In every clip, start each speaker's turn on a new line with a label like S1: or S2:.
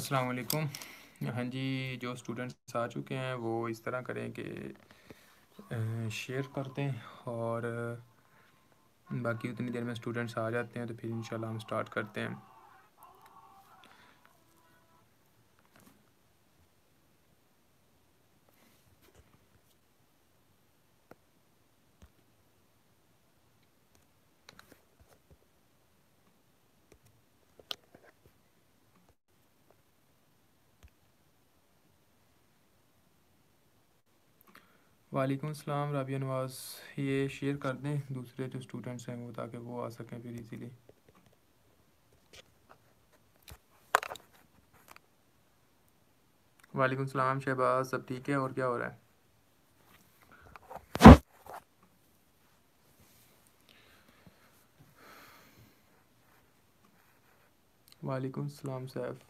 S1: अस्सलाम वालेकुम हाँ जी जो स्टूडेंट्स आ चुके हैं वो इस तरह करें कि शेयर कर दें और बाकी उतनी देर में स्टूडेंट्स आ जाते हैं तो फिर इंशाल्लाह हम स्टार्ट करते हैं वालेकुम सलाम राबिया नवाज़ ये शेयर कर दें दूसरे जो स्टूडेंट्स हैं वो ताकि वो आ सकें फिर इजीली वालेकुम सलाम शहबाज सब ठीक है और क्या हो रहा है वालेकुम सलाम सैफ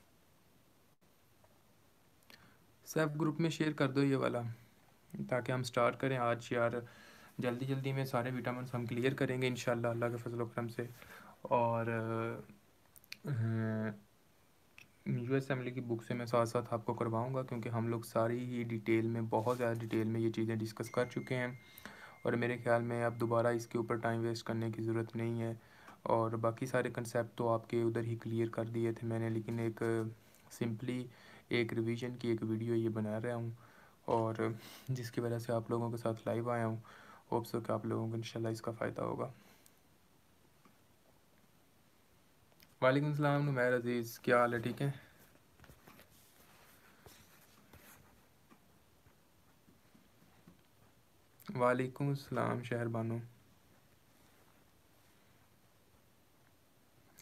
S1: सैफ ग्रुप में शेयर कर दो ये वाला ताकि हम स्टार्ट करें आज यार जल्दी जल्दी में सारे विटामिन हम क्लियर करेंगे इन अल्लाह के फजल करम से और यू एस एमली की बुक से मैं साथ साथ आपको करवाऊँगा क्योंकि हम लोग सारी ही डिटेल में बहुत ज़्यादा डिटेल में ये चीज़ें डिस्कस कर चुके हैं और मेरे ख्याल में अब दोबारा इसके ऊपर टाइम वेस्ट करने की ज़रूरत नहीं है और बाकी सारे कंसेप्ट तो आपके उधर ही क्लियर कर दिए थे मैंने लेकिन एक सिंपली एक रिवीजन की एक वीडियो ये बना रहा हूँ और जिसकी वजह से आप लोगों के साथ लाइव आया हूँ होप सो कि आप लोगों को इंशाल्लाह इसका फ़ायदा होगा वालेकुम सलाम नुमैर अजीज़ क्या हाल है ठीक है वालेकुम सलाम शहर बानो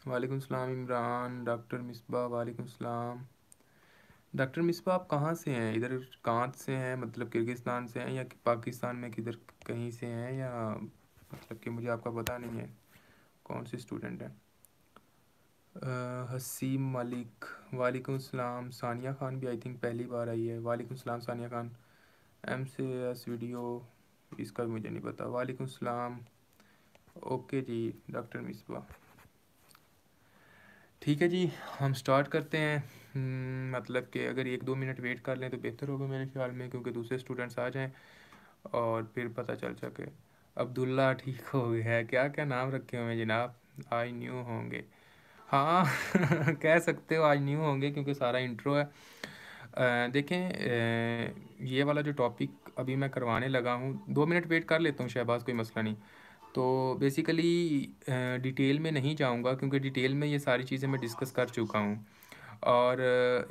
S1: वालेकुम सलाम इमरान डॉक्टर मिसबा वालेकुम सलाम डॉक्टर मिसबा आप कहाँ से हैं इधर कांत से हैं मतलब किर्गिस्तान से हैं या पाकिस्तान में किधर कहीं से हैं या मतलब कि मुझे आपका पता नहीं है कौन से स्टूडेंट हैं हसीम मलिक वालेकुम सलाम सानिया खान भी आई थिंक पहली बार आई है वालेकुम सलाम सानिया खान एम से एस वीडियो इसका भी मुझे नहीं पता वालेकुम सलाम ओके जी डॉक्टर मिसबा ठीक है जी हम स्टार्ट करते हैं हम्म, मतलब कि अगर एक दो मिनट वेट कर लें तो बेहतर होगा मेरे ख्याल में क्योंकि दूसरे स्टूडेंट्स आ जाएं और फिर पता चल सके
S2: अब्दुल्ला ठीक हो गया है क्या क्या नाम रखे हुए हैं जनाब आई न्यू होंगे हाँ कह सकते हो आज न्यू होंगे क्योंकि सारा इंट्रो है देखें ये वाला जो टॉपिक अभी मैं करवाने लगा हूँ दो मिनट वेट कर लेता हूँ शहबाज कोई मसला नहीं तो बेसिकली डिटेल में नहीं जाऊंगा क्योंकि डिटेल में ये सारी चीज़ें मैं डिस्कस कर चुका हूँ और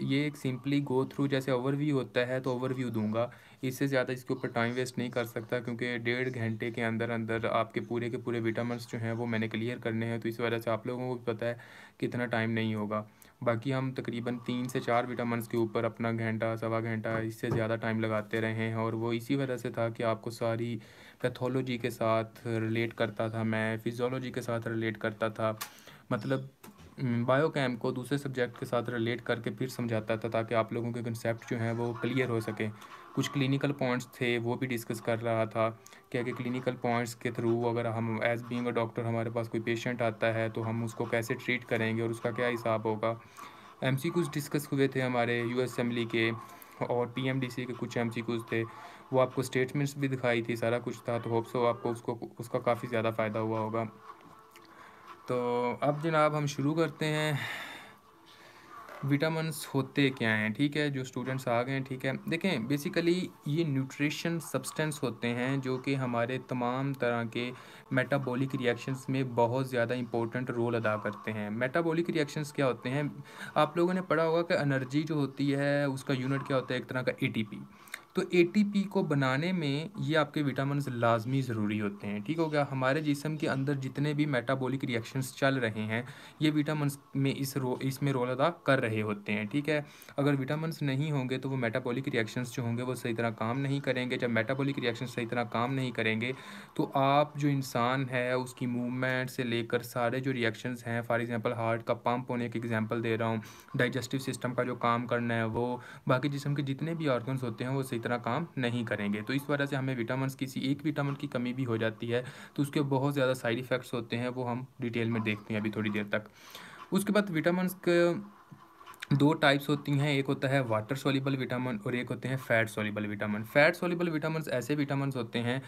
S2: ये एक सिंपली गो थ्रू जैसे ओवरव्यू होता है तो ओवरव्यू दूंगा इससे ज़्यादा इसके ऊपर टाइम वेस्ट नहीं कर सकता क्योंकि डेढ़ घंटे के अंदर अंदर आपके पूरे के पूरे विटामिन जो हैं वो मैंने क्लियर करने हैं तो इस वजह से आप लोगों को भी पता है कितना टाइम नहीं होगा बाकी हम तकरीबन तीन से चार विटामिनस के ऊपर अपना घंटा सवा घंटा इससे ज़्यादा टाइम लगाते रहे हैं और वो इसी वजह से था कि आपको सारी पैथोलॉजी के साथ रिलेट करता था मैं फिज़ोलॉजी के साथ रिलेट करता था मतलब कैम हम्म, को दूसरे सब्जेक्ट के साथ रिलेट करके फिर समझाता था ताकि आप लोगों के कंसेप्ट जो हैं वो क्लियर हो सकें कुछ क्लिनिकल पॉइंट्स थे वो भी डिस्कस कर रहा था क्या कि क्लिनिकल पॉइंट्स के थ्रू अगर हम एज बीइंग अ डॉक्टर हमारे पास कोई पेशेंट आता है तो हम उसको कैसे ट्रीट करेंगे और उसका क्या हिसाब होगा एम सी कुछ डिस्कस हुए थे हमारे यू असम्बली के और पी एम डी सी के कुछ एम सी कुछ थे वो आपको स्टेटमेंट्स भी दिखाई थी सारा कुछ था तो होप्स हो आपको उसको उसका काफ़ी ज़्यादा फ़ायदा हुआ होगा तो अब जनाब हम शुरू करते हैं विटामिनस होते क्या हैं ठीक है जो स्टूडेंट्स आ गए हैं ठीक है देखें बेसिकली ये न्यूट्रिशन सब्सटेंस होते हैं जो कि हमारे तमाम तरह के मेटाबॉलिक रिएक्शंस में बहुत ज़्यादा इंपॉर्टेंट रोल अदा करते हैं मेटाबॉलिक रिएक्शंस क्या होते हैं आप लोगों ने पढ़ा होगा कि एनर्जी जो होती है उसका यूनिट क्या होता है एक तरह का ए तो ए को बनाने में ये आपके विटामिन लाजमी ज़रूरी होते हैं ठीक हो गया हमारे जिसम के अंदर जितने भी मेटाबॉलिक रिएक्शंस चल रहे हैं ये विटामिन में इस रो इसमें रोल अदा कर रहे होते हैं ठीक है अगर विटामिन नहीं होंगे तो वो मेटाबॉलिक रिएक्शंस जो होंगे वो सही तरह काम नहीं करेंगे जब मेटाबॉलिक रिएक्शन सही तरह काम नहीं करेंगे तो आप जो इंसान है उसकी मूवमेंट से लेकर सारे जो रिएक्शन हैं फॉर एग्ज़ाम्पल हार्ट का पम्प होने की एग्ज़ाम्पल दे रहा हूँ डाइजेस्टिव सिस्टम का जो काम करना है वो बाकी जिसम के जितने भी ऑर्गन होते हैं वो सही इतना काम नहीं करेंगे तो इस वजह से हमें विटामिन किसी एक विटामिन की कमी भी हो जाती है तो उसके बहुत ज़्यादा साइड इफ़ेक्ट्स होते हैं वो हम डिटेल में देखते हैं अभी थोड़ी देर तक उसके बाद विटामिन दो टाइप्स होती हैं एक होता है वाटर सोलिबल विटामिन और एक होते हैं fat soluble vitamin fat soluble vitamin ऐसे विटामिन होते हैं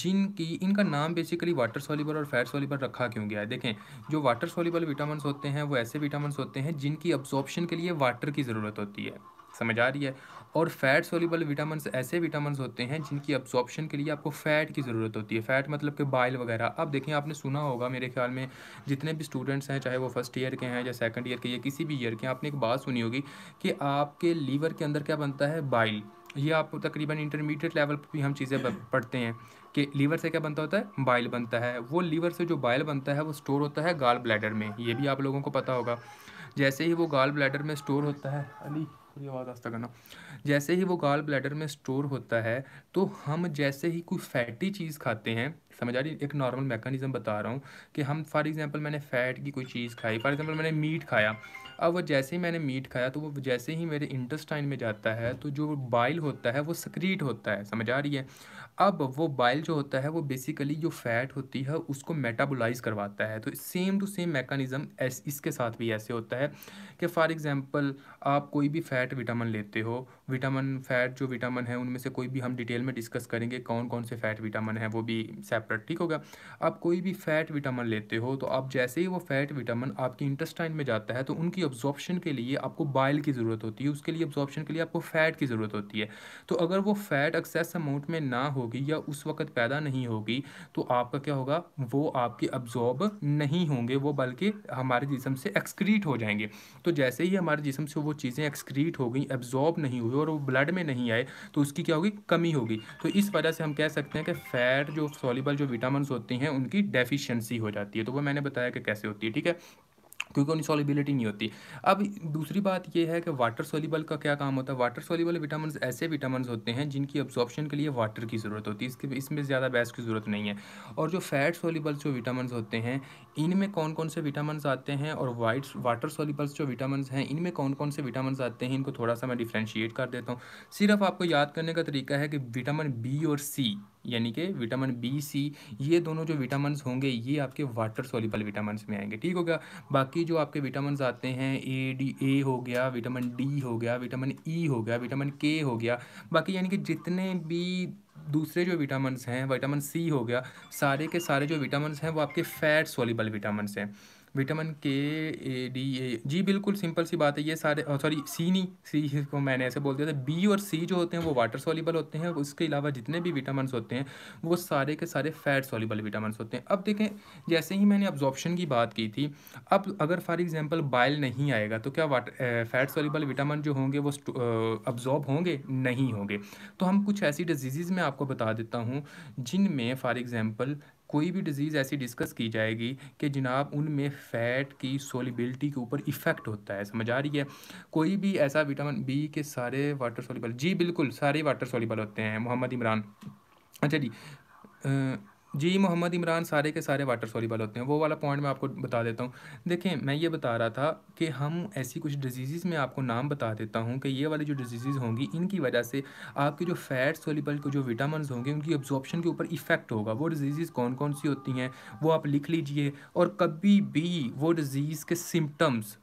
S2: जिनकी इनका नाम बेसिकली वाटर सोलिबल और फैट सोलिबल रखा क्यों गया है देखें जो वाटर सोलिबल विटामिन होते हैं वो ऐसे विटामिन होते हैं जिनकी अब्जॉर्प्शन के लिए वाटर की ज़रूरत होती है समझ आ रही है और फैट सोल्यूबल विटामिन ऐसे विटामिन होते हैं जिनकी अब्जॉर्प्शन के लिए आपको फ़ैट की ज़रूरत होती है फ़ैट मतलब कि बाइल वगैरह अब देखें आपने सुना होगा मेरे ख्याल में जितने भी स्टूडेंट्स हैं चाहे वो फर्स्ट ईयर के हैं या सेकंड ईयर के या किसी भी ईयर के आपने एक बात सुनी होगी कि आपके लीवर के अंदर क्या बनता है बाइल ये आप तकरीबन इंटरमीडिएट लेवल पर भी हम चीज़ें पढ़ते हैं कि लीवर से क्या बनता होता है बाइल बनता है वो लीवर से जो बाइल बनता है वो स्टोर होता है गाल ब्लैडर में ये भी आप लोगों को पता होगा जैसे ही वो गाल ब्लैडर में स्टोर होता है अली ये आवाज़ आस्ता करना जैसे ही वो गाल ब्लैडर में स्टोर होता है तो हम जैसे ही कोई फैटी चीज़ खाते हैं समझ आ रही एक नॉर्मल मैकेनिज़्म बता रहा हूँ कि हम फॉर एग्ज़ाम्पल मैंने फ़ैट की कोई चीज़ खाई फॉर एग्ज़ाम्पल मैंने मीट खाया अब वो जैसे ही मैंने मीट खाया तो वो जैसे ही मेरे इंटस्टाइन में जाता है तो जो बाइल होता है वो सक्रीट होता है समझ आ रही है अब वो बाइल जो होता है वो बेसिकली जो फैट होती है उसको मेटाबोलाइज करवाता है तो सेम टू सेम मेकानिज़म इसके साथ भी ऐसे होता है कि फॉर एग्ज़ाम्पल आप कोई भी फ़ैट विटामिन लेते हो विटामिन फ़ैट जो विटामिन है उनमें से कोई भी हम डिटेल में डिस्कस करेंगे कौन कौन से फ़ैट विटामिन है वो भी सेपरेट ठीक होगा आप कोई भी फ़ैट विटामिन लेते हो तो आप जैसे ही वो फ़ैट विटामिन आपके इंटस्टाइन में जाता है तो उनकी ऑब्जॉर्प्शन के लिए आपको बाइल की ज़रूरत होती है उसके लिए ऑब्जॉर्प्शन के लिए आपको फ़ैट की ज़रूरत होती है तो अगर वो फ़ैट एक्सेस अमाउंट में ना हो होगी या उस वक्त पैदा नहीं होगी तो आपका क्या होगा वो आपके अब्जॉर्ब नहीं होंगे वो बल्कि हमारे जिसम से एक्सक्रीट हो जाएंगे तो जैसे ही हमारे जिसम से वो चीज़ें एक्सक्रीट हो गई एब्जॉर्ब नहीं हुई और वो ब्लड में नहीं आए तो उसकी क्या होगी कमी होगी तो इस वजह से हम कह सकते हैं कि फ़ैट जो सॉलिबल जो विटामिन होती हैं उनकी डेफिशिएंसी हो जाती है तो वो मैंने बताया कि कैसे होती है ठीक है क्योंकि उन्हें सॉलिबिलिटी नहीं होती अब दूसरी बात यह है कि वाटर सोलिबल का क्या काम होता है वाटर सोलिबल विटामिन ऐसे विटामिन होते हैं जिनकी अब्जॉर्प्शन के लिए वाटर की ज़रूरत होती है इसके इसमें ज़्यादा बैस की ज़रूरत नहीं है और जो फैट सोलिबल्स जो विटामिन होते हैं इनमें कौन कौन से विटामिन आते हैं और वाइट वाटर सोलिबल्स जो विटामिन हैं इनमें कौन कौन से विटामिन आते हैं इनको थोड़ा सा मैं डिफ्रेंशिएट कर देता हूँ सिर्फ आपको याद करने का तरीका है कि विटामिन बी और सी यानी कि विटामिन बी सी ये दोनों जो विटामिन होंगे ये आपके वाटर सोलिबल विटामिन में आएंगे ठीक हो गया बाकी जो आपके विटामिन आते हैं ए डी ए हो गया विटामिन डी हो गया विटामिन ई e हो गया विटामिन के हो गया बाकी यानी कि जितने भी दूसरे जो विटामिन हैं विटामिन सी हो गया सारे के सारे जो विटामिन हैं वो आपके फैट सोलिबल विटामिन हैं विटामिन के ए डी ए जी बिल्कुल सिंपल सी बात है ये सारे सॉरी सी नहीं सी को मैंने ऐसे बोल दिया था बी और सी जो होते हैं वो वाटर सॉलीबल होते हैं उसके अलावा जितने भी विटामिन होते हैं वो सारे के सारे फैट सॉलीबल विटामिन होते हैं अब देखें जैसे ही मैंने ऑब्जॉर्प्शन की बात की थी अब अगर फॉर एग्जाम्पल बाइल नहीं आएगा तो क्या वाटर फैट सॉलीबल विटामिन जो होंगे वो अब्जॉर्ब होंगे नहीं होंगे तो हम कुछ ऐसी डिजीज़ में आपको बता देता हूँ जिनमें फॉर एग्ज़ाम्पल कोई भी डिज़ीज़ ऐसी डिस्कस की जाएगी कि जनाब उनमें फ़ैट की सोलिबिलिटी के ऊपर इफ़ेक्ट होता है समझ आ रही है कोई भी ऐसा विटामिन बी के सारे वाटर सोलिबल जी बिल्कुल सारे वाटर सोलिबल होते हैं मोहम्मद इमरान अच्छा जी जी मोहम्मद इमरान सारे के सारे वाटर सॉरीबल होते हैं वो वाला पॉइंट मैं आपको बता देता हूँ देखें मैं ये बता रहा था कि हम ऐसी कुछ डिजीज़ में आपको नाम बता देता हूँ कि ये वाली जो डिजीज़ होंगी इनकी वजह से आपके जो फैट सोलिबल के जो विटामिन होंगे उनकी एब्जॉर्प्शन के ऊपर इफ़ेक्ट होगा वो डिजीज़ कौन कौन सी होती हैं वो आप लिख लीजिए और कभी भी वो डिज़ीज़ के सिम्टम्स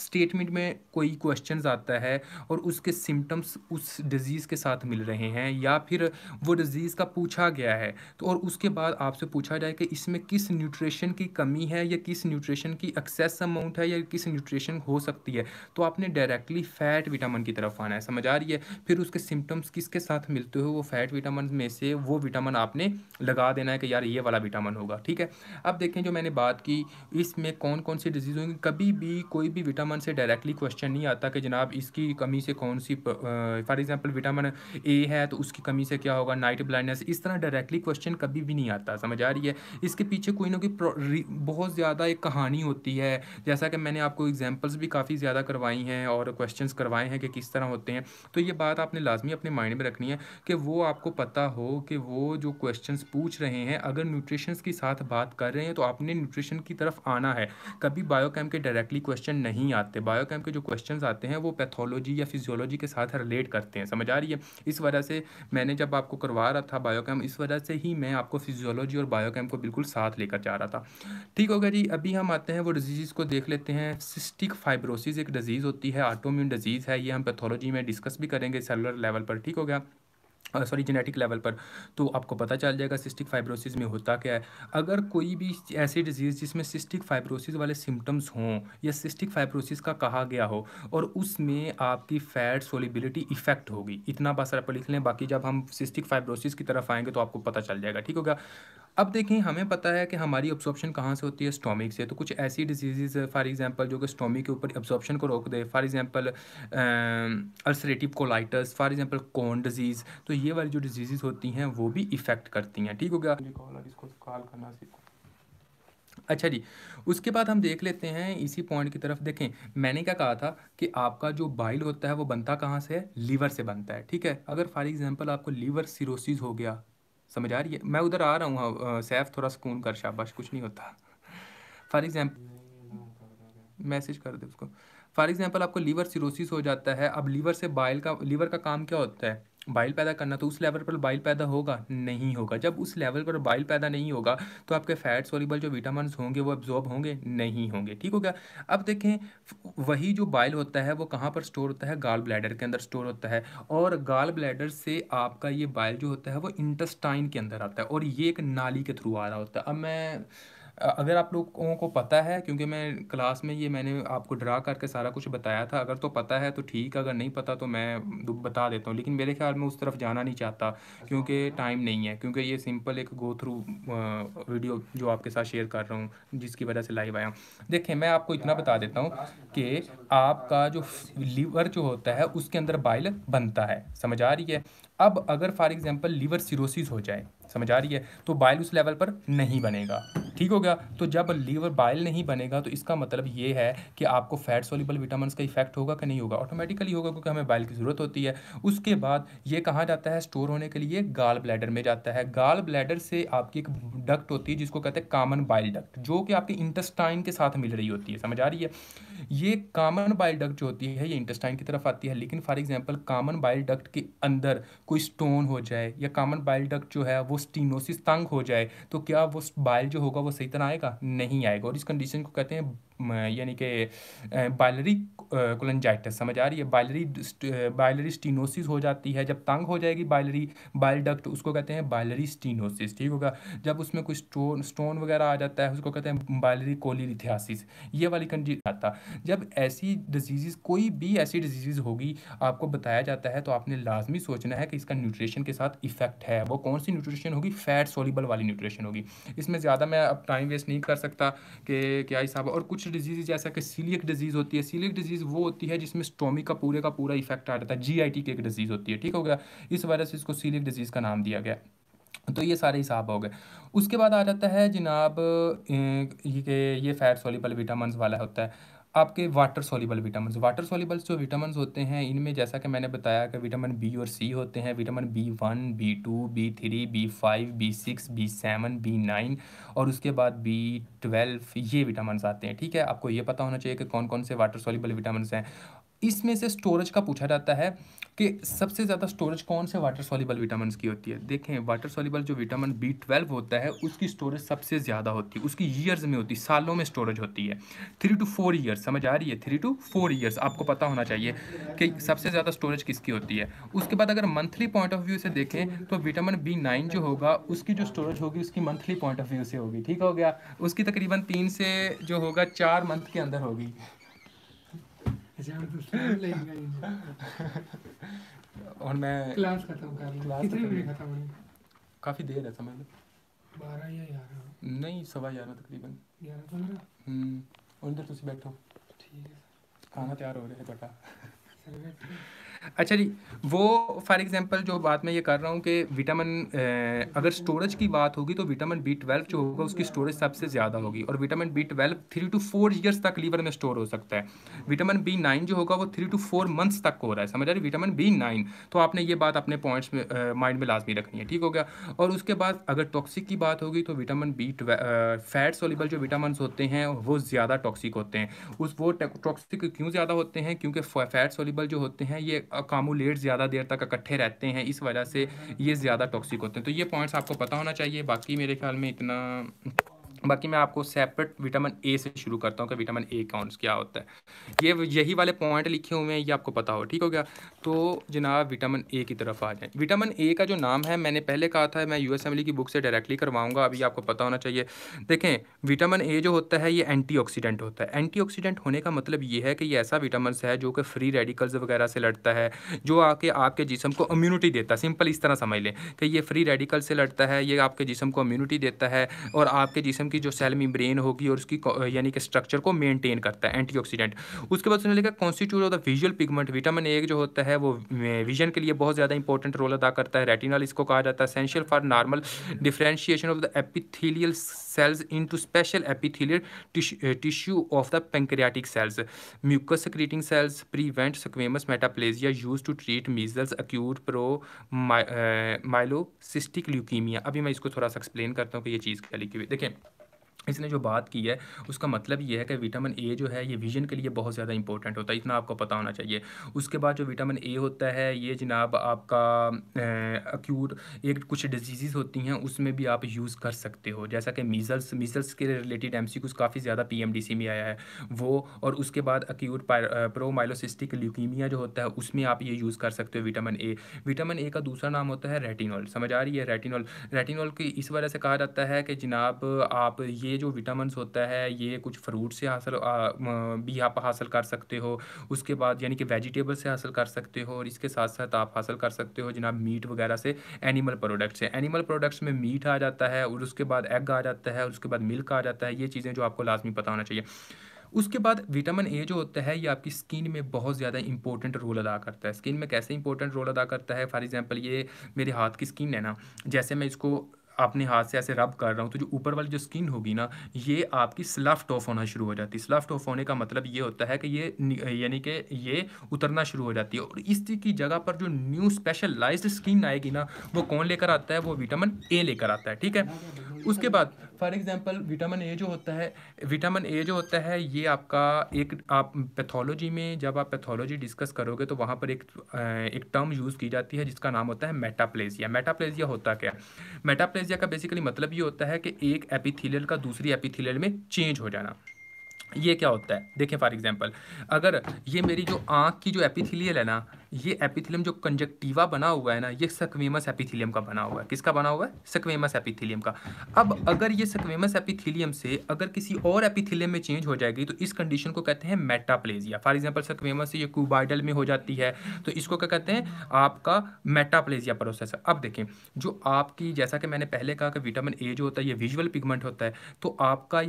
S2: स्टेटमेंट में कोई क्वेश्चन आता है और उसके सिम्टम्स उस डिज़ीज़ के साथ मिल रहे हैं या फिर वो डिज़ीज़ का पूछा गया है तो और उसके बाद आपसे पूछा जाए कि इसमें किस न्यूट्रिशन की कमी है या किस न्यूट्रिशन की एक्सेस अमाउंट है या किस न्यूट्रिशन हो सकती है तो आपने डायरेक्टली फ़ैट विटामिन की तरफ आना है समझ आ रही है फिर उसके सिम्टम्स किसके साथ मिलते हो वो फ़ैट विटामिन में से वो विटामिन आपने लगा देना है कि यार ये वाला विटामिन होगा ठीक है अब देखें जो मैंने बात की इसमें कौन कौन सी डिजीज़ होंगी कभी भी कोई भी विटामिन विटामिन से डायरेक्टली क्वेश्चन नहीं आता कि जनाब इसकी कमी से कौन सी फॉर एग्जांपल विटामिन ए है तो उसकी कमी से क्या होगा नाइट ब्लाइंडनेस इस तरह डायरेक्टली क्वेश्चन कभी भी नहीं आता समझ आ रही है इसके पीछे कोई ना कोई बहुत ज़्यादा एक कहानी होती है जैसा कि मैंने आपको एग्जाम्पल्स भी काफ़ी ज़्यादा करवाई हैं और क्वेश्चन करवाए हैं कि किस तरह होते हैं तो ये बात आपने लाजमी अपने माइंड में रखनी है कि वो आपको पता हो कि वो जो क्वेश्चन पूछ रहे हैं अगर न्यूट्रिशन के साथ बात कर रहे हैं तो आपने न्यूट्रिशन की तरफ आना है कभी बायोकेम के डायरेक्टली क्वेश्चन नहीं आते बायोकेम के जो क्वेश्चन आते हैं वो पैथोलॉजी या फिजियोलॉजी के साथ रिलेट करते हैं समझ आ रही है इस वजह से मैंने जब आपको करवा रहा था बायोकेम इस वजह से ही मैं आपको फिजियोलॉजी और बायोकेम को बिल्कुल साथ लेकर जा रहा था ठीक होगा जी अभी हम आते हैं वो डिजीज़ को देख लेते हैं सिस्टिक फाइब्रोसिस एक डिजीज़ होती है ऑटोम्यून डिजीज़ है ये हम पैथोलॉजी में डिस्कस भी करेंगे सेलुलर लेवल पर ठीक हो गया सॉरी जेनेटिक लेवल पर तो आपको पता चल जाएगा सिस्टिक फाइब्रोसिस में होता क्या है अगर कोई भी ऐसी डिजीज़ जिसमें सिस्टिक फाइब्रोसिस वाले सिम्टम्स हों या सिस्टिक फाइब्रोसिस का कहा गया हो और उसमें आपकी फैट सोलिबिलिटी इफेक्ट होगी इतना बस आप लिख लें बाकी जब हम सिस्टिक फाइब्रोसिस की तरफ आएंगे तो आपको पता चल जाएगा ठीक होगा अब देखें हमें पता है कि हमारी ऑब्जॉर्प्शन कहाँ से होती है स्टोमिक से तो कुछ ऐसी डिजीज़ फॉर एग्जांपल जो कि स्टोमिक के ऊपर ऑब्जॉर्प्शन को रोक दे for example ulcerative colitis for example Crohn disease तो ये वाली जो डिजीज़ होती हैं वो भी इफ़ेक्ट करती हैं ठीक हो गया अच्छा जी उसके बाद हम देख लेते हैं इसी पॉइंट की तरफ देखें मैंने क्या कहा था कि आपका जो बाइल होता है वो बनता कहाँ से है लीवर से बनता है ठीक है अगर फॉर एग्जांपल आपको लीवर सिरोसिस हो गया समझ आ रही है मैं उधर आ रहा हूँ हाँ, सैफ थोड़ा सुकून कर शाबाश कुछ नहीं होता फॉर एग्ज़ाम्पल मैसेज कर दे उसको फॉर एग्ज़ाम्पल आपको लीवर सिरोसिस हो जाता है अब लीवर से बाइल का लीवर का काम क्या होता है बाइल पैदा करना तो उस लेवल पर बाइल पैदा होगा नहीं होगा जब उस लेवल पर बाइल पैदा नहीं होगा तो आपके फैट सोलिबल जो विटामिन होंगे वो एब्जॉर्ब होंगे नहीं होंगे ठीक हो गया अब देखें वही जो बाइल होता है वो कहाँ पर स्टोर होता है गाल ब्लैडर के अंदर स्टोर होता है और गाल ब्लैडर से आपका ये बाइल जो होता है वो इंटस्टाइन के अंदर आता है और ये एक नाली के थ्रू आ रहा होता है अब मैं अगर आप लोगों को पता है क्योंकि मैं क्लास में ये मैंने आपको ड्रा करके सारा कुछ बताया था अगर तो पता है तो ठीक अगर नहीं पता तो मैं बता देता हूँ लेकिन मेरे ख्याल में उस तरफ जाना नहीं चाहता क्योंकि टाइम नहीं है क्योंकि ये सिंपल एक गो थ्रू वीडियो जो आपके साथ शेयर कर रहा हूँ जिसकी वजह से लाइव आया हूँ देखें मैं आपको इतना बता देता हूँ कि आपका जो लीवर जो होता है उसके अंदर बाइल बनता है समझ आ रही है अब अगर फॉर एग्ज़ाम्पल लीवर सिरोसिस हो जाए समझ आ रही है तो बाइल उस लेवल पर नहीं बनेगा ठीक हो गया तो जब लीवर बाइल नहीं बनेगा तो इसका मतलब ये है कि आपको फैट सोलिबल विटामिन का इफेक्ट होगा कि नहीं होगा ऑटोमेटिकली होगा क्योंकि हमें बाइल की ज़रूरत होती है उसके बाद ये कहाँ जाता है स्टोर होने के लिए गाल ब्लैडर में जाता है गाल ब्लैडर से आपकी एक डक्ट होती है जिसको कहते हैं कामन बाइल डक्ट जो कि आपके इंटस्टाइन के साथ मिल रही होती है समझ आ रही है ये कामन बाइल डक्ट जो होती है ये इंटस्टाइन की तरफ आती है लेकिन for example common bile duct के अंदर कोई स्टोन हो जाए या कामन बाइल डक्ट जो है वो स्टीनोसिस तंग हो जाए तो क्या वो बाइल जो होगा वो सही तरह आएगा नहीं आएगा और इस कंडीशन को कहते हैं यानी कि बाइलरी कोलंजाइटिस समझ आ रही है बाइलरी बाइलरी स्टीनोसिस हो जाती है जब तंग हो जाएगी बाइलरी बाइल डक्ट उसको कहते हैं बाइलरी स्टीनोसिस ठीक होगा जब उसमें कोई स्टोन स्टोन वगैरह आ जाता है उसको कहते हैं बाइलरी कोलिथियासिस ये वाली कंडीशन आता जब ऐसी डिजीज़ कोई भी ऐसी डिजीज़ होगी आपको बताया जाता है तो आपने लाजमी सोचना है कि इसका न्यूट्रिशन के साथ इफेक्ट है वो कौन सी न्यूट्रिशन न्यूट्रिशन होगी फैट सोलिबल वाली न्यूट्रिशन होगी इसमें ज़्यादा मैं अब टाइम वेस्ट नहीं कर सकता कि क्या हिसाब और कुछ डिजीज़ जैसा कि सीलिक डिजीज़ होती है सीलिक डिजीज़ वो होती है जिसमें स्टोमिक का पूरे का पूरा इफेक्ट आ जाता है जी की एक डिजीज़ होती है ठीक हो गया इस वजह से इसको सीलिक डिजीज़ का नाम दिया गया तो ये सारे हिसाब हो गए उसके बाद आ जाता है जनाब ये ये फैट सोलिबल विटामिन वाला होता है आपके water soluble vitamin water solubles जो विटामिन होते हैं इनमें जैसा कि मैंने बताया कि विटामिन बी और सी होते हैं vitamin B one B two B three B five B six B seven B nine और उसके बाद बी ट्वेल्व ये विटामिन आते हैं ठीक है आपको ये पता होना चाहिए कि कौन कौन से वाटर सोलिबल विटामिन हैं इसमें से स्टोरेज का पूछा जाता है कि सबसे ज़्यादा स्टोरेज कौन से वाटर सॉलीबल विटामिन की होती है देखें वाटर सॉलीबल जो विटामिन बी ट्वेल्व होता है उसकी स्टोरेज सबसे ज़्यादा होती है उसकी ईयर्स में होती है सालों में स्टोरेज होती है थ्री टू फोर ईयर्स समझ आ रही है थ्री टू फोर ईयर्स आपको पता होना चाहिए कि सबसे ज़्यादा स्टोरेज किसकी होती है उसके बाद अगर मंथली पॉइंट ऑफ व्यू से देखें तो विटामिन बी नाइन जो होगा उसकी जो स्टोरेज होगी उसकी मंथली पॉइंट ऑफ व्यू से होगी ठीक हो गया उसकी तकरीबन तीन से जो होगा चार मंथ के अंदर होगी और मैं क्लास खत्म कर ली कितने बजे खत्म होगी काफ़ी देर है समय में बारह या ग्यारह नहीं सवा ग्यारह तकरीबन ग्यारह पंद्रह हम्म, और इधर तुम बैठो ठीक है खाना तैयार हो रहा है बेटा अच्छा जी वो फॉर एग्जांपल जो बात मैं ये कर रहा हूँ कि विटामिन अगर स्टोरेज की बात होगी तो विटामिन बी ट्वेल्व जो होगा उसकी स्टोरेज सबसे ज़्यादा होगी और vitamin B twelve three to four years तक लीवर में स्टोर हो सकता है विटामिन बी नाइन जो होगा वो थ्री टू फोर मंथ्स तक हो रहा है समझ आ रही विटामिन बी नाइन तो आपने ये बात अपने पॉइंट्स में माइंड में लाजमी रखनी है ठीक हो गया और उसके बाद अगर टॉक्सिक की बात होगी तो विटामिन बी फैट सोलिबल जो विटामिन होते हैं वो ज़्यादा टॉक्सिक होते हैं उस वो टॉक्सिक क्यों ज़्यादा होते हैं क्योंकि फैट सोलिबल जो होते हैं ये कामोलेट ज़्यादा देर तक इकट्ठे रहते हैं इस वजह से ये ज़्यादा टॉक्सिक होते हैं तो ये पॉइंट्स आपको पता होना चाहिए बाकी मेरे ख्याल में इतना बाकी मैं आपको सेपरेट विटामिन ए से शुरू करता हूँ कि विटामिन ए कौन क्या होता है ये यही वाले पॉइंट लिखे हुए हैं ये आपको पता हो ठीक हो गया तो जनाब विटामिन ए की तरफ आ जाए विटामिन ए का जो नाम है मैंने पहले कहा था मैं यू एस e की बुक से डायरेक्टली करवाऊंगा अभी आपको पता होना चाहिए देखें विटामिन ए जो होता है ये एंटी होता है एंटी होने का मतलब ये है कि ये ऐसा विटामिन है जो कि फ्री रेडिकल्स वगैरह से लड़ता है जो आके आपके जिसम को इम्यूनिटी देता है सिंपल इस तरह समझ लें कि ये फ्री रेडिकल से लड़ता है ये आपके जिसम को इम्यूनिटी देता है और आपके जिसम सिस्टम की जो सेल मेम्ब्रेन होगी और उसकी यानी कि स्ट्रक्चर को मेनटेन करता है एंटीऑक्सीडेंट उसके बाद उसने लिखा constitute of the visual pigment vitamin A जो होता है वो विजन के लिए बहुत ज़्यादा इंपॉर्टेंट रोल अदा करता है रेटिनल इसको कहा जाता है essential for normal differentiation of the epithelial cells into special epithelial tissue of the pancreatic cells mucus secreting cells prevent squamous metaplasia use to treat measles acute promyelocytic leukaemia अभी मैं इसको थोड़ा सा explain करता हूँ कि ये चीज़ क्या लिखी हुई देखें इसने जो बात की है उसका मतलब ये है कि विटामिन ए जो है ये विजन के लिए बहुत ज़्यादा इंपॉर्टेंट होता है इतना आपको पता होना चाहिए उसके बाद जो विटामिन ए होता है ये जनाब आपका अक्यूट एक कुछ डिजीज़ होती हैं उसमें भी आप यूज़ कर सकते हो जैसा कि मीज़ल्स मीज़ल्स के रिलेटेड एम काफ़ी ज़्यादा पी में आया है वो और उसके बाद अक्यूट प्रोमाइलोसिस्टिक ल्यूकीमिया जो होता है उसमें आप ये यूज़ कर सकते हो विटामिन ए विटामिन ए का दूसरा नाम होता है रेटिनॉल समझ आ रही है रेटिनॉल रेटिनॉल की इस वजह से कहा जाता है कि जनाब आप ये जो विटामिन होता है ये कुछ फ्रूट से हासिल भी आप हासिल कर सकते हो उसके बाद यानी कि वेजिटेबल से हासिल कर सकते हो और इसके साथ साथ आप हासिल कर सकते हो जनाब मीट वगैरह से एनिमल प्रोडक्ट से एनिमल प्रोडक्ट्स में मीट आ जाता है और उसके बाद एग आ जाता है और उसके बाद मिल्क आ जाता है ये चीज़ें जो आपको लाजमी पता होना चाहिए उसके बाद विटामिन ए जो होता है ये आपकी स्किन में बहुत ज़्यादा इंपॉर्टेंट रोल अदा करता है स्किन में कैसे इंपॉर्टेंट रोल अदा करता है फॉर एग्जांपल ये मेरे हाथ की स्किन है ना जैसे मैं इसको अपने हाथ से ऐसे रब कर रहा हूँ तो जो ऊपर वाली जो स्किन होगी ना ये आपकी स्लफ्ट ऑफ होना शुरू हो जाती है स्लफ्ट ऑफ होने का मतलब ये होता है कि ये यानी कि ये उतरना शुरू हो जाती है और इस की जगह पर जो न्यू स्पेशलाइज्ड स्किन आएगी ना वो कौन लेकर आता है वो विटामिन ए लेकर आता है ठीक है उसके बाद फॉर एग्जांपल विटामिन ए जो होता है विटामिन ए जो होता है ये आपका एक आप पैथोलॉजी में जब आप पैथोलॉजी डिस्कस करोगे तो वहाँ पर एक एक टर्म यूज़ की जाती है जिसका नाम होता है मेटाप्लेजिया मेटाप्लेजिया होता क्या मेटाप्लेजिया का बेसिकली मतलब ये होता है कि एक एपीथीलियल का दूसरी एपिथीलियल में चेंज हो जाना ये क्या होता है देखें फॉर एग्जाम्पल अगर ये मेरी जो आँख की जो एपीथीलियल है ना ये एपिथिलियम जो कंजक्टिवा बना हुआ है ना ये सक्वेमस एपिथिलियम का बना हुआ है किसका बना हुआ है सक्वेमस एपिथिलियम का अब अगर ये सक्वेमस एपिथिलियम से अगर किसी और एपिथिलियम में चेंज हो जाएगी तो इस कंडीशन को कहते हैं मेटाप्लेजिया फॉर एग्जाम्पल सक्वेमस ये क्यूबाइडल में हो जाती है तो इसको क्या कहते हैं आपका मेटाप्लेजिया प्रोसेस अब देखें जो आपकी जैसा कि मैंने पहले कहा कि विटामिन ए जो होता है ये विजुअल पिगमेंट होता है तो आपका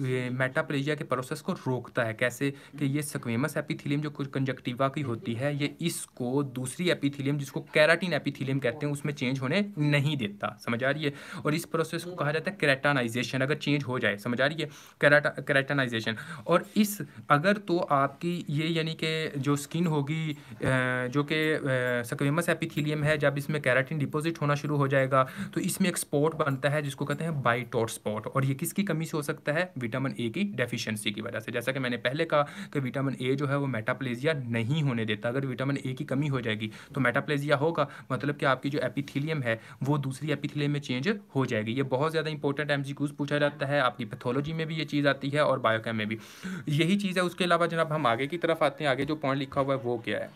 S2: ये मेटाप्लेजिया के प्रोसेस को रोकता है कैसे कि ये सक्वेमस एपिथिलियम जो कुछ कंजक्टिवा की होती है ये इस इसको दूसरी एपिथीलियम जिसको कैराटीन एपिथीलियम कहते हैं उसमें चेंज होने नहीं देता समझ आ रही है और इस प्रोसेस को कहा जाता है कैराटानाइजेशन अगर चेंज हो जाए समझ आ रही है कैराटा कैराटानाइजेशन और इस अगर तो आपकी ये यानी कि जो स्किन होगी जो कि सक्रेमस एपिथीलियम है जब इसमें कैराटीन डिपोजिट होना शुरू हो जाएगा तो इसमें एक स्पॉट बनता है जिसको कहते हैं बाइटोट स्पॉट और ये किसकी कमी से हो सकता है विटामिन ए की डेफिशिएंसी की वजह से जैसा कि मैंने पहले कहा कि विटामिन ए जो है वो मेटाप्लेजिया नहीं होने देता अगर विटामिन ए की कमी हो जाएगी तो मेटाप्लेजिया होगा मतलब कि आपकी जो एपिथीलियम है वो दूसरी एपिथीलियम में चेंज हो जाएगी ये बहुत ज़्यादा इंपॉर्टेंट एम पूछा जाता है आपकी पैथोलॉजी में भी ये चीज़ आती है और बायोकेम में भी यही चीज़ है उसके अलावा जनाब हम आगे की तरफ आते हैं आगे जो पॉइंट लिखा हुआ है वो क्या है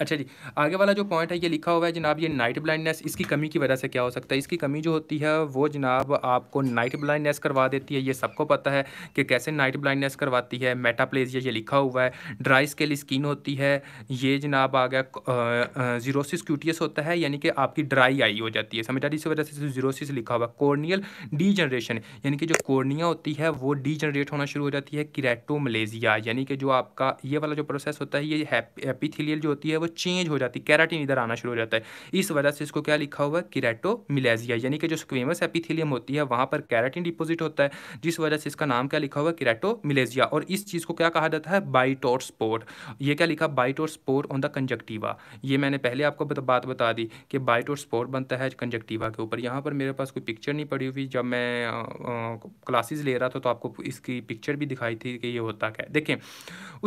S2: अच्छा जी आगे वाला जो पॉइंट है ये लिखा हुआ है जनाब ये नाइट ब्लाइंडनेस इसकी कमी की वजह से क्या हो सकता है इसकी कमी जो होती है वो जनाब आपको नाइट ब्लाइंडनेस करवा देती है ये सबको पता है कि कैसे नाइट ब्लाइंडनेस करवाती है मेटाप्लेजिया ये लिखा हुआ है ड्राई स्केल स्किन होती है ये जनाब आ गया जीरोसिस क्यूटियस होता है यानी कि आपकी ड्राई आई हो जाती है समझ आ रही इस वजह से जीरोसिस लिखा हुआ है कॉर्नियल डी जनरेशन यानी कि जो कॉर्निया होती है वो डी जनरेट होना शुरू हो जाती है किरेटोमलेजिया यानी कि जो आपका ये वाला जो प्रोसेस होता है ये एपीथीलियल जो होती है होती है वो चेंज हो जाती है कैराटीन इधर आना शुरू हो जाता है इस वजह से इसको क्या लिखा हुआ है किराटोमिलेजिया यानी कि जो स्क्वेमस एपिथेलियम होती है वहाँ पर कैराटीन डिपोजिट होता है जिस वजह से इसका नाम क्या लिखा हुआ है किराटोमिलेजिया और इस चीज़ को क्या कहा जाता है बाइटोर स्पोर्ट ये क्या लिखा Bitot's spot on the conjunctiva ये मैंने पहले आपको बात बता दी कि बाइटोर स्पोर्ट बनता है कंजक्टिवा के ऊपर यहाँ पर मेरे पास कोई पिक्चर नहीं पड़ी हुई जब मैं क्लासेज ले रहा था तो आपको इसकी पिक्चर भी दिखाई थी कि ये होता क्या है देखें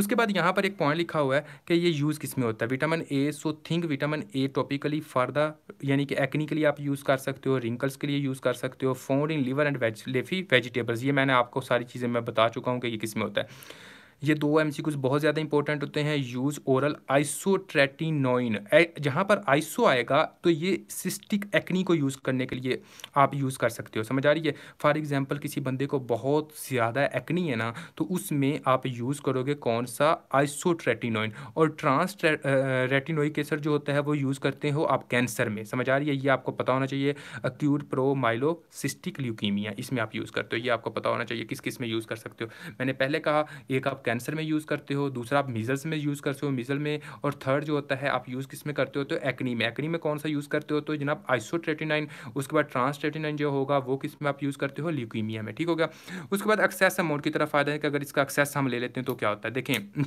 S2: उसके बाद यहाँ पर एक पॉइंट लिखा हुआ है कि ये यूज़ किस में होता है vitamin A so think vitamin A topically for the यानी कि एक्नी के लिए आप यूज़ कर सकते हो रिंकल्स के लिए यूज़ कर सकते हो found in liver and veg leafy vegetables ये मैंने आपको सारी चीज़ें मैं बता चुका हूँ कि ये किस में होता है ये दो एम बहुत ज़्यादा इंपॉर्टेंट होते हैं यूज़ ओरल आइसोट्रेटिनोइन जहाँ पर आइसो आएगा तो ये सिस्टिक एक्नी को यूज़ करने के लिए आप यूज़ कर सकते हो समझ आ रही है फॉर एग्ज़ाम्पल किसी बंदे को बहुत ज़्यादा एक्नी है ना तो उसमें आप यूज़ करोगे कौन सा आइसोट्रेटिनोइन और ट्रांस रेटिनोई केसर जो होता है वो यूज़ करते हो आप कैंसर में समझ आ रही है ये आपको पता होना चाहिए अक्यूट प्रो सिस्टिक ल्यूकीमिया इसमें आप यूज़ करते हो ये आपको पता होना चाहिए किस किस में यूज़ कर सकते हो मैंने पहले कहा एक आप कैंसर में यूज़ करते हो दूसरा आप मीज़ल्स में यूज़ करते हो मीज़ल में और थर्ड जो होता है आप यूज़ किस में करते हो तो एक्नी में एक्नी में कौन सा यूज़ करते हो तो जनाब आइसोट्रेटिनाइन उसके बाद ट्रांसट्रेटिनाइन जो होगा वो किस में आप यूज़ करते हो ल्यूकीमिया में ठीक हो गया उसके बाद एक्सेस अमाउंट की तरफ फायदा है कि अगर इसका एक्सेस हम ले लेते हैं तो क्या होता है देखें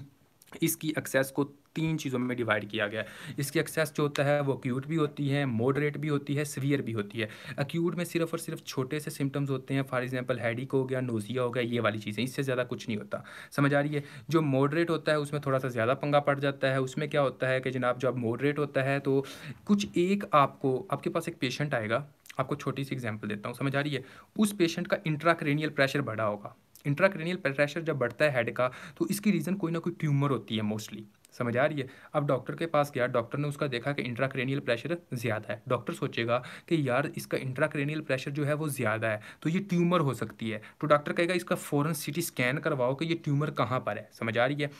S2: इसकी एक्सेस को तीन चीज़ों में डिवाइड किया गया है इसकी एक्सेस जो होता है वो अक्यूट भी होती है मॉडरेट भी होती है सीवियर भी होती है अक्यूट में सिर्फ और सिर्फ छोटे से सिम्टम्स होते हैं फॉर एग्जांपल हेडिक हो गया नोजिया हो गया ये वाली चीज़ें इससे ज़्यादा कुछ नहीं होता समझ आ रही है जो मॉडरेट होता है उसमें थोड़ा सा ज़्यादा पंगा पड़ जाता है उसमें क्या होता है कि जनाब जब मॉडरेट होता है तो कुछ एक आपको आपके पास एक पेशेंट आएगा आपको छोटी सी एग्जाम्पल देता हूँ समझ आ रही है उस पेशेंट का इंट्राक्रेनियल प्रेशर बढ़ा होगा इंट्राक्रेनियल प्रेशर जब बढ़ता है हेड का तो इसकी रीज़न कोई ना कोई ट्यूमर होती है मोस्टली समझ आ रही है अब डॉक्टर के पास गया डॉक्टर ने उसका देखा कि इंट्राक्रेनियल प्रेशर ज़्यादा है डॉक्टर सोचेगा कि यार इसका इंट्राक्रेनियल प्रेशर जो है वो ज़्यादा है तो ये ट्यूमर हो सकती है तो डॉक्टर कहेगा इसका फ़ौरन सिटी स्कैन करवाओ कि ये ट्यूमर कहाँ पर है समझ आ रही है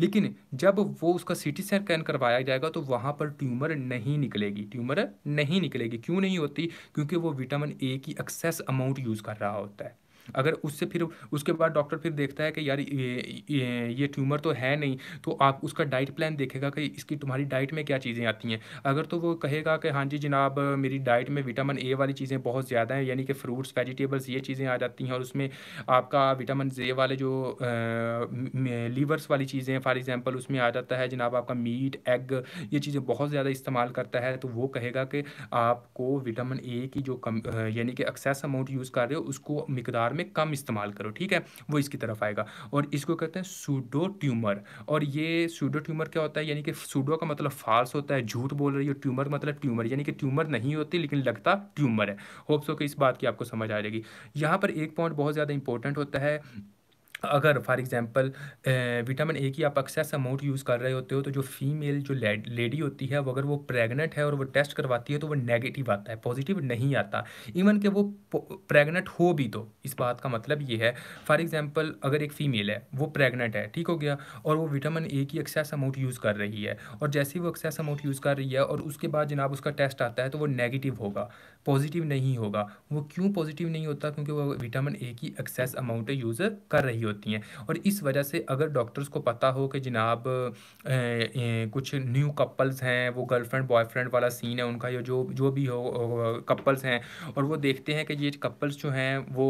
S2: लेकिन जब वो उसका सी टी स्कैन करवाया जाएगा तो वहाँ पर ट्यूमर नहीं निकलेगी ट्यूमर नहीं निकलेगी क्यों नहीं होती क्योंकि वो विटामिन ए की एक्सेस अमाउंट यूज़ कर रहा होता है अगर उससे फिर उसके बाद डॉक्टर फिर देखता है कि यार ये ये, ये ट्यूमर तो है नहीं तो आप उसका डाइट प्लान देखेगा कि इसकी तुम्हारी डाइट में क्या चीज़ें आती हैं अगर तो वो कहेगा कि हाँ जी जनाब मेरी डाइट में विटामिन ए वाली चीज़ें बहुत ज़्यादा हैं यानी कि फ्रूट्स वेजिटेबल्स ये चीज़ें आ जाती हैं और उसमें आपका विटामिन जे वाले जो लीवर्स वाली चीज़ें फॉर एग्ज़ाम्पल उसमें आ जाता है जनाब आपका मीट एग ये चीज़ें बहुत ज़्यादा इस्तेमाल करता है तो वो कहेगा कि आपको विटामिन ए की जो कम यानी कि एक्सेस अमाउंट यूज़ कर रहे हो उसको मकदार में कम इस्तेमाल करो ठीक है वो इसकी तरफ आएगा और इसको कहते हैं सूडो ट्यूमर और ये सूडो ट्यूमर क्या होता है यानी कि सूडो का मतलब फाल्स होता है झूठ बोल रही है ट्यूमर मतलब ट्यूमर यानी कि ट्यूमर नहीं होती लेकिन लगता ट्यूमर है होप्स हो कि इस बात की आपको समझ आ जाएगी यहाँ पर एक पॉइंट बहुत ज़्यादा इंपॉर्टेंट होता है अगर फॉर एग्ज़ाम्पल विटामिन ए की आप एक्सेस अमाउंट यूज़ कर रहे होते हो तो जो फीमेल जो लेडी होती है वो अगर वो प्रेग्नेंट है और वो टेस्ट करवाती है तो वो नेगेटिव आता है पॉजिटिव नहीं आता इवन कि वो प्रेग्नेंट हो भी तो इस बात का मतलब ये है फॉर एग्ज़ाम्पल अगर एक फ़ीमेल है वो प्रेगनेंट है ठीक हो गया और वो विटामिन ए की एक्सेस अमाउंट यूज़ कर रही है और जैसे ही वो एक्सेस अमाउंट यूज़ कर रही है और उसके बाद जनाब उसका टेस्ट आता है तो वो नेगेटिव होगा पॉजिटिव नहीं होगा वो क्यों पॉजिटिव नहीं होता क्योंकि वो विटामिन ए की एक्सेस अमाउंट यूज़ कर रही होती होती हैं और इस वजह से अगर डॉक्टर्स को पता हो कि जनाब कुछ न्यू कपल्स हैं वो गर्लफ्रेंड बॉयफ्रेंड वाला सीन है उनका या जो जो भी हो कपल्स हैं और वो देखते हैं कि ये कपल्स जो हैं वो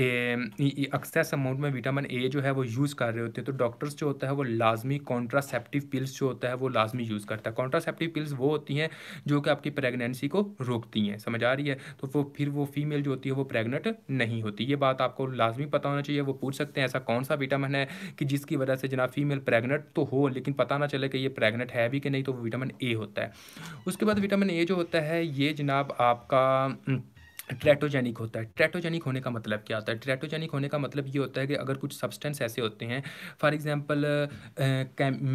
S2: एक्सेस अमाउंट में विटामिन ए जो है वो यूज़ कर रहे होते हैं तो डॉक्टर्स जो होता है वो लाजमी कॉन्ट्रासेप्टिव पिल्स जो होता है वो लाजमी यूज़ करता है कॉन्ट्रासेप्टिव पिल्स वो होती हैं जो कि आपकी प्रेगनेंसी को रोकती हैं समझ आ रही है तो वो फिर वो फीमेल जो होती है वो प्रेगनेंट नहीं होती ये बात आपको लाजमी पता होना चाहिए वो पूछ सकते हैं ऐसा कौन सा विटामिन है कि जिसकी वजह से जनाब फीमेल प्रेगनेंट तो हो लेकिन पता ना चले कि ये प्रेगनेंट है भी कि नहीं तो विटामिन ए होता है उसके बाद विटामिन ए जो होता है ये जनाब आपका हम्म, ट्रैटोजेनिक होता है ट्रैटोजेनिक होने का मतलब क्या होता है ट्रैटोजेनिक होने का मतलब ये होता है कि अगर कुछ सब्सटेंस ऐसे होते हैं फॉर एग्जांपल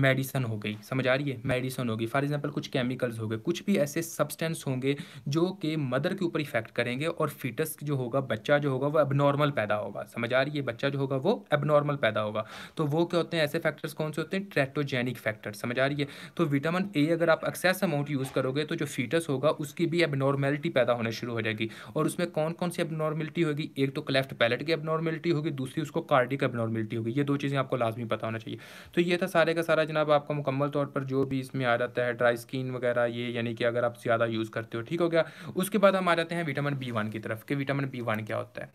S2: मेडिसन हो गई समझ आ रही है मेडिसन होगी फॉर एग्जांपल कुछ केमिकल्स हो गए कुछ भी ऐसे सब्सटेंस होंगे जो कि मदर के ऊपर इफेक्ट करेंगे और फीटस जो होगा बच्चा जो होगा वो एबनॉर्मल पैदा होगा समझ आ रही है बच्चा जो होगा वो एबनॉर्मल पैदा होगा तो वो क्या होते हैं ऐसे फैक्टर्स कौन से होते हैं ट्रैटोजेनिक फैक्टर समझ आ रही है तो विटामिन ए अगर आप एक्सेस अमाउंट यूज़ करोगे तो जो फीटस होगा उसकी भी एबनॉर्मेलिटी पैदा होना शुरू हो जाएगी और और उसमें कौन कौन सी अबनॉर्मिलिटी होगी एक तो क्लेफ्ट पैलेट की अबनॉर्मिलिटी होगी दूसरी उसको कार्डिक अबनॉर्मिलिटी होगी ये दो चीज़ें आपको लाजमी पता होना चाहिए तो ये था सारे का सारा जनाब आपका मुकम्मल तौर पर जो भी इसमें आ जाता है ड्राई स्किन वगैरह ये यानी कि अगर आप ज़्यादा यूज़ करते हो ठीक हो गया उसके बाद हम आ जाते हैं विटामिन बी वन की तरफ कि विटामिन बी वन क्या होता है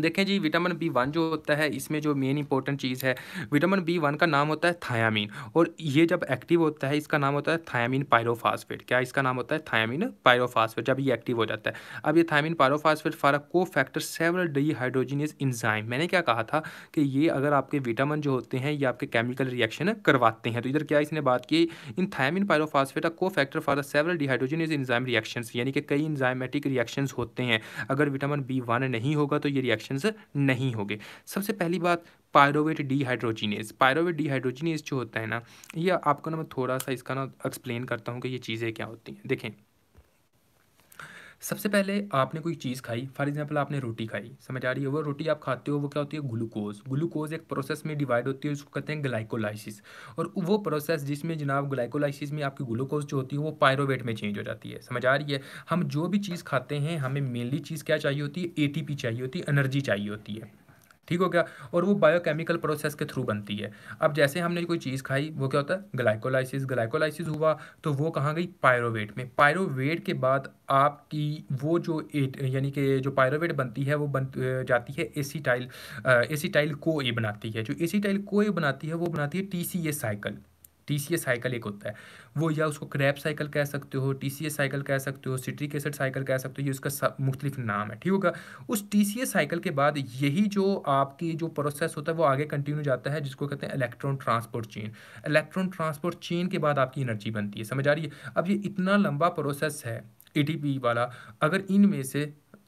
S2: देखें जी विटामिन बी वन जो होता है इसमें जो मेन इंपॉर्टेंट चीज़ है विटामिन बी वन का नाम होता है थायामीन और ये जब एक्टिव होता है इसका नाम होता है थायामीन पायरोफास्फेट क्या इसका नाम होता है थायामीन पायरोफास्फेट जब ये एक्टिव हो जाता है अब ये thiamine pyrophosphate for cofactor several dehydrogenase enzyme मैंने क्या कहा था कि ये अगर आपके विटामिन जो होते हैं ये आपके केमिकल रिएक्शन करवाते हैं तो इधर क्या इसने बात की इन thiamine pyrophosphate cofactor for several dehydrogenase enzyme reaction यानी कि कई इंजाइमेटिक रिएक्शन होते हैं अगर विटामिन बी वन नहीं होगा तो ये रिएक्शन रिएक्शन नहीं होंगे सबसे पहली बात पायरोवेट डीहाइड्रोजीनेस पायरोवेट डीहाइड्रोजीनेस जो होता है ना ये आपको ना मैं थोड़ा सा इसका ना एक्सप्लेन करता हूँ कि ये चीज़ें क्या होती हैं देखें सबसे पहले आपने कोई चीज़ खाई फॉर एग्जाम्पल आपने रोटी खाई समझ आ रही है वो रोटी आप खाते हो वो क्या होती है ग्लूकोज ग्लूकोज एक प्रोसेस में डिवाइड होती है उसको कहते हैं ग्लाइकोलाइसिस और वो प्रोसेस जिसमें जनाब ग्लाइकोलाइसिस में आपकी ग्लूकोज जो होती है वो पायरोवेट में चेंज हो जाती है समझ आ रही है हम जो भी चीज़ खाते हैं हमें मेनली चीज़ क्या चाहिए होती है ए चाहिए होती है एनर्जी चाहिए होती है ठीक हो गया और वो बायोकेमिकल प्रोसेस के थ्रू बनती है अब जैसे हमने कोई चीज़ खाई वो क्या होता है ग्लाइकोलाइसिस ग्लाइकोलाइसिस हुआ तो वो कहाँ गई पायरोवेट में पायरोवेट के बाद आपकी वो जो एट यानी कि जो पायरोवेट बनती है वो बन जाती है एसीटाइल एसीटाइल को ए बनाती है जो एसीटाइल को ए बनाती है वो बनाती है T cycle T C cycle एक होता है वो या उसको क्रैप साइकिल कह सकते हो टी सी एस साइकिल कह सकते हो सिट्रिक एसिड साइकिल कह सकते हो ये उसका मुख्तलिफ नाम है ठीक होगा उस टी सी साइकिल के बाद यही जो आपकी जो प्रोसेस होता है वो आगे कंटिन्यू जाता है जिसको कहते हैं electron transport chain electron transport chain के बाद आपकी एनर्जी बनती है समझ आ रही है अब ये इतना लंबा प्रोसेस है ए वाला अगर इनमें से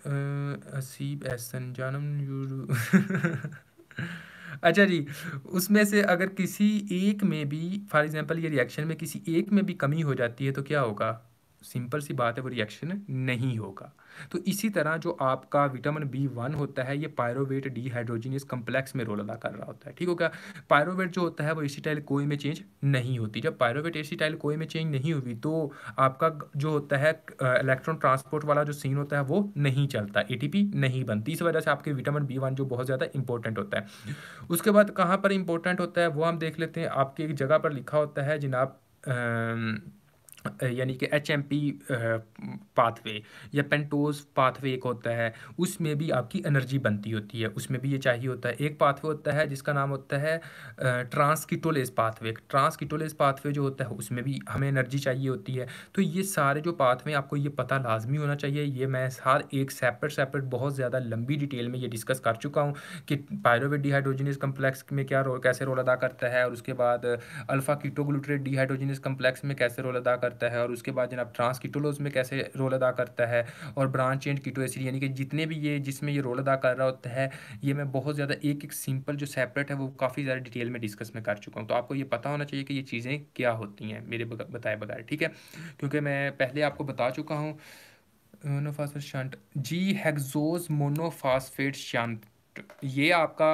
S2: असीब एहसन जानम अच्छा जी उसमें से अगर किसी एक में भी फॉर एग्ज़ाम्पल ये रिएक्शन में किसी एक में भी कमी हो जाती है तो क्या होगा सिंपल सी बात है वो रिएक्शन नहीं होगा तो इसी तरह जो आपका विटामिन बी वन होता है ये पायरोवेट डीहाइड्रोजिनियस कम्प्लेक्स में रोल अदा कर रहा होता है ठीक हो गया पायरोवेट जो होता है वो एसीटाइल कोई में चेंज नहीं होती जब पायरोवेट एसीटाइल कोई में चेंज नहीं हुई तो आपका जो होता है इलेक्ट्रॉन ट्रांसपोर्ट वाला जो सीन होता है वो नहीं चलता ए नहीं बनती इस वजह से आपके विटामिन बी वन जो बहुत ज़्यादा इंपॉर्टेंट होता है उसके बाद कहाँ पर इंपॉर्टेंट होता है वो हम देख लेते हैं आपकी एक जगह पर लिखा होता है जिनाब यानी कि एच एम पी पाथवे या पेंटोज पाथवे एक होता है उसमें भी आपकी एनर्जी बनती होती है उसमें भी ये चाहिए होता है एक पाथवे होता है जिसका नाम होता है ट्रांसकिटोलेस पाथवे ट्रांसकिटोलेस पाथवे जो होता है उसमें भी हमें एनर्जी चाहिए होती है तो ये सारे जो पाथवे आपको ये पता लाजमी होना चाहिए ये मैं हर एक सेपरेट सेपरेट बहुत ज़्यादा लंबी डिटेल में ये डिस्कस कर चुका हूँ कि पायरोवेट डिहाइड्रोजिनस कम्प्लेक्स में क्या रोल कैसे रोल अदा करता है और उसके बाद अल्फ़ा कीटोग्लूट्रेट डिहाइड्रोजिनस कम्प्लेक्स में कैसे रोल अदा करता करता है और उसके बाद जनाब ट्रांस कीटोलोज में कैसे रोल अदा करता है और ब्रांच एंड कीटो एसिड यानी कि जितने भी ये जिसमें ये रोल अदा कर रहा होता है ये मैं बहुत ज़्यादा एक एक सिंपल जो सेपरेट है वो काफ़ी ज़्यादा डिटेल में डिस्कस में कर चुका हूँ तो आपको ये पता होना चाहिए कि ये चीज़ें क्या होती हैं मेरे बताए बगैर ठीक है क्योंकि मैं पहले आपको बता चुका हूँ मोनोफासफेट शंट जी हैगजोज मोनोफासफेट शंट ये आपका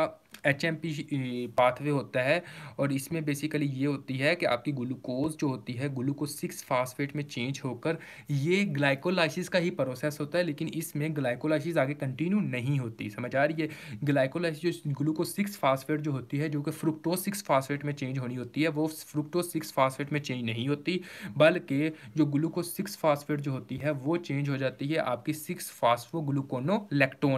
S2: एच एम पी पाथवे होता है और इसमें बेसिकली ये होती है कि आपकी ग्लूकोज जो होती है ग्लूकोज सिक्स फास्फेट में चेंज होकर ये ग्लाइकोलाइसिस का ही प्रोसेस होता है लेकिन इसमें ग्लाइकोलाइसिस आगे कंटिन्यू नहीं होती समझ आ रही है ग्लाइकोलाइसिस जो ग्लूकोज सिक्स फास्फेट जो होती है जो कि फ्रुक्टोज सिक्स फास्फेट में चेंज होनी होती है वो फ्रुक्टोज सिक्स फास्फेट में चेंज नहीं होती बल्कि जो ग्लूकोज सिक्स फास्फेट जो होती है वो चेंज हो जाती है आपकी सिक्स फास्फो ग्लूकोनो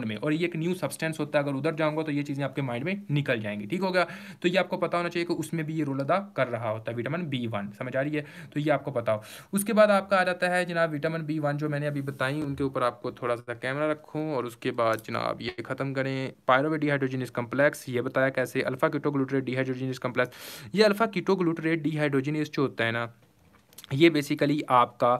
S2: में और ये एक न्यू सब्सटेंस होता है अगर उधर जाऊँगा तो ये चीज़ें आपके माइंड साइड में निकल जाएंगे ठीक हो गया तो ये आपको पता होना चाहिए कि उसमें भी ये रोल अदा कर रहा होता है विटामिन बी वन समझ आ रही है तो ये आपको पता हो उसके बाद आपका आ जाता है जनाब विटामिन बी वन जो मैंने अभी बताई उनके ऊपर आपको थोड़ा सा कैमरा रखूँ और उसके बाद जनाब ये ख़त्म करें पायरोवे डिहाइड्रोजिनिस कम्प्लेक्स ये बताया कैसे अल्फा कीटोग्लूटरेट डिहाइड्रोजिनिस कम्प्लेक्स ये अल्फा कीटोग्लूटरेट डिहाइड्रोजिनिस जो होता है ना ये बेसिकली आपका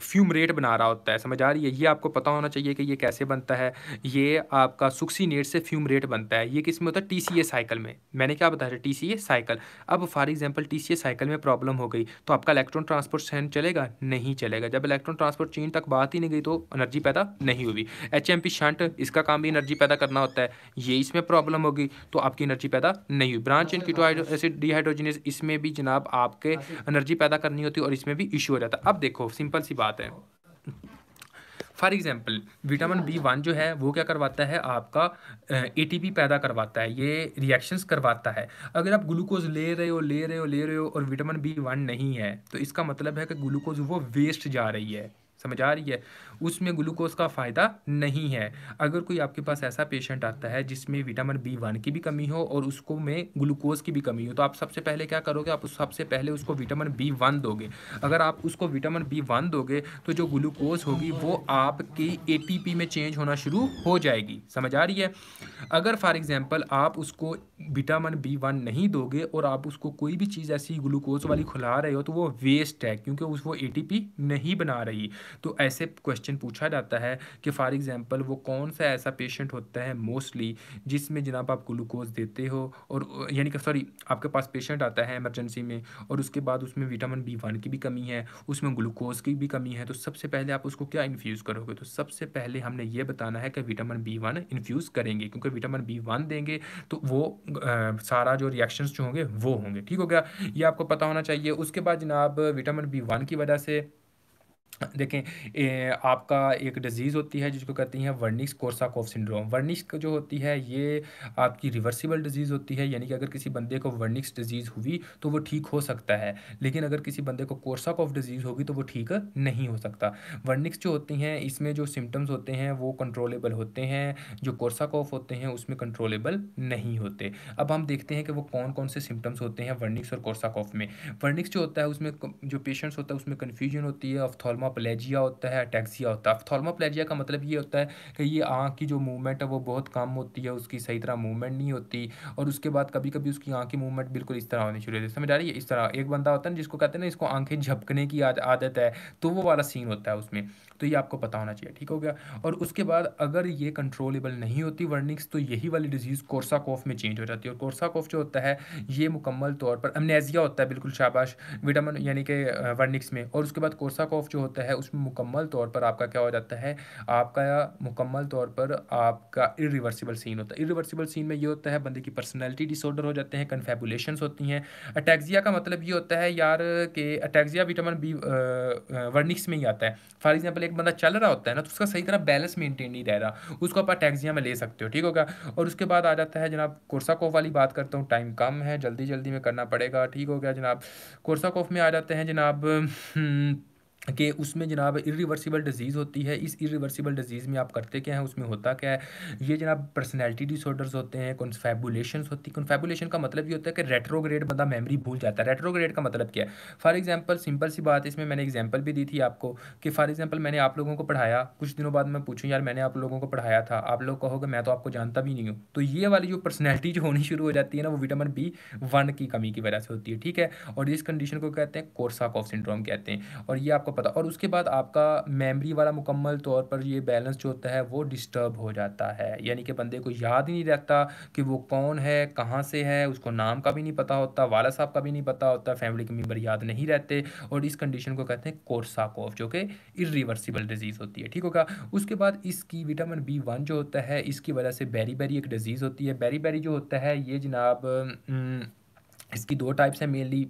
S2: फ्यूम रेट बना रहा होता है समझ आ रही है ये आपको पता होना चाहिए कि ये कैसे बनता है ये आपका सुक्सीनेट से फ्यूम रेट बनता है ये किस में होता है टी सी ए साइकिल में मैंने क्या बताया टी सी ए साइकिल अब for example T C A cycle में प्रॉब्लम हो गई तो आपका इलेक्ट्रॉन ट्रांसपोर्ट चैन चलेगा नहीं चलेगा जब इलेक्ट्रॉन ट्रांसपोर्ट चेन तक बात ही नहीं गई तो एनर्जी पैदा नहीं हुई एच एम पी शंट इसका काम भी एनर्जी पैदा करना होता है ये इसमें प्रॉब्लम होगी तो आपकी एनर्जी पैदा नहीं हुई branch and keto acid dehydrogenase इसमें भी जनाब आपके एनर्जी पैदा करनी होती है और इसमें भी इशू हो जाता है अब देखो सिंपल सी बात बात है for example vitamin B one जो है वो क्या करवाता है आपका ए टी पी पैदा करवाता है ये रिएक्शंस करवाता है अगर आप ग्लूकोज ले रहे हो ले रहे हो ले रहे हो और विटामिन बी वन नहीं है तो इसका मतलब है कि ग्लूकोज वो वेस्ट जा रही है समझ आ रही है उसमें ग्लूकोज का फ़ायदा नहीं है अगर कोई आपके पास ऐसा पेशेंट आता है जिसमें विटामिन बी वन की भी कमी हो और उसको में ग्लूकोज की भी कमी हो तो आप सबसे पहले क्या करोगे आप सबसे पहले उसको विटामिन बी वन दोगे अगर आप उसको विटामिन बी वन दोगे तो जो ग्लूकोज होगी वो आपकी ए में चेंज होना शुरू हो जाएगी समझ आ रही है अगर फॉर एग्ज़ाम्पल आप उसको विटामिन बी वन नहीं दोगे और आप उसको कोई भी चीज़ ऐसी ग्लूकोज वाली खुला रहे हो तो वो वेस्ट है क्योंकि उस वो ए नहीं बना रही तो ऐसे क्वेश्चन क्वेश्चन पूछा जाता है कि फॉर एग्ज़ाम्पल वो कौन सा ऐसा पेशेंट होता है मोस्टली जिसमें जनाब आप ग्लूकोज देते हो और यानी कि सॉरी आपके पास पेशेंट आता है एमरजेंसी में और उसके बाद उसमें विटामिन बी वन की भी कमी है उसमें ग्लूकोज की भी कमी है तो सबसे पहले आप उसको क्या इन्फ्यूज़ करोगे तो सबसे पहले हमने ये बताना है कि विटामिन बी वन इन्फ्यूज़ करेंगे क्योंकि विटामिन बी वन देंगे तो वो आ, सारा जो रिएक्शंस जो होंगे वो होंगे ठीक हो गया ये आपको पता होना चाहिए उसके बाद जनाब विटामिन बी वन की वजह से देखें ए, आपका एक डिजीज़ होती है जिसको कहती हैं वर्निक्स कोर्साकोफ सिंड्रोम वर्निक्स जो होती है ये आपकी रिवर्सिबल डिजीज़ होती है यानी कि अगर किसी बंदे को वर्निक्स डिजीज़ हुई तो वो ठीक हो सकता है लेकिन अगर किसी बंदे को कोर्साकोफ डिजीज़ होगी तो वो ठीक नहीं हो सकता वर्निक्स जो होती हैं इसमें जो सिम्टम्स होते हैं वो कंट्रोलेबल होते हैं जो कोर्साकोफ होते हैं उसमें कंट्रोलेबल नहीं होते अब हम देखते हैं कि वो कौन कौन से सिम्टम्स होते हैं वर्निक्स और कोर्साकोफ में वर्निक्स जो होता है उसमें जो पेशेंट्स होता है उसमें कन्फ्यूजन होती है ऑफ्थॉल ऑफ्थॉर्मोपलेजिया होता है अटैक्सिया होता है ऑफ्थॉर्मोपलेजिया का मतलब ये होता है कि ये आँख की जो मूवमेंट है वो बहुत कम होती है उसकी सही तरह मूवमेंट नहीं होती और उसके बाद कभी कभी उसकी आँख की मूवमेंट बिल्कुल इस तरह होनी शुरू होती है समझ आ रही है इस तरह एक बंदा होता है ना जिसको कहते हैं ना इसको आंखें झपकने की आदत है तो वो वाला सीन होता है उसमें तो ये आपको पता होना चाहिए ठीक हो गया और उसके बाद अगर ये कंट्रोलेबल नहीं होती वर्निक्स तो यही वाली डिजीज़ कोर्साकॉफ में चेंज हो जाती है और कोर्साकॉफ जो होता है ये मुकम्मल तौर पर अमनेजिया होता है बिल्कुल शाबाश विटामिन यानी कि वर्निक्स में और उसके बाद कोर्साकॉफ जो होता है उसमें मुकम्मल तौर पर आपका क्या हो जाता है आपका मुकम्मल तौर पर आपका इरिवर्सिबल सीन होता है इरिवर्सिबल सीन में ये होता है बंदे की पर्सनैलिटी डिसऑर्डर हो जाते हैं कन्फेबुलेशन होती हैं अटैक्सिया का मतलब ये होता है यार के अटैक्सिया विटामिन बी वर्निक्स में ही आता है फॉर एग्जाम्पल एक बंदा चल रहा होता है ना तो उसका सही तरह बैलेंस मेंटेन नहीं रह रहा उसको आप टैक्सिया में ले सकते हो ठीक होगा और उसके बाद आ जाता है जनाब कोर्साकोफ वाली बात करता हूँ टाइम कम है जल्दी जल्दी में करना पड़ेगा ठीक हो गया जनाब कोर्साकोफ में आ जाते हैं जनाब हम्म, कि उसमें जनाब इरिवर्सिबल डिजीज़ होती है इस इरिवर्सिबल डिजीज़ में आप करते क्या है उसमें होता क्या है ये जनाब पर्सनैलिटी डिसऑर्डर्स होते हैं कन्फेबुलेशन होती है कन्फेबुलेशन का मतलब ये होता है कि रेट्रोग्रेड बंदा मेमोरी भूल जाता है रेट्रोग्रेड का मतलब क्या है फॉर एग्जांपल सिंपल सी बात इसमें मैंने एग्ज़ाम्पल भी दी थी आपको कि फॉर एग्ज़ाम्पल मैंने आप लोगों को पढ़ाया कुछ दिनों बाद मैं पूछूँ यार मैंने आप लोगों को पढ़ाया था आप लोग कहोगे मैं तो आपको जानता भी नहीं हूँ तो ये वाली जो पर्सनैलिटी जो होनी शुरू हो जाती है ना वो विटामिन बी वन की कमी की वजह से होती है ठीक है और इस कंडीशन को कहते हैं कोर्साकॉफ सिंड्रोम कहते हैं और ये आपको पता और उसके बाद आपका मेमोरी वाला मुकम्मल तौर पर ये बैलेंस जो होता है वो डिस्टर्ब हो जाता है यानी कि बंदे को याद ही नहीं रहता कि वो कौन है कहाँ से है उसको नाम का भी नहीं पता होता वाला साहब का भी नहीं पता होता फैमिली के मेम्बर याद नहीं रहते और इस कंडीशन को कहते हैं कोर्साकोफ जो कि इरिवर्सिबल डिजीज़ होती है ठीक होगा उसके बाद इसकी विटामिन बी वन जो होता है इसकी वजह से बैरी बैरी एक डिजीज़ होती है बैरी बैरी जो होता है ये जनाब हम्म, इसकी दो टाइप्स हैं मेनली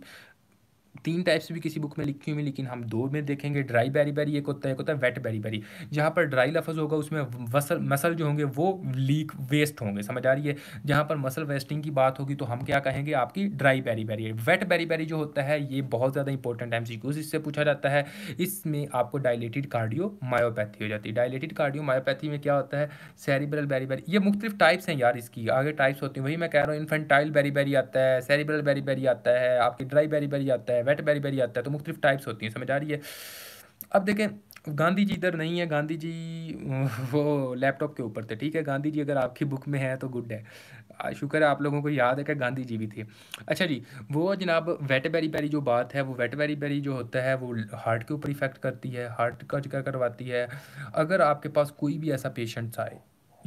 S2: तीन टाइप्स भी किसी बुक में लिखी हुई लेकिन हम दो में देखेंगे ड्राई बेरी बेरी एक होता है एक होता है वेट बैरी बैरी जहाँ पर ड्राई लफज होगा उसमें वसल मसल जो होंगे वो लीक वेस्ट होंगे समझ आ रही है जहाँ पर मसल वेस्टिंग की बात होगी तो हम क्या कहेंगे आपकी dry beri beri wet beri beri जो होता है ये बहुत ज़्यादा इंपॉर्टेंट एम इससे पूछा जाता है इसमें आपको डायलेटेड कार्डियो मायोपैथी हो जाती है डायलेटेड कार्डियो मायोपैथी में क्या होता है सेरिब्रल बेरी बेरी ये मुख्तलिफ टाइप्स हैं यार इसकी आगे टाइप्स होती हैं वही मैं कह रहा हूँ इन्फेंटाइल बेरी बेरी आता है सेरिब्रल बेरी बेरी आता है आपकी ड्राई बेरी बेरी आता है वेट बेरी बेरी आता है तो मुख्तलिफ टाइप्स होती हैं समझ आ रही है अब देखें गांधी जी इधर नहीं है गांधी जी वो लैपटॉप के ऊपर थे ठीक है गांधी जी अगर आपकी बुक में है तो गुड है शुक्र है आप लोगों को याद है कि गांधी जी भी थे अच्छा जी वो जनाब वेट बेरी बेरी जो बात है वो वेट बेरी बेरी जो होता है वो हार्ट के ऊपर इफ़ेक्ट करती है हार्ट का जिक्र करवाती है अगर आपके पास कोई भी ऐसा पेशेंट्स आए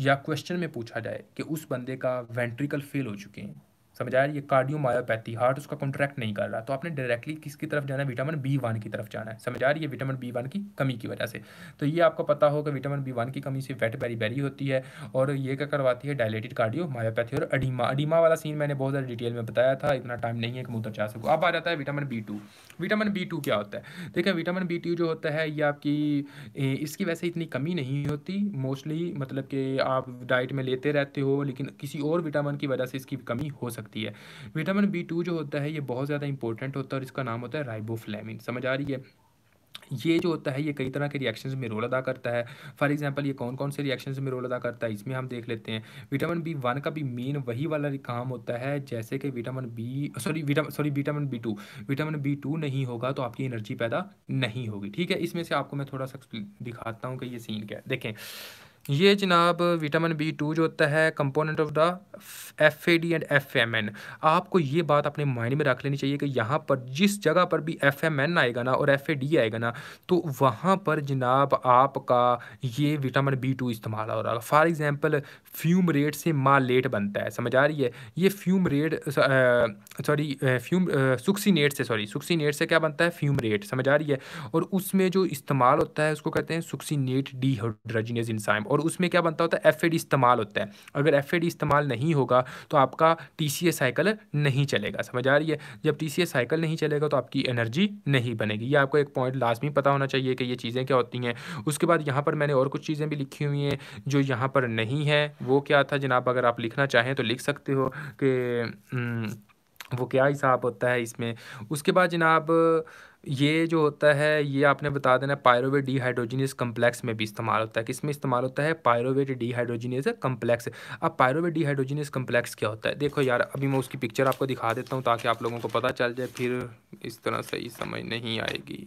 S2: या क्वेश्चन में पूछा जाए कि उस बंदे का वेंट्रिकल फेल हो चुके हैं समझ आया ये कार्डियोमायोपैथी मायोपैथी हार्ट उसका कॉन्ट्रैक्ट नहीं कर रहा तो आपने डायरेक्टली किसकी तरफ जाना है विटामिन बी वन की तरफ जाना है समझ आ रही है विटामिन बी वन की कमी की वजह से तो ये आपको पता होगा विटामिन बी वन की कमी से वेट बेरी बैरी होती है और ये क्या करवाती है डायलेटेड कार्डियो मायोपैथी और अडीमा अडीमा वाला सीन मैंने बहुत ज़्यादा डिटेल में बताया था इतना टाइम नहीं है कि मैं जा सकूँ अब आ जाता है vitamin B two vitamin B two क्या होता है देखिए विटामिन बी टू जो होता है ये आपकी इसकी वैसे इतनी कमी नहीं होती मोस्टली मतलब कि आप डाइट में लेते रहते हो लेकिन किसी और विटामिन की वजह से इसकी कमी हो सकती सकती है विटामिन बी टू जो होता है ये बहुत ज़्यादा इंपॉर्टेंट होता है और इसका नाम होता है राइबोफ्लेमिन समझ आ रही है ये जो होता है ये कई तरह के रिएक्शंस में रोल अदा करता है फॉर एग्जांपल ये कौन कौन से रिएक्शंस में रोल अदा करता है इसमें हम देख लेते हैं विटामिन बी वन का भी मेन वही वाला काम होता है जैसे कि vitamin B sorry vitamin sorry vitamin B two vitamin B two नहीं होगा तो आपकी एनर्जी पैदा नहीं होगी ठीक है इसमें से आपको मैं थोड़ा सा दिखाता हूँ कि ये सीन क्या है देखें ये जनाब विटामिन बी टू जो होता है component of the F A D and F M N आपको ये बात अपने माइंड में रख लेनी चाहिए कि यहाँ पर जिस जगह पर भी एफ एम एन आएगा ना और एफ ए डी आएगा ना तो वहाँ पर जनाब आपका ये विटामिन बी टू इस्तेमाल हो रहा है फॉर एग्ज़ाम्पल रेट से मालेट बनता है समझ आ रही है ये fumarate sorry fume succinate से सॉरी सुक्सीनेट से क्या बनता है फ्यूम रेट समझ आ रही है और उसमें जो इस्तेमाल होता है उसको कहते हैं सुक्सीनेट डीहाइड्रोजीनियस इंसाइम और उसमें क्या बनता होता है एफ इस्तेमाल होता है अगर एफ इस्तेमाल नहीं होगा तो आपका टी साइकिल नहीं चलेगा समझ आ रही है जब टी साइकिल नहीं चलेगा तो आपकी एनर्जी नहीं बनेगी ये आपको एक पॉइंट लाजमी पता होना चाहिए कि ये चीज़ें क्या होती हैं उसके बाद यहाँ पर मैंने और कुछ चीज़ें भी लिखी हुई हैं जो यहाँ पर नहीं है वो क्या था जनाब अगर आप लिखना चाहें तो लिख सकते हो कि हम्म, वो क्या हिसाब होता है इसमें उसके बाद जनाब ये जो होता है ये आपने बता देना पायरोवेट डीहाइड्रोजिनेस कम्प्लेक्स में भी इस्तेमाल होता है किसमें इस्तेमाल होता है पायरोवेट डीहाइड्रोजिनेस कम्प्लेक्स अब पायरोवेट डीहाइड्रोजिनेस कम्प्लेक्स क्या होता है देखो यार अभी मैं उसकी पिक्चर आपको दिखा देता हूँ ताकि आप लोगों को पता चल जाए फिर इस तरह सही समझ नहीं आएगी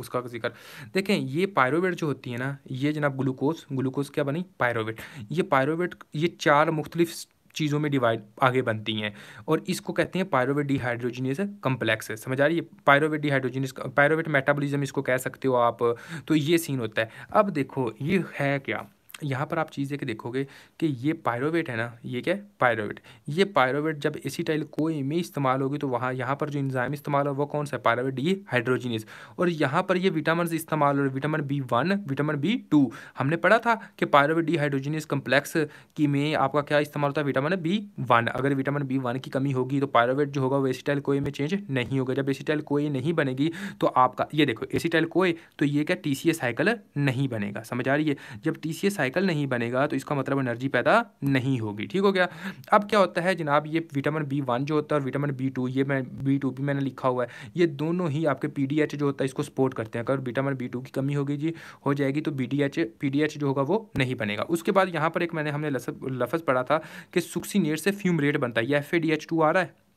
S2: उसका जिक्र देखें ये पायरोवेट जो होती है ना ये जनाब ग्लूकोज ग्लूकोज क्या बनी पायरोवेट ये पायरोवेट ये चार मुख्तलिफ चीज़ों में डिवाइड आगे बनती हैं और इसको कहते हैं पायरोवेट डिहाइड्रोजिनेस कम्प्लेक्स समझ आ रही है पायरोवेट डिहाइड्रोजिनेस पायरोवेट मेटाबॉलिज्म इसको कह सकते हो आप तो ये सीन होता है अब देखो ये है क्या यहाँ पर आप चीज़ एक देखोगे कि ये पायरोवेट है ना ये क्या है पायरोवेट ये पायरोवेट जब एसीटाइल कोई में इस्तेमाल होगी तो वहाँ यहाँ पर जो इंजाम इस्तेमाल हो वो कौन सा है पायरोवेट ये हाइड्रोजीनियस और यहाँ पर ये विटामिन इस्तेमाल हो रहे vitamin B one vitamin B two हमने पढ़ा था कि पायरोवेट डी हाइड्रोजीनियस कम्प्लेक्स की में आपका क्या इस्तेमाल होता है विटामिन बी वन अगर विटामिन बी वन की कमी होगी तो पायरोवेट जो होगा वो एसीटाइल कोए में चेंज नहीं होगा जब एसीटाइल कोए नहीं बनेगी तो आपका ये देखो एसीटाइल कोए तो ये क्या टी साइकिल नहीं बनेगा समझ आ रही है जब टी साइकिल साइकिल नहीं बनेगा तो इसका मतलब एनर्जी पैदा नहीं होगी ठीक हो गया अब क्या होता है जनाब ये विटामिन बी वन जो होता है और विटामिन बी टू ये मैं बी टू भी मैंने लिखा हुआ है ये दोनों ही आपके पी डी एच जो होता है इसको सपोर्ट करते हैं अगर विटामिन बी टू की कमी होगी जी हो जाएगी तो B D H P D H जो होगा वो नहीं बनेगा उसके बाद यहाँ पर एक मैंने हमने लफज पढ़ा था कि सुक्सीनेट से फ्यूमरेट बनता है ये F A D H two आ रहा है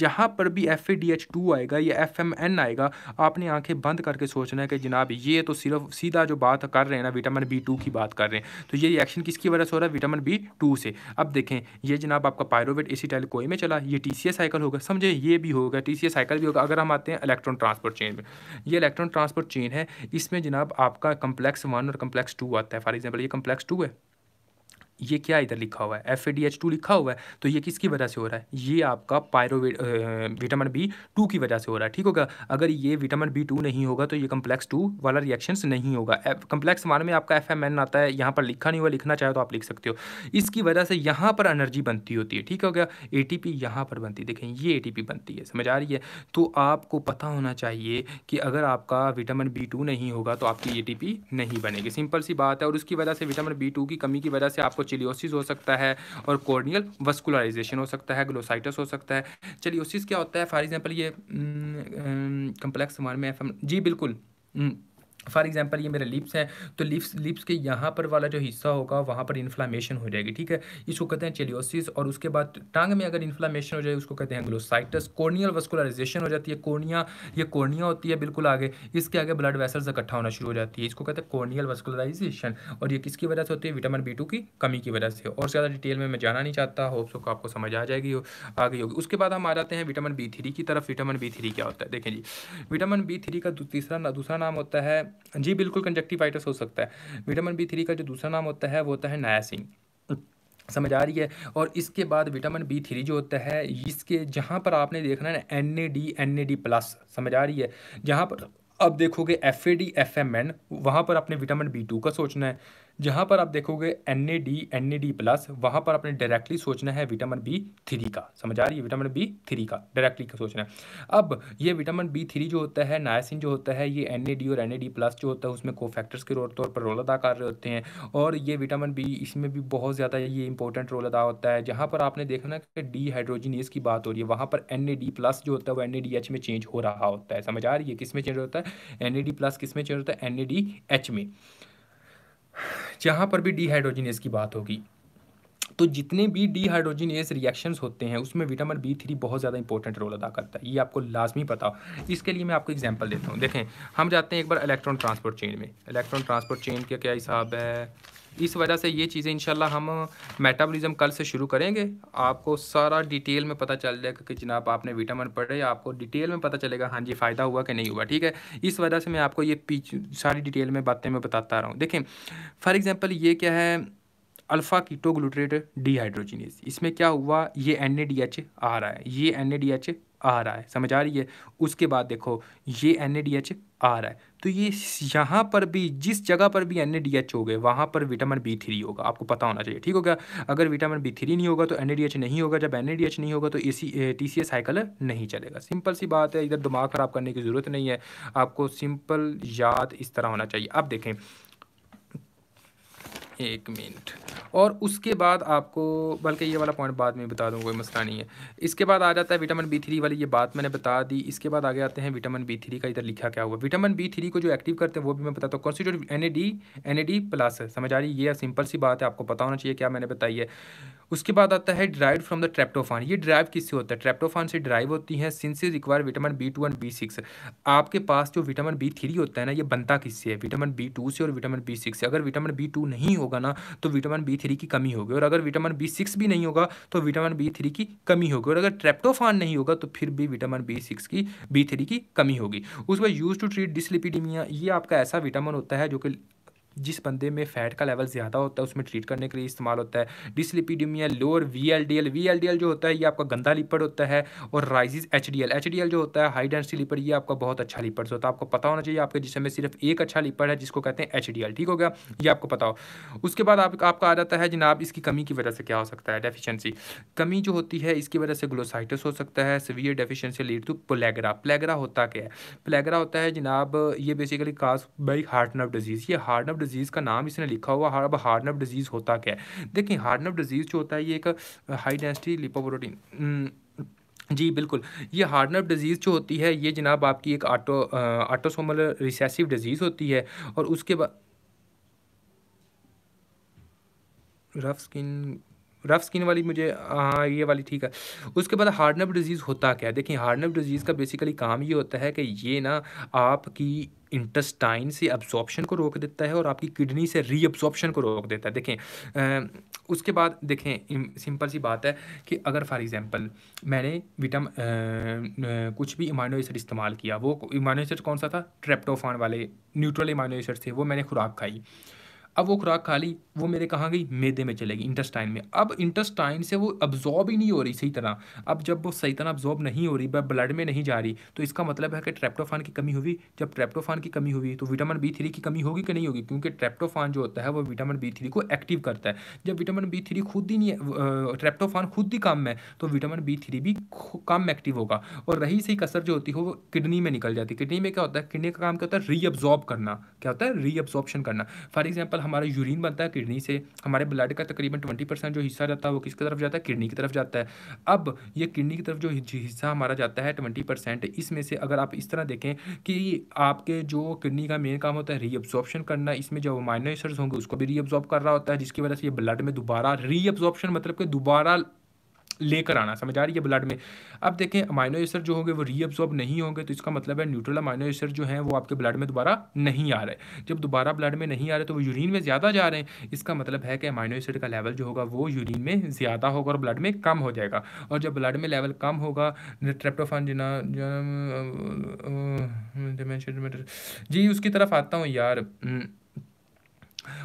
S2: जहाँ पर भी एफ टू आएगा या एफ आएगा आपने आंखें बंद करके सोचना है कि जनाब ये तो सिर्फ सीधा जो बात कर रहे हैं ना विटामिन बी टू की बात कर रहे हैं तो ये रिएक्शन किसकी वजह से हो रहा है विटामिन बी टू से अब देखें ये जनाब आपका पायरोवेट टाइल कोई में चला ये टी साइकिल होगा समझे ये भी होगा टी साइकिल भी होगा अगर हम आते हैं इलेक्ट्रॉन ट्रांसपोर्ट चेन में ये इलेक्ट्रॉन ट्रांसपोर्ट चेन है इसमें जनाब आपका कम्प्लेक्स वन और कम्प्लेक्स टू आता है फॉर एग्जाम्पल ये कम्प्लेक्स टू है ये क्या इधर लिखा हुआ है F A D H two लिखा हुआ है तो ये किसकी वजह से हो रहा है ये आपका पायरो विटामिन बी टू की वजह से हो रहा है ठीक होगा अगर ये विटामिन बी टू नहीं होगा तो ये कम्प्लेक्स टू वाला रिएक्शंस नहीं होगा कम्प्लेक्स वन में आपका एफ एम एन आता है यहाँ पर लिखा नहीं हुआ लिखना चाहे तो आप लिख सकते हो इसकी वजह से यहाँ पर एनर्जी बनती होती है ठीक हो गया ए टी पी यहाँ पर बनती है देखें ये ए टी पी बनती है समझ आ रही है तो आपको पता होना चाहिए कि अगर आपका विटामिन बी टू नहीं होगा तो आपकी ए टी पी नहीं बनेगी सिंपल सी बात है और उसकी वजह से विटामिन बी टू की कमी की वजह से आपको ग्लोचिलियोसिस हो सकता है और कॉर्नियल वस्कुलराइजेशन हो सकता है ग्लोसाइटस हो सकता है चिलियोसिस क्या होता है फॉर एग्जाम्पल ये कम्प्लेक्स हमारे में जी बिल्कुल फॉर एग्जाम्पल ये मेरे लिप्स हैं तो लिप्स लिप्स के यहाँ पर वाला जो हिस्सा होगा वहाँ पर इन्फ्लामेशन हो जाएगी ठीक है इसको कहते हैं चेलियोसिस और उसके बाद टांग में अगर इन्फ्लामेशन हो जाए उसको कहते हैं ग्लोसाइटस कोर्नियल वस्कुलराइजेशन हो जाती है कोर्निया ये कोर्निया होती है बिल्कुल आगे इसके आगे ब्लड वेसल्स इकट्ठा होना शुरू हो जाती है इसको कहते हैं कोर्नियल वस्कुलराइजेशन और ये किसकी वजह से होती है विटामिन बी की कमी की वजह से और ज़्यादा डिटेल में मैं जाना नहीं चाहता होप्स को आपको समझ आ जाएगी हो आ गई होगी उसके बाद हम आ जाते हैं विटामिन बी की तरफ विटामिन बी क्या होता है देखें जी विटामिन बी का तीसरा दूसरा नाम होता है जी बिल्कुल कंजक्टिवाइटिस हो सकता है विटामिन बी थ्री का जो दूसरा नाम होता है वो होता है नायासिन समझ आ रही है और इसके बाद विटामिन बी थ्री जो होता है इसके जहाँ पर आपने देखना है N A D N A D plus समझ आ रही है जहाँ पर अब देखोगे F A D F M N वहाँ पर आपने विटामिन बी टू का सोचना है जहाँ पर आप देखोगे N A D N A D plus वहाँ पर आपने डायरेक्टली सोचना है विटामिन बी थ्री का समझ आ रही है विटामिन बी थ्री का डायरेक्टली का सोचना है अब ये विटामिन बी थ्री जो होता है नायसिन जो होता है ये एन ए डी और एन ए डी प्लस जो होता है उसमें कोफैक्टर्स के तौर पर रोल अदा कर रहे होते हैं और ये विटामिन बी इसमें भी बहुत ज़्यादा ये इंपॉर्टेंट रोल अदा होता है जहाँ पर आपने देखना कि हाइड्रोजीनियस की बात हो रही है वहाँ पर एन ए डी प्लस जो होता है वो एन ए डी एच में चेंज हो रहा होता है समझ आ रही है किस में चेंज होता है एन ए डी प्लस किस में चेंज होता है एन ए डी एच में जहाँ पर भी डीहाइड्रोजिनेस की बात होगी तो जितने भी डीहाइड्रोजिनेस रिएक्शंस होते हैं उसमें विटामिन बी थ्री बहुत ज़्यादा इंपॉर्टेंट रोल अदा करता है ये आपको लाजमी पता हो इसके लिए मैं आपको एग्जांपल देता हूँ देखें हम जाते हैं एक बार इलेक्ट्रॉन ट्रांसपोर्ट चेन में इलेक्ट्रॉन ट्रांसपोर्ट चेन का क्या हिसाब है इस वजह से ये चीज़ें इंशाल्लाह हम मेटाबॉलिज्म कल से शुरू करेंगे आपको सारा डिटेल में पता चल जाएगा कि जनाब आपने विटामिन पढ़े आपको डिटेल में पता चलेगा हाँ जी फ़ायदा हुआ कि नहीं हुआ ठीक है इस वजह से मैं आपको ये पीछ सारी डिटेल में बातें मैं बताता रहा हूँ देखें फॉर एग्ज़ाम्पल ये क्या है अल्फ़ा कीटोग्लूटरेट डीहाइड्रोजिनेस इसमें क्या हुआ ये एन ए डी एच आ रहा है ये एन ए डी एच आ रहा है समझ आ रही है उसके बाद देखो ये एन ए डी एच आ रहा है तो ये यहाँ पर भी जिस जगह पर भी एन ए डी एच हो गए वहाँ पर विटामिन बी थ्री होगा आपको पता होना चाहिए ठीक हो गया अगर विटामिन बी थ्री नहीं होगा तो एन ए डी एच नहीं होगा जब एन ए डी एच नहीं होगा तो ए C T C A cycle नहीं चलेगा सिंपल सी बात है इधर दिमाग ख़राब करने की ज़रूरत नहीं है आपको सिंपल याद इस तरह होना चाहिए अब देखें एक मिनट और उसके बाद आपको बल्कि ये वाला पॉइंट बाद में बता दूँ कोई मसला नहीं है इसके बाद आ जाता है विटामिन बी थ्री वाली ये बात मैंने बता दी इसके बाद आगे आते हैं विटामिन बी थ्री का इधर लिखा क्या हुआ विटामिन बी थ्री को जो एक्टिव करते हैं वो भी मैं बताता हूँ constitute N A D N A D plus समझ आ रही है सिंपल सी बात है आपको पता होना चाहिए क्या मैंने बताई है उसके बाद आता है ड्राइव फ्रॉम द ट्रेप्टोफान ये ड्राइव किससे होता है ट्रेप्टोफान से ड्राइव होती है since is require vitamin B two and B six आपके पास जो विटामिन बी थ्री होता है ना ये बनता किससे है विटामिन बी टू से और विटामिन बी सिक्स से अगर विटामिन बी टू नहीं होगा ना तो विटामिन बी थ्री की कमी होगी और अगर विटामिन बी सिक्स भी नहीं होगा तो विटामिन बी थ्री की कमी होगी और अगर ट्रेप्टोफान नहीं होगा तो फिर भी विटामिन बी सिक्स की बी थ्री की कमी होगी उसके बाद यूज टू ट्रीट डिसलिपिडीमिया ये आपका ऐसा विटामिन होता है जो कि जिस बंदे में फैट का लेवल ज़्यादा होता है उसमें ट्रीट करने के लिए इस्तेमाल होता है dyslipidemia lower V L D L V L D L जो होता है ये आपका गंदा लिपड होता है और raises H D L H D L जो होता है हाई डेंसिटी लिपड ये आपका बहुत अच्छा लिपड होता है आपको पता होना चाहिए आपके जिसमें सिर्फ एक अच्छा लिपड है जिसको कहते हैं एच डी एल ठीक हो गया ये आपको पता हो उसके बाद आप, आपका आ जाता है जनाब इसकी कमी की वजह से क्या हो सकता है डेफिशिएंसी कमी जो होती है इसकी वजह से ग्लोसाइटिस हो सकता है severe deficiency lead to pellagra pellagra होता क्या है प्लेगरा होता है जनाब ये basically cause by heart nerve disease ये हार्ट नर्व डिजीज़ का नाम इसने लिखा हुआ अब हार्डनप डिजीज़ होता क्या है देखिए हार्डनप डिजीज़ जो होता है ये एक हाई डेंसिटी लिपोप्रोटीन जी बिल्कुल ये हार्डनर डिजीज़ जो होती है ये जनाब आपकी एक आटो आटोसोमल रिसेसिव डिजीज़ होती है और उसके बाद रफ स्किन रफ स्किन वाली मुझे हाँ ये वाली ठीक है उसके बाद हार्डनप डिजीज़ होता क्या है देखिए हार्डनप डिजीज़ का बेसिकली काम ये होता है कि ये ना आपकी इंटस्टाइन से अब्जॉर्प्शन को रोक देता है और आपकी किडनी से रीअब्जॉर्प्शन को रोक देता है देखें आ, उसके बाद देखें सिंपल सी बात है कि अगर फॉर एग्ज़ाम्पल मैंने विटाम कुछ भी इमानो एसड इस्तेमाल किया वो इमानो एसड कौन सा था ट्रेप्टोफान वाले न्यूट्रल इमानो एसड थे वो मैंने खुराक खाई अब वो खुराक खा ली वो मेरे कहाँ गई मेदे में चलेगी इंटेस्टाइन में अब इंटेस्टाइन से वो अब्जॉर्ब ही नहीं हो रही सही तरह अब जब वो सही तरह अब्जॉर्ब नहीं हो रही ब्लड में नहीं जा रही तो इसका मतलब है कि ट्रैप्टोफान की कमी हुई जब ट्रेप्टोफान की कमी हुई तो विटामिन बी थ्री की कमी होगी कि नहीं होगी क्योंकि ट्रेप्टोफान जो होता है वो विटामिन बी थ्री को एक्टिव करता है जब विटामिन बी थ्री खुद ही नहीं ट्रैप्टोफान खुद ही कम है तो विटामिन बी थ्री भी कम एक्टिव होगा और रही सही कसर जो होती है वो किडनी में निकल जाती है किडनी में क्या होता है किडनी का काम क्या होता है रीअब्जॉर्ब करना क्या होता है रीअब्जॉर्प्शन करना फॉर एग्जाम्पल हमारा यूरिन बनता है किडनी से हमारे ब्लड का तकरीबन ट्वेंटी परसेंट जो हिस्सा जाता है वो किसकी तरफ जाता है किडनी की तरफ जाता है अब ये किडनी की तरफ जो हिस्सा हमारा जाता है ट्वेंटी परसेंट इसमें से अगर आप इस तरह देखें कि आपके जो किडनी का मेन काम होता है रीअब्जॉर्प्शन करना इसमें जो माइनोसर्स होंगे उसको भी रीअब्जॉर्ब कर रहा होता है जिसकी वजह से ये ब्लड में दोबारा रीअब्जॉर्प्शन मतलब कि दोबारा लेकर आना समझ आ रही है ब्लड में अब देखें अमाइनो एसर जो होंगे वो रीअब्जॉर्ब नहीं होंगे तो इसका मतलब है न्यूट्रल अमाइनो एसर जो हैं वो आपके ब्लड में दोबारा नहीं आ रहे जब दोबारा ब्लड में नहीं आ रहे तो वो यूरिन में ज़्यादा जा रहे हैं इसका मतलब है कि अमाइनो एसिड का लेवल जो होगा वो यूरिन में ज़्यादा होगा और ब्लड में कम हो जाएगा और जब ब्लड में लेवल कम होगा ट्रेप्टोफान जिना जी उसकी तरफ आता हूँ यार हम्म,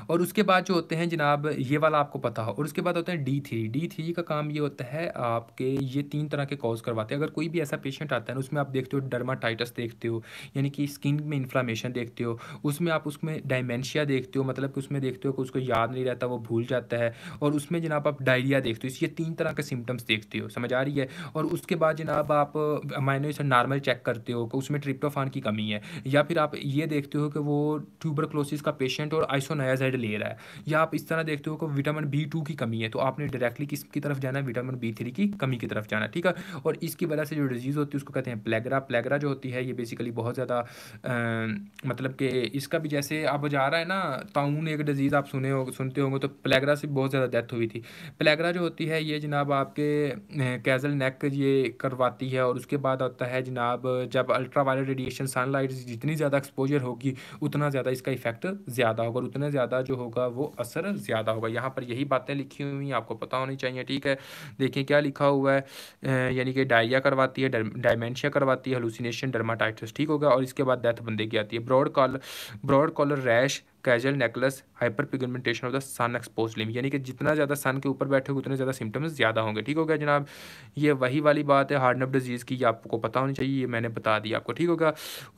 S2: और उसके बाद जो होते हैं जनाब ये वाला आपको पता हो और उसके बाद होते हैं डी थ्री डी थ्री का काम ये होता है आपके ये तीन तरह के कॉज करवाते हैं अगर कोई भी ऐसा पेशेंट आता है ना उसमें आप देखते हो डर्माटाइटस देखते हो यानी कि स्किन में इन्फ्लामेशन देखते हो उसमें आप उसमें डायमेंशिया देखते हो मतलब कि उसमें देखते हो कि उसको याद नहीं रहता वो भूल जाता है और उसमें जनाब आप डायरिया देखते हो इस ये तीन तरह के सिम्टम्स देखते हो समझ आ रही है और उसके बाद जनाब आप माइनो नॉर्मल चेक करते हो उसमें ट्रिप्टोफान की कमी है या फिर आप ये देखते हो कि वो ट्यूबरक्लोसिस का पेशेंट और आइसोनाया पैरासाइड ले रहा है या आप इस तरह देखते हो कि विटामिन बी टू की कमी है तो आपने डायरेक्टली किसकी तरफ जाना है विटामिन बी थ्री की कमी की तरफ जाना ठीक है और इसकी वजह से जो डिजीज़ होती है उसको कहते हैं प्लेगरा प्लेगरा जो होती है ये बेसिकली बहुत ज़्यादा मतलब कि इसका भी जैसे अब जा रहा है ना ताउन एक डिजीज़ आप सुने हो सुनते होंगे तो प्लेगरा से बहुत ज़्यादा डेथ हुई थी प्लेगरा जो होती है ये जनाब आपके कैजल नेक ये करवाती है और उसके बाद आता है जनाब जब अल्ट्रा वायलेट रेडिएशन सनलाइट जितनी ज़्यादा एक्सपोजर होगी उतना ज़्यादा इसका इफेक्ट ज़्यादा होगा उतना ज़्यादा ज़्यादा जो होगा वो असर ज़्यादा होगा यहाँ पर यही बातें लिखी हुई हैं आपको पता होनी चाहिए ठीक है देखिए क्या लिखा हुआ है यानी कि डायरिया करवाती है डायमेंशिया करवाती है हलूसिनेशन डर्माटाइटिस ठीक होगा और इसके बाद डेथ बंदे की आती है broad collar broad collar rash Casal necklace hyper pigmentation of the sun expose limb यानी कि जितना ज़्यादा सन के ऊपर बैठे उतने ज़्यादा सिम्टम्स ज़्यादा होंगे ठीक हो गया जनाब ये वही वाली बात है हार्डनप डिजीज़ की आपको पता होनी चाहिए ये मैंने बता दी आपको ठीक होगा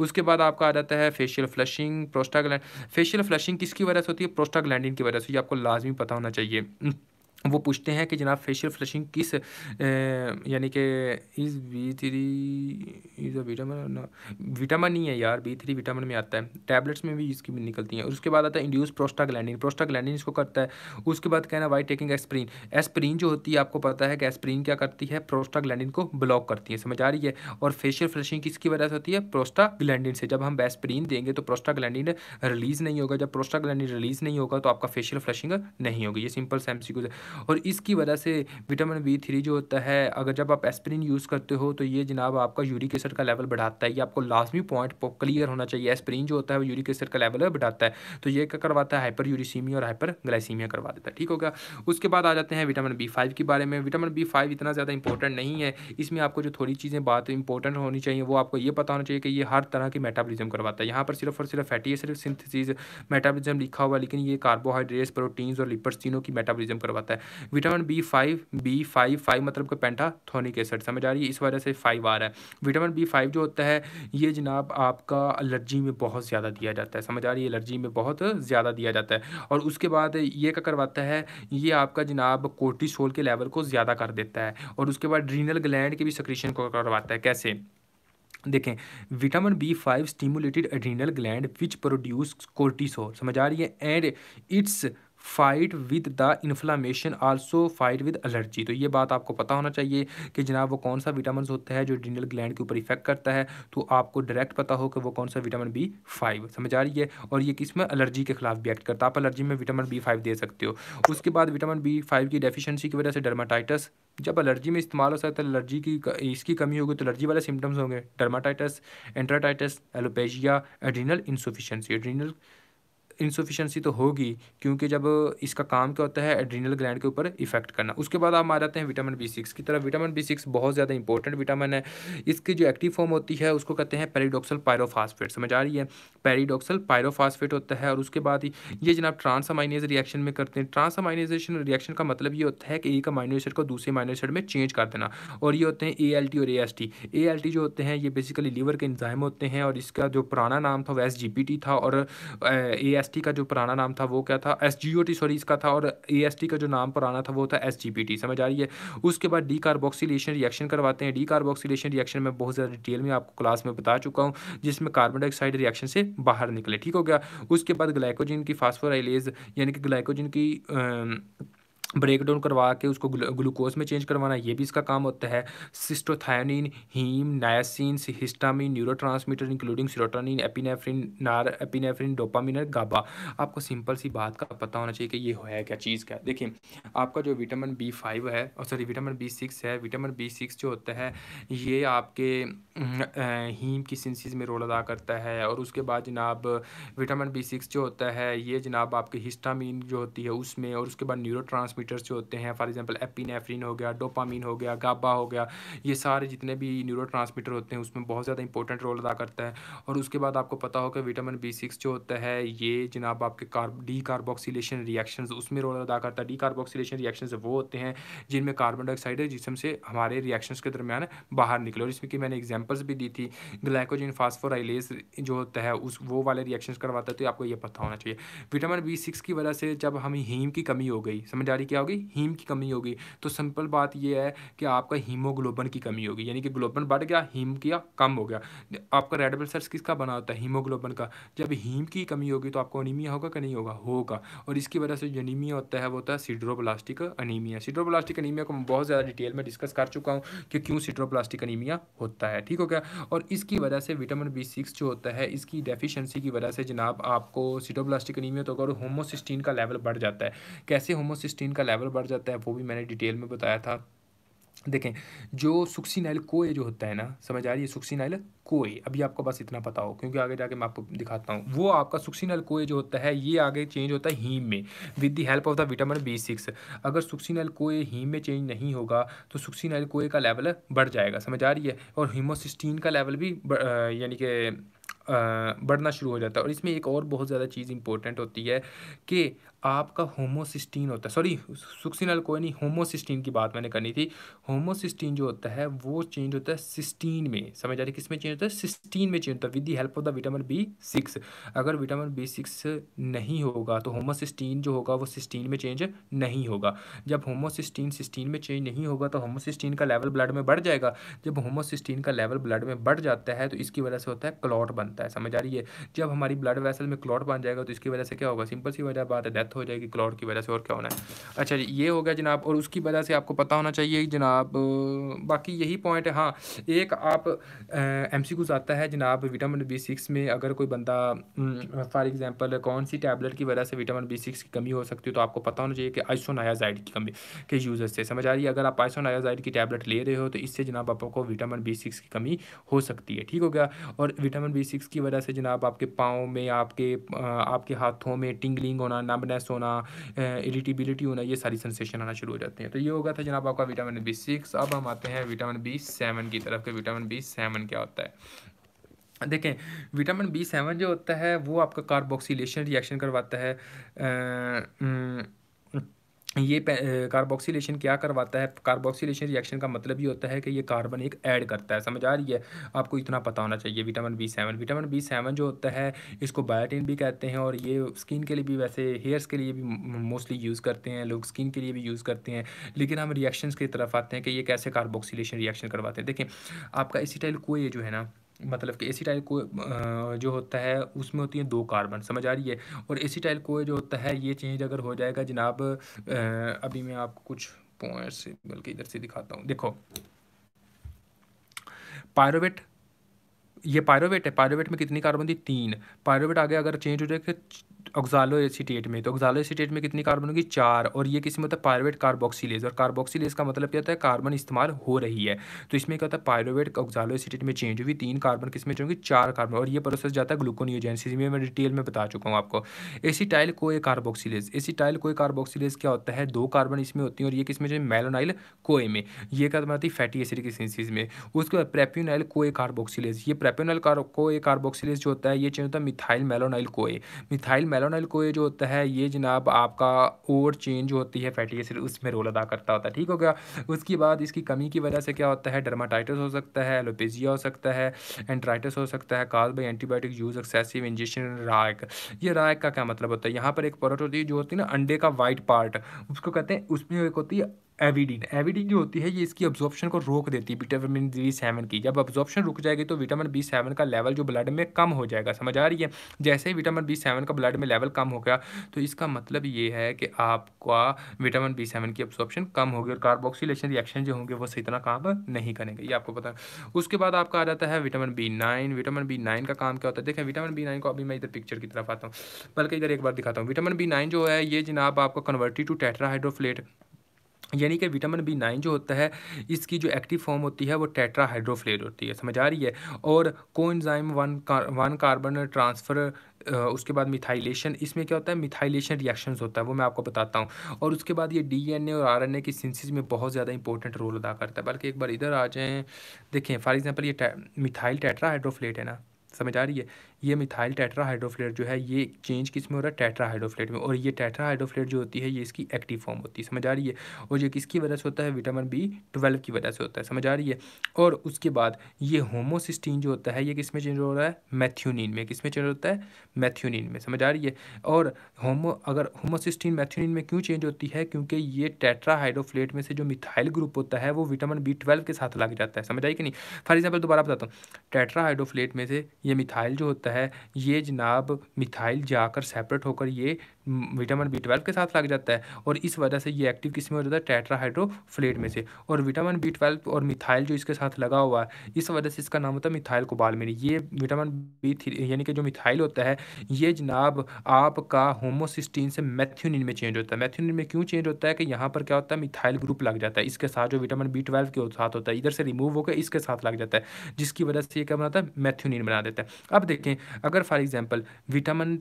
S2: उसके बाद आपका आ जाता है facial flushing prostaglandin facial flushing किसकी वजह से होती है प्रोस्टाग्लैंडिन की वजह से ये आपको लाजमी पता होना चाहिए वो पूछते हैं कि जनाब फेशियल फ्लशिंग किस यानी कि इस B three is vitamin vitamin नहीं है यार बी थ्री विटामिन में आता है टैबलेट्स में भी इसकी भी निकलती हैं और उसके बाद आता है इंड्यूस प्रोस्टाग्लैंडिन प्रोस्टाग्लैंडिन इसको करता है उसके बाद कहना वाई टेकिंग एस्प्रीन एस्प्रीन जो होती है आपको पता है कि एस्प्रीन क्या करती है प्रोस्टाग्लैंडिन को ब्लॉक करती है समझ आ रही है और फेशियल फ्लशिंग किसकी वजह से होती है प्रोस्टाग्लैंडिन से जब हम एस्प्रीन देंगे तो प्रोस्टाग्लैंडिन रिलीज़ नहीं होगा जब प्रोस्टाग्लैंडिन रिलीज़ नहीं होगा तो आपका फेशियल फ्लशिंग नहीं होगी ये सिंपल सैमसी है और इसकी वजह से विटामिन बी थ्री जो होता है अगर जब आप एस्पिरिन यूज़ करते हो तो ये जनाब आपका यूरिक एसड का लेवल बढ़ाता है ये आपको लाजमी पॉइंट क्लियर होना चाहिए एस्पिरिन जो होता है वो यूरिक एसड का लेवल बढ़ाता है तो ये क्या करवाता है हाइपर यूरिसीमिया और हाइपर ग्लाइसीमिया करवा देता है ठीक होगा उसके बाद आ जाते हैं विटामिन बी फाइव के बारे में विटामिन बी फाइव इतना ज़्यादा इंपॉर्टेंट नहीं है इसमें आपको जो थोड़ी चीज़ें बात इंपॉर्टेंट होनी चाहिए वो आपको ये पता होना चाहिए कि ये हर तरह की मेटाबॉलिज्म करवाता है यहाँ पर सिर्फ और सिर्फ फैटी एसिड सिंथेसिस मेटाबॉलिज्म लिखा हुआ लेकिन ये कार्बोहाइड्रेट्स प्रोटीन्स और लिपर्स तीनों की मेटाबॉलिज्म करवाता है vitamin B five B five five मतलब का थोनिक एसड समझ आ रही है इस वजह से फाइव आ रहा है विटामिन बी फाइव जो होता है ये जनाब आपका एलर्जी में बहुत ज़्यादा दिया जाता है समझ आ रही है एलर्जी में बहुत ज़्यादा दिया जाता है और उसके बाद ये क्या करवाता है ये आपका जनाब कोर्टिसोल के लेवल को ज़्यादा कर देता है और उसके बाद ड्रीनल ग्लैंड के भी सक्रीशन को करवाता है कैसे देखें vitamin B five stimulated adrenal gland which produce cortisol समझ आ रही है and it's fight with the inflammation also fight with allergy तो ये बात आपको पता होना चाहिए कि जनाब वो कौन सा विटामिन होता है जो डिनल ग्लैंड के ऊपर इफेक्ट करता है तो आपको डायरेक्ट पता हो कि वो कौन सा विटामिन बी फाइव समझ आ रही है और ये किस में एलर्जी के खिलाफ भी एक्ट करता है आप एलर्जी में विटामिन बी फाइव दे सकते हो उसके बाद विटामिन बी फाइव की डेफिशेंसी की वजह से डर्माटाइटस जब एलर्जी में इस्तेमाल हो सकता है एलर्जी की इसकी कमी होगी तो एलर्जी वाले सिम्टम्स होंगे डर्माटाइटस एंट्राटाइटस एलोपेजिया एड्रीनल इंसोफिशेंसी एड्रीनल इंसुफिशेंसी तो होगी क्योंकि जब इसका काम क्या होता है एड्रीनल ग्लैंड के ऊपर इफेक्ट करना उसके बाद हम आ जाते हैं विटामिन बी सिक्स की तरफ विटामिन बी सिक्स बहुत ज़्यादा इंपॉर्टेंट विटामिन है इसकी जो एक्टिव फॉर्म होती है उसको कहते हैं पेरीडोक्सल पायरोफास्फेट समझ आ रही है पेरीडोक्सल पायरोफास्फेट होता है और उसके बाद ही ये जनाब ट्रांसमाइनेज रिएक्शन में करते हैं ट्रांसमाइनेजेशन रिएक्शन का मतलब ये होता है कि एक अमाइनो एसिड को दूसरे अमाइनो एसिड में चेंज कर देना और ये होते हैं ए एल टी और A S T A L T जो होते हैं ये बेसिकली लीवर के इंजाइम होते हैं और इसका जो पुराना नाम था वो एस जी पी टी था और ए टी का जो पुराना नाम था वो क्या था एस सॉरी इसका था और ए का जो नाम पुराना था वो था एस समझ आ रही है उसके बाद डी कार्बोक्सीलेशन रिएक्शन करवाते हैं डी कार्बोक्सीलेशन रिएक्शन में बहुत ज़्यादा डिटेल में आपको क्लास में बता चुका हूँ जिसमें कार्बन डाइऑक्साइड रिएक्शन से बाहर निकले ठीक हो गया उसके बाद ग्लाइकोजिन की फास्फोराइलेज यानी कि ग्लाइकोजिन की आ, ब्रेक डाउन करवा के उसको ग्लूकोज में चेंज करवाना ये भी इसका काम होता है cystathionine heme niacin histamine transmitter including serotonin epinephrine nor epinephrine dopamine और गाबा आपको सिंपल सी बात का पता होना चाहिए कि ये है क्या चीज़ क्या देखिए आपका जो विटामिन बी फाइव है और सॉरी विटामिन बी सिक्स है विटामिन बी सिक्स जो होता है ये आपके हीम की सिंसिस में रोल अदा करता है और उसके बाद जनाब विटामिन बी सिक्स जो होता है ये जनाब आपके हिस्टामिन जो होती है उसमें और उसके बाद न्यूरो न्यूरोट्रांसमीटर्स जो होते हैं फॉर एग्जांपल एपिनेफ्रिन हो गया डोपामीन हो गया गाबा हो गया ये सारे जितने भी न्यूरोट्रांसमीटर होते हैं उसमें बहुत ज़्यादा इंपॉर्टेंट रोल अदा करता है और उसके बाद आपको पता होगा विटामिन बी सिक्स जो होता है ये जनाब आपके कार्ब डी कार्बोक्सीलेशन रिएक्शन उसमें रोल अदा करता है डी कार्बोक्सीशन रिएक्शन वो होते हैं जिनमें कार्बन डाइऑक्साइड जिसम से हमारे रिएक्शन के दरमियान बाहर निकले और इसमें कि मैंने एग्जाम्पल्स भी दी थी ग्लाइकोजिन फास्फोराइलेस जो होता है उस वो वाले रिएक्शन करवाता है तो आपको ये पता होना चाहिए विटामिन बी सिक्स की वजह से जब हमें हीम की कमी हो गई समझ आ रही हमारी क्या होगी हीम की कमी होगी तो सिंपल बात यह है कि आपका हीमोग्लोबन की कमी होगी यानी कि ग्लोबन बढ़ गया हीम किया कम हो गया आपका रेड ब्लड सेल्स किसका बना होता है हीमोग्लोबन का जब हीम की कमी होगी तो आपको अनिमिया होगा कि नहीं होगा होगा और इसकी वजह से जो अनिमिया होता है वो होता है सिड्रोप्लास्टिक अनिमिया सिड्रोप्लास्टिक अनिमिया को मैं बहुत ज़्यादा डिटेल में डिस्कस कर चुका हूँ कि क्यों सिड्रोप्लास्टिक अनिमिया होता है ठीक हो गया और इसकी वजह से विटामिन बी सिक्स जो होता है इसकी डेफिशेंसी की वजह से जनाब आपको सिटोप्लास्टिक अनिमिया तो होगा और होमोसिस्टीन का लेवल बढ़ जाता है कैसे होमोसिस्टीन इनका लेवल बढ़ जाता है वो भी मैंने डिटेल में बताया था देखें जो सुक्सीनाइल कोए जो होता है ना समझ आ रही है सुक्सीनाइल कोए अभी आपको बस इतना पता हो क्योंकि आगे जाके मैं आपको दिखाता हूँ वो आपका सुक्सीनाइल कोए जो होता है ये आगे चेंज होता है हीम में with the help of the vitamin B six अगर सुक्सीनाइल कोए हीम में चेंज नहीं होगा तो सुक्सीनाइल कोए का लेवल बढ़ जाएगा समझ आ रही है और हीमोसिस्टीन का लेवल भी यानी कि बढ़ना शुरू हो जाता है और इसमें एक और बहुत ज़्यादा चीज़ इंपॉर्टेंट होती है कि आपका होमोसिस्टीन होता है सॉरी सुक्सिनल कोई नहीं होमोसिस्टीन की बात मैंने करनी थी होमोसिस्टीन जो होता है वो चेंज होता है सिस्टीन में समझ आ रही किस में चेंज होता है सिस्टीन में चेंज होता है with the help of the vitamin B six अगर विटामिन बी सिक्स नहीं होगा तो होमोसिस्टीन जो होगा वो सिस्टीन में चेंज नहीं होगा जब होमोसिस्टीन सिस्टीन में चेंज नहीं होगा तो होमोसिस्टीन का लेवल ब्लड में बढ़ जाएगा जब होमोसिस्टीन का लेवल ब्लड में बढ़ जाता है तो इसकी वजह से होता है क्लॉट बनता है समझ आ रही है जब हमारी ब्लड वैसल में क्लॉट बन जाएगा तो इसकी वजह से क्या होगा सिंपल सी वजह बात है डेथ हो जाएगी क्लाउड की वजह से और क्या होना है अच्छा जी ये हो गया जनाब और उसकी वजह से आपको पता होना चाहिए जनाब बाकी यही पॉइंट है हाँ एक आप एम सी आता है जनाब विटामिन बी सिक्स में अगर कोई बंदा फॉर एग्ज़ाम्पल कौन सी टैबलेट की वजह से विटामिन बी सिक्स की कमी हो सकती है तो आपको पता होना चाहिए कि आइसोनायाजाइड की कमी के यूज़ से समझ आ रही है अगर आप आइसोनायाजाइड की टैबलेट ले रहे हो तो इससे जनाब आपको विटामिन बी सिक्स की कमी हो सकती है ठीक हो गया और विटामिन बी सिक्स की वजह से जनाब आपके पाँव में आपके आपके हाथों में टिंगलिंग होना नंबनेस वीकनेस होना इरिटेबिलिटी होना ये सारी सेंसेशन आना शुरू हो जाते हैं तो ये होगा था जनाब आपका विटामिन बी सिक्स अब हम आते हैं विटामिन बी सेवन की तरफ के विटामिन बी सेवन क्या होता है देखें विटामिन बी सेवन जो होता है वो आपका कार्बोक्सीलेशन रिएक्शन करवाता है आ, न, ये कार्बोक्सीलेशन क्या करवाता है कार्बोक्सीलेशन रिएक्शन का मतलब ये होता है कि ये कार्बन एक ऐड करता है समझ आ रही है आपको इतना पता होना चाहिए vitamin B seven vitamin B seven जो होता है इसको बायोटिन भी कहते हैं और ये स्किन के लिए भी वैसे हेयर्स के लिए भी मोस्टली यूज़ करते हैं लोग स्किन के लिए भी यूज़ करते हैं लेकिन हम रिएक्शंस की तरफ आते हैं कि ये कैसे कार्बोक्सीलेशन रिएक्शन करवाते हैं देखें आपका टाइल कोए जो है ना मतलब कि एसीटाइल को जो होता है उसमें होती है दो कार्बन समझ आ रही है और एसीटाइल को जो होता है ये चेंज अगर हो जाएगा जनाब अभी मैं आपको कुछ पॉइंट्स बल्कि इधर से दिखाता हूँ देखो पायरोवेट ये पायरोवेट है पायरोवेट में कितनी कार्बन थी तीन पायरोवेट आगे अगर चेंज हो जाएगा ऑक्जालो एसीटेट में तो ऑक्जालो एसीटेट में कितनी कार्बन होगी चार और ये किसी मतलब पायरोवेट कार्बोक्सीलेज और कार्बोक्सीलेज का मतलब क्या होता है कार्बन इस्तेमाल हो रही है तो इसमें क्या होता है पायरोवेट ऑक्जालो एसीटेट में चेंज हुई तीन कार्बन किस में चाहिए चार कार्बन और ये प्रोसेस जाता है ग्लूकोनियोजेंसिस में मैं डिटेल में बता चुका हूँ आपको एसीटाइल कोए कार्बोक्सीलेज एसीटाइल कोए कार्बोक्सीलेज क्या होता है दो कार्बन इसमें होती है और ये किस में मेलोनाइल कोए में ये क्या बनाती है फैटी एसिड की सेंसिस में उसके बाद प्रेप्यूनाइल कोए कार्बोक्सीलेज ये प्रेप्यूनाइल कोए कार्बोक्सीलेज जो होता है ये चेंज होता है मिथाइल मेलोनाइल कोए मिथाइल मेलानोइल को जो होता है ये जनाब आपका ओवर चेंज होती है फैटी एसिड उसमें रोल अदा करता होता है ठीक हो गया उसके बाद इसकी कमी की वजह से क्या होता है डर्माटाइटिस हो सकता है एलोपेजिया हो सकता है एंट्राइटिस हो सकता है cause by antibiotic use excessive injection रायक ये रायक का क्या मतलब होता है यहाँ पर एक प्रोडक्ट होती है जो होती है ना अंडे का वाइट पार्ट उसको कहते हैं उसमें एक होती है एविडीन एविडीन जो होती है ये इसकी ऑब्जॉर्प्शन को रोक देती है विटामिन बी सेवन की जब ऑब्जॉर्प्शन रुक जाएगी तो विटामिन बी सेवन का लेवल जो ब्लड में कम हो जाएगा समझ आ रही है जैसे ही विटामिन बी सेवन का ब्लड में लेवल कम हो गया तो इसका मतलब ये है कि आपका विटामिन बी सेवन की ऑब्जॉर्प्शन कम होगी और कार्बोक्सीलेशन रिएक्शन जो होंगे वो सही काम नहीं करेंगे ये आपको पता है उसके बाद आपका आ जाता है vitamin B nine vitamin B nine का काम क्या होता है देखें विटामिन बी नाइन को अभी मैं इधर पिक्चर की तरफ आता हूँ बल्कि इधर एक बार दिखाता हूँ विटामिन बी नाइन जो है ये जनाब आपका कन्वर्टी टू टेट्राहाइड्रोफ्लेट यानी कि विटामिन बी नाइन जो होता है इसकी जो एक्टिव फॉर्म होती है वो टेट्राहाइड्रोफ्लेट होती है समझ आ रही है और coenzyme one car, one carbon transfer उसके बाद मिथाइलेशन इसमें क्या होता है मिथाइलेशन रिएक्शंस होता है वो मैं आपको बताता हूँ और उसके बाद ये डीएनए और आरएनए की सिंसिस में बहुत ज़्यादा इंपॉर्टेंट रोल अदा करता है बल्कि एक बार इधर आ जाएँ देखें फॉर एग्ज़ाम्पल ये मिथाइल टेट्रा हाइड्रोफ्लेट है ना समझ आ रही है ये मिथाइल हाइड्रोफ्लेट जो है ये चेंज किस में हो रहा है हाइड्रोफ्लेट में और ये हाइड्रोफ्लेट जो होती है ये इसकी एक्टिव फॉर्म होती है समझ आ रही है और ये किसकी वजह से होता है विटामिन बी ट्वेल्व की वजह से होता है समझ आ रही है और उसके बाद ये होमोसिस्टीन जो होता है ये किस में चेंज हो रहा है मैथ्यूनिन में किस में चेंज होता है मैथ्यूनिन में समझ आ रही है और होमो अगर होमोसिस्टीन मैथ्यूनिन में क्यों चेंज होती है क्योंकि ये हाइड्रोफ्लेट में से जो मिथाइल ग्रुप होता है वो विटामिन बी ट्वेल्व के साथ लग जाता है समझ आई कि नहीं फॉर एग्जाम्पल दोबारा बताता हूँ हाइड्रोफ्लेट में से ये मिथाइल जो होता है है ये जनाब मिथाइल जाकर सेपरेट होकर ये विटामिन बी ट्वेल्व के साथ लग जाता है और इस वजह से ये एक्टिव किस्म हो जाता है टेट्राहाइड्रोफ्लेट में से और विटामिन बी ट्वेल्व और मिथाइल जो इसके साथ लगा हुआ है इस वजह से इसका नाम होता है मिथाइल मेरी ये विटामिन बी थ्री यानी कि जो मिथाइल होता है ये जनाब आपका होमोसिस्टीन से मैथ्यूनिन में चेंज होता है मैथ्यूनिन में क्यों चेंज होता है कि यहाँ पर क्या होता है मिथाइल ग्रुप लग जाता है इसके साथ जो विटामिन बी ट्वेल्व के साथ होता है इधर से रिमूव होकर इसके साथ लग जाता है जिसकी वजह से ये क्या बनाता है मैथ्यूनिन बना देता है अब देखें अगर for example vitamin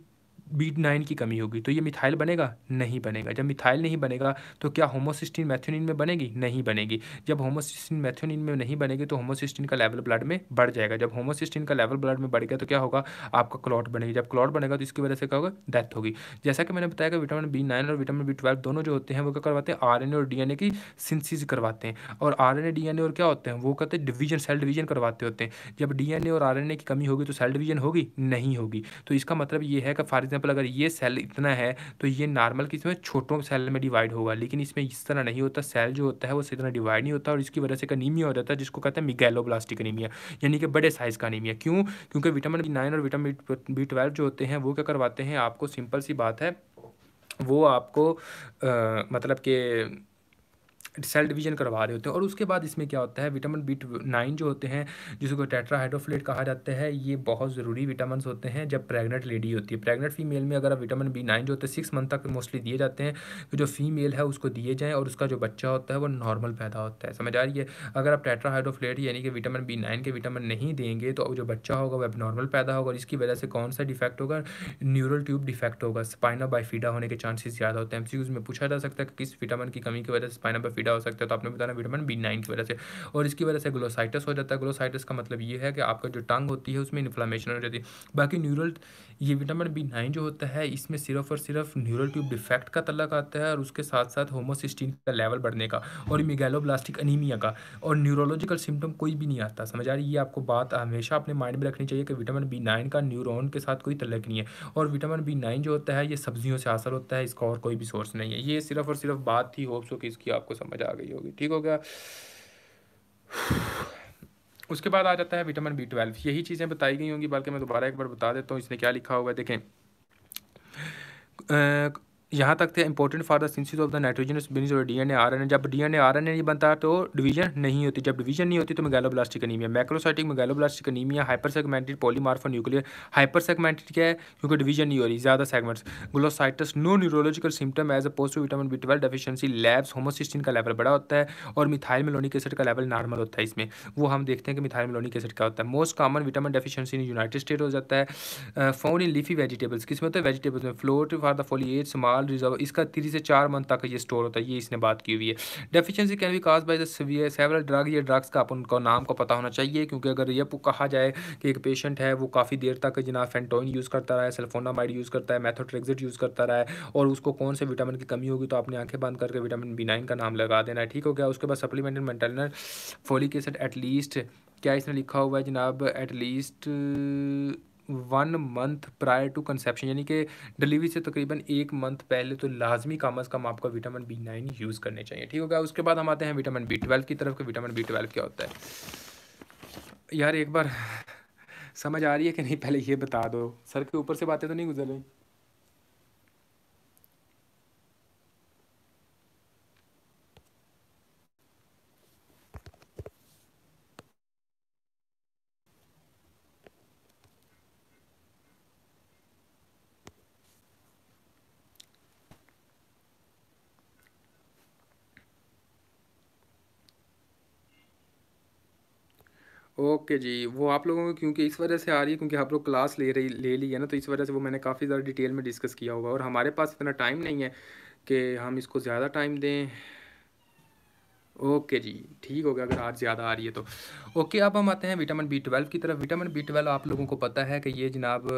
S2: B nine की कमी होगी तो ये मिथाइल बनेगा नहीं बनेगा जब मिथाइल नहीं बनेगा तो क्या होमोसिस्टिन मैथ्योनिन में बनेगी नहीं बनेगी जब होमोसिस्टिन मैथ्योनिन में नहीं बनेगी तो होमोसिस्टिन का लेवल ब्लड में बढ़ जाएगा जब होमोसिस्टिन का लेवल ब्लड में बढ़ गया तो क्या होगा आपका क्लॉट बनेगी जब क्लॉट बनेगा तो इसकी वजह से क्या होगा डेथ होगी जैसा कि मैंने बताया कि विटामिन बी नाइन और विटामिन बी ट्वेल्व दोनों जो होते हैं वो क्या करवाते हैं आर और डी की सिंसिस करवाते हैं और आर एन और क्या होते हैं वो कहते हैं डिवीजन सेल डिवीजन करवाते होते हैं जब डी और आर की कमी होगी तो सेल डिवीजन होगी नहीं होगी तो इसका मतलब ये है कि फॉर एग्जाम्पल अगर ये सेल इतना है तो ये नॉर्मल किसी में छोटों सेल में डिवाइड होगा लेकिन इसमें इस तरह नहीं होता सेल जो होता है वो इतना डिवाइड नहीं होता और इसकी वजह से अनीमिया हो जाता है जिसको कहते हैं मिगेलोब्लास्टिक अनीमिया यानी कि बड़े साइज़ का अनीमिया क्यों क्योंकि विटामिन बी नाइन और विटामिन बी ट्वेल्व जो होते हैं वो क्या करवाते हैं आपको सिंपल सी बात है वो आपको आ, मतलब के सेल डिवीजन करवा रहे होते हैं और उसके बाद इसमें क्या होता है विटामिन बी नाइन जो होते हैं जिसको टेट्राहाइड्रोफ्लेट कहा जाता है ये बहुत ज़रूरी विटामिन होते हैं जब प्रेगनेंट लेडी होती है प्रेगनेंट फीमेल में अगर विटामिन बी नाइन जो होते हैं सिक्स मंथ तक मोस्टली दिए जाते हैं तो जो फीमेल है उसको दिए जाएँ और उसका जो बच्चा होता है वो नॉर्मल पैदा होता है समझ आ रही है अगर आप टेट्राहाइड्रोफ्लेट यानी कि विटामिन बी नाइन के विटामिन नहीं देंगे तो जो बच्चा होगा वह नॉर्मल पैदा होगा और इसकी वजह से कौन सा डिफेक्ट होगा न्यूरल ट्यूब डिफेक्ट होगा स्पाइना बाइफीडा होने के चांसेस ज़्यादा होते हैं एम में पूछा जा सकता है कि किस विटामिन की कमी की वजह से स्पाइना बाइफीडा पीड़ा हो सकता है तो आपने बताना विटामिन बी नाइन की वजह से और इसकी वजह से ग्लोसाइटस हो जाता है ग्लोसाइटस का मतलब ये है कि आपका जो टंग होती है उसमें इन्फ्लामेशन हो जाती है बाकी न्यूरल ये विटामिन बी नाइन जो होता है इसमें सिर्फ और सिर्फ न्यूरल ट्यूब डिफेक्ट का तलक आता है और उसके साथ साथ होमोसिस्टीन का लेवल बढ़ने का और मेगेलोब्लास्टिक अनिमिया का और न्यूरोलॉजिकल सिम्टम कोई भी नहीं आता समझ आ रही ये आपको बात हमेशा अपने माइंड में रखनी चाहिए कि विटामिन बी नाइन का न्यूरोन के साथ कोई तलक नहीं है और विटामिन बी नाइन जो होता है ये सब्जियों से हासिल होता है इसका और कोई भी सोर्स नहीं है ये सिर्फ और सिर्फ बात थी होप्स हो कि इसकी आपको समझ आ गई होगी ठीक हो गया उसके बाद आ जाता है विटामिन बी ट्वेल्व यही चीज़ें बताई गई होंगी बल्कि मैं दोबारा एक बार बता देता हूँ इसने क्या लिखा हुआ है देखें यहाँ तक थे important for the synthesis of the nitrogen bases और D N A R N A जब D N A R N A बनता तो डिवीजन नहीं होती जब डिवीजन नहीं होती तो megaloblastic anaemia macrocytic megaloblastic anaemia hyper segmented polymorphonuclear hyper segmented क्या है क्योंकि डिवीजन नहीं हो रही ज़्यादा segments glossitis no neurological symptom as a positive vitamin B twelve deficiency labs homocysteine का लेवल बड़ा होता है और मिथाइल मेलोनिक एसिड का लेवल नॉर्मल होता है इसमें वो हम देखते हैं कि मिथाइल मेलोनिक एसिड क्या होता है most common vitamin deficiency in United State हो जाता है फाउंड इन लीफी वेजिटेबल्स किसमें होता है वेजिटेबल्स में folate for the folate small साल रिजर्व इसका थ्री से चार मंथ तक ये स्टोर होता है ये इसने बात की हुई है deficiency can be cause by the several drug ये ड्रग्स का अपन को नाम को पता होना चाहिए क्योंकि अगर ये कहा जाए कि एक पेशेंट है वो काफ़ी देर तक जना फेंटोइन यूज़ करता रहा है सल्फोनामाइड यूज़ करता है मैथोट्रेग्जिट यूज़ करता रहा है और उसको कौन से विटामिन की कमी होगी तो आपने आंखें बंद करके विटामिन बी नाइन का नाम लगा देना है ठीक हो गया उसके बाद supplement and maintenance folic acid at least क्या इसने लिखा हुआ है जनाब at least one month prior to conception यानी कि डिलीवरी से तकरीबन एक मंथ पहले तो लाजमी कम अज़ कम आपका विटामिन बी नाइन यूज़ करने चाहिए ठीक होगा उसके बाद हम आते हैं विटामिन बी ट्वेल्व की तरफ विटामिन बी ट्वेल्व क्या होता है यार एक बार समझ आ रही है कि नहीं पहले ये बता दो सर के ऊपर से बातें तो नहीं गुजर रही ओके जी वो आप लोगों को क्योंकि इस वजह से आ रही है क्योंकि आप लोग क्लास ले रही ले ली है ना तो इस वजह से वो मैंने काफ़ी ज़्यादा डिटेल में डिस्कस किया हुआ और हमारे पास इतना टाइम नहीं है कि हम इसको ज़्यादा टाइम दें ओके जी ठीक हो गया अगर आज ज़्यादा आ रही है तो ओके अब हम आते हैं विटामिन बी ट्वेल्व की तरफ विटामिन बी ट्वेल्व आप लोगों को पता है कि ये जनाब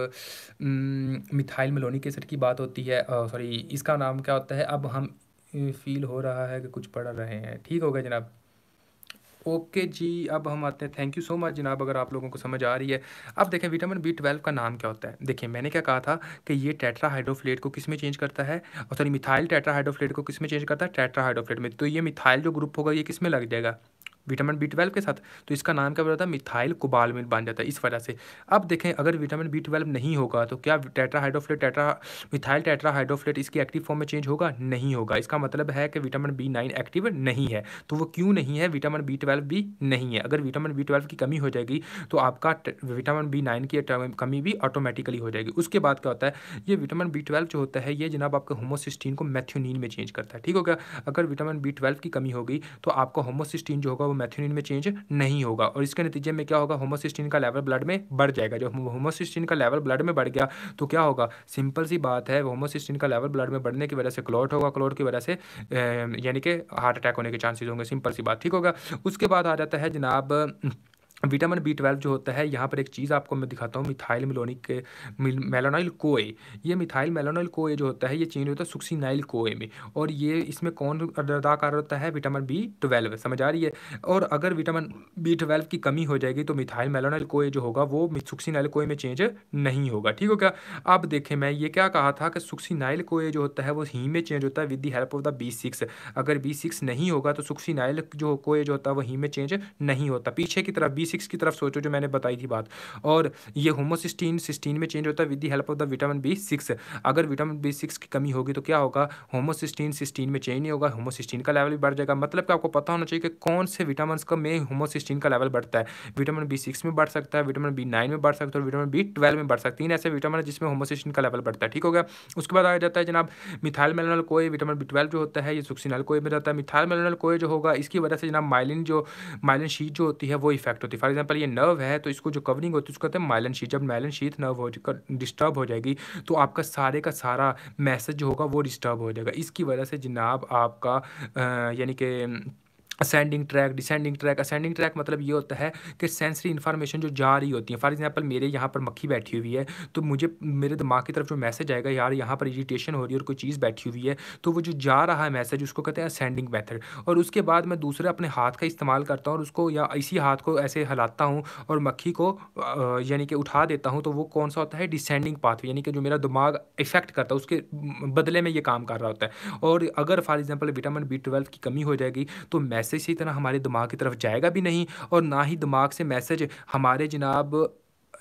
S2: मिथाइल मिलोनिक एसिड की बात होती है सॉरी इसका नाम क्या होता है अब हम फील हो रहा है कि कुछ पढ़ रहे हैं ठीक हो गया जनाब ओके जी अब हम आते हैं थैंक यू सो मच जनाब अगर आप लोगों को समझ आ रही है अब देखें विटामिन बी ट्वेल्व का नाम क्या होता है देखिए मैंने क्या कहा था कि ये टेट्राहाइड्रोफ्लेट को किस में चेंज करता है और सॉरी मिथाइल टेट्राहाइड्रोफ्लेट को किस में चेंज करता है टेट्राहाइड्रोफ्लेट में तो ये मिथाइल जो ग्रुप होगा ये किस में लग जाएगा विटामिन बी ट्वेल्व के साथ तो इसका नाम क्या बन था मिथाइल कोबालमिन बन जाता है इस वजह से अब देखें अगर विटामिन बी ट्वेल्व नहीं होगा तो क्या hydrofolate tetra methyl tetra hydrofolate इसकी एक्टिव फॉर्म में चेंज होगा नहीं होगा इसका मतलब है कि विटामिन बी नाइन एक्टिव नहीं है तो वो क्यों नहीं है विटामिन बी ट्वेल्व भी नहीं है अगर विटामिन बी ट्वेल्व की कमी हो जाएगी तो आपका विटामिन बी नाइन की कमी भी ऑटोमेटिकली हो जाएगी उसके बाद क्या होता है ये विटामिन बी ट्वेल्व जो होता है ये जनाब आपके होमोसिस्टीन को मैथ्यूनिन में चेंज करता है ठीक हो गया अगर विटामिन बी ट्वेल्व की कमी होगी तो आपका होमोसिस्टीन जो होगा वो मैथ्यूनिन में चेंज नहीं होगा और इसके नतीजे में क्या होगा होमोसिस्टिन का लेवल ब्लड में बढ़ जाएगा जब होमोसिस्टिन का लेवल ब्लड में बढ़ गया तो क्या होगा सिंपल सी बात है होमोसिस्टिन का लेवल ब्लड में बढ़ने की वजह से क्लोट होगा क्लोट की वजह से यानी कि हार्ट अटैक होने के चांसेज होंगे सिंपल सी बात ठीक होगा उसके बाद आ जाता है जनाब विटामिन बी ट्वेल्व जो होता है यहाँ पर एक चीज़ आपको मैं दिखाता हूँ मिथाइल मिलोनिक के मेलोनाइल कोए ये मिथाइल मेलोनाइल कोए जो होता है ये चेंज होता है सुक्सीनाइल कोए में और ये इसमें कौन अदाकार होता है विटामिन बी ट्वेल्व समझ आ रही है और अगर विटामिन बी ट्वेल्व की कमी हो जाएगी तो मिथाइल मेलोनाइल कोए जो होगा वो सुक्सीनाइल कोए में चेंज नहीं होगा ठीक हो क्या अब देखें मैं ये क्या कहा था कि सुक्सीनाइल कोए जो होता है वो ही में चेंज होता है with the help of the B six अगर बी सिक्स नहीं होगा तो सुक्सीनाइल जो कोए जो होता है वो ही में चेंज नहीं होता पीछे की तरफ बी बी सिक्स की तरफ सोचो जो मैंने बताई थी बात और ये होमोसिस्टीन सिस्टीन में चेंज होता है with the help of the vitamin B six अगर विटामिन बी सिक्स की कमी होगी तो क्या होगा होमोसिस्टीन सिस्टीन में चेंज नहीं होगा होमोसिस्टीन का लेवल भी बढ़ जाएगा मतलब कि आपको पता होना चाहिए कि कौन से विटामिन का में होमोसिस्टीन का लेवल बढ़ता है विटामिन बी सिक्स में बढ़ सकता है विटामिन बी नाइन में बढ़ सकता है और विटामिन बी ट्वेल्व में बढ़ सकती है ऐसे विटामिन जिसमें होमोसिस्टीन का लेवल बढ़ता है ठीक हो गया उसके बाद आ जाता है जनाब मिथाइल मेलोनल कोई विटामिन बी ट्वेल्व जो होता है ये सुक्सिनल कोई में जाता है मिथाइल मेलोनल कोई जो होगा इसकी वजह से जनाब माइलिन जो माइलिन शीट जो होती है वो इफेक्ट होती है होती है फॉर एग्जाम्पल ये नर्व है तो इसको जो कवरिंग होती है उसको कहते हैं माइलन शीत जब माइलन शीत नर्व हो डिस्टर्ब हो जाएगी तो आपका सारे का सारा मैसेज जो होगा वो डिस्टर्ब हो जाएगा इसकी वजह से जनाब आपका यानी कि ascending tract descending tract ascending tract मतलब ये होता है कि सेंसरी इन्फॉर्मेशन जो जा रही होती है फॉर एग्जांपल मेरे यहाँ पर मक्खी बैठी हुई है तो मुझे मेरे दिमाग की तरफ जो मैसेज आएगा यार यहाँ पर इरिटेशन हो रही है और कोई चीज़ बैठी हुई है तो वो जो जा रहा है मैसेज उसको कहते हैं असेंडिंग मैथड और उसके बाद मैं दूसरे अपने हाथ का इस्तेमाल करता हूँ और उसको या इसी हाथ को ऐसे हिलाता हूँ और मक्खी को यानी कि उठा देता हूँ तो वो कौन सा होता है डिसेंडिंग पाथ यानी कि जो मेरा दिमाग इफेक्ट करता है उसके बदले में ये काम कर रहा होता है और अगर फॉर एग्जाम्पल विटामिन बी की कमी हो जाएगी तो मैसेज मैसेज इसी तरह हमारे दिमाग की तरफ जाएगा भी नहीं और ना ही दिमाग से मैसेज हमारे जनाब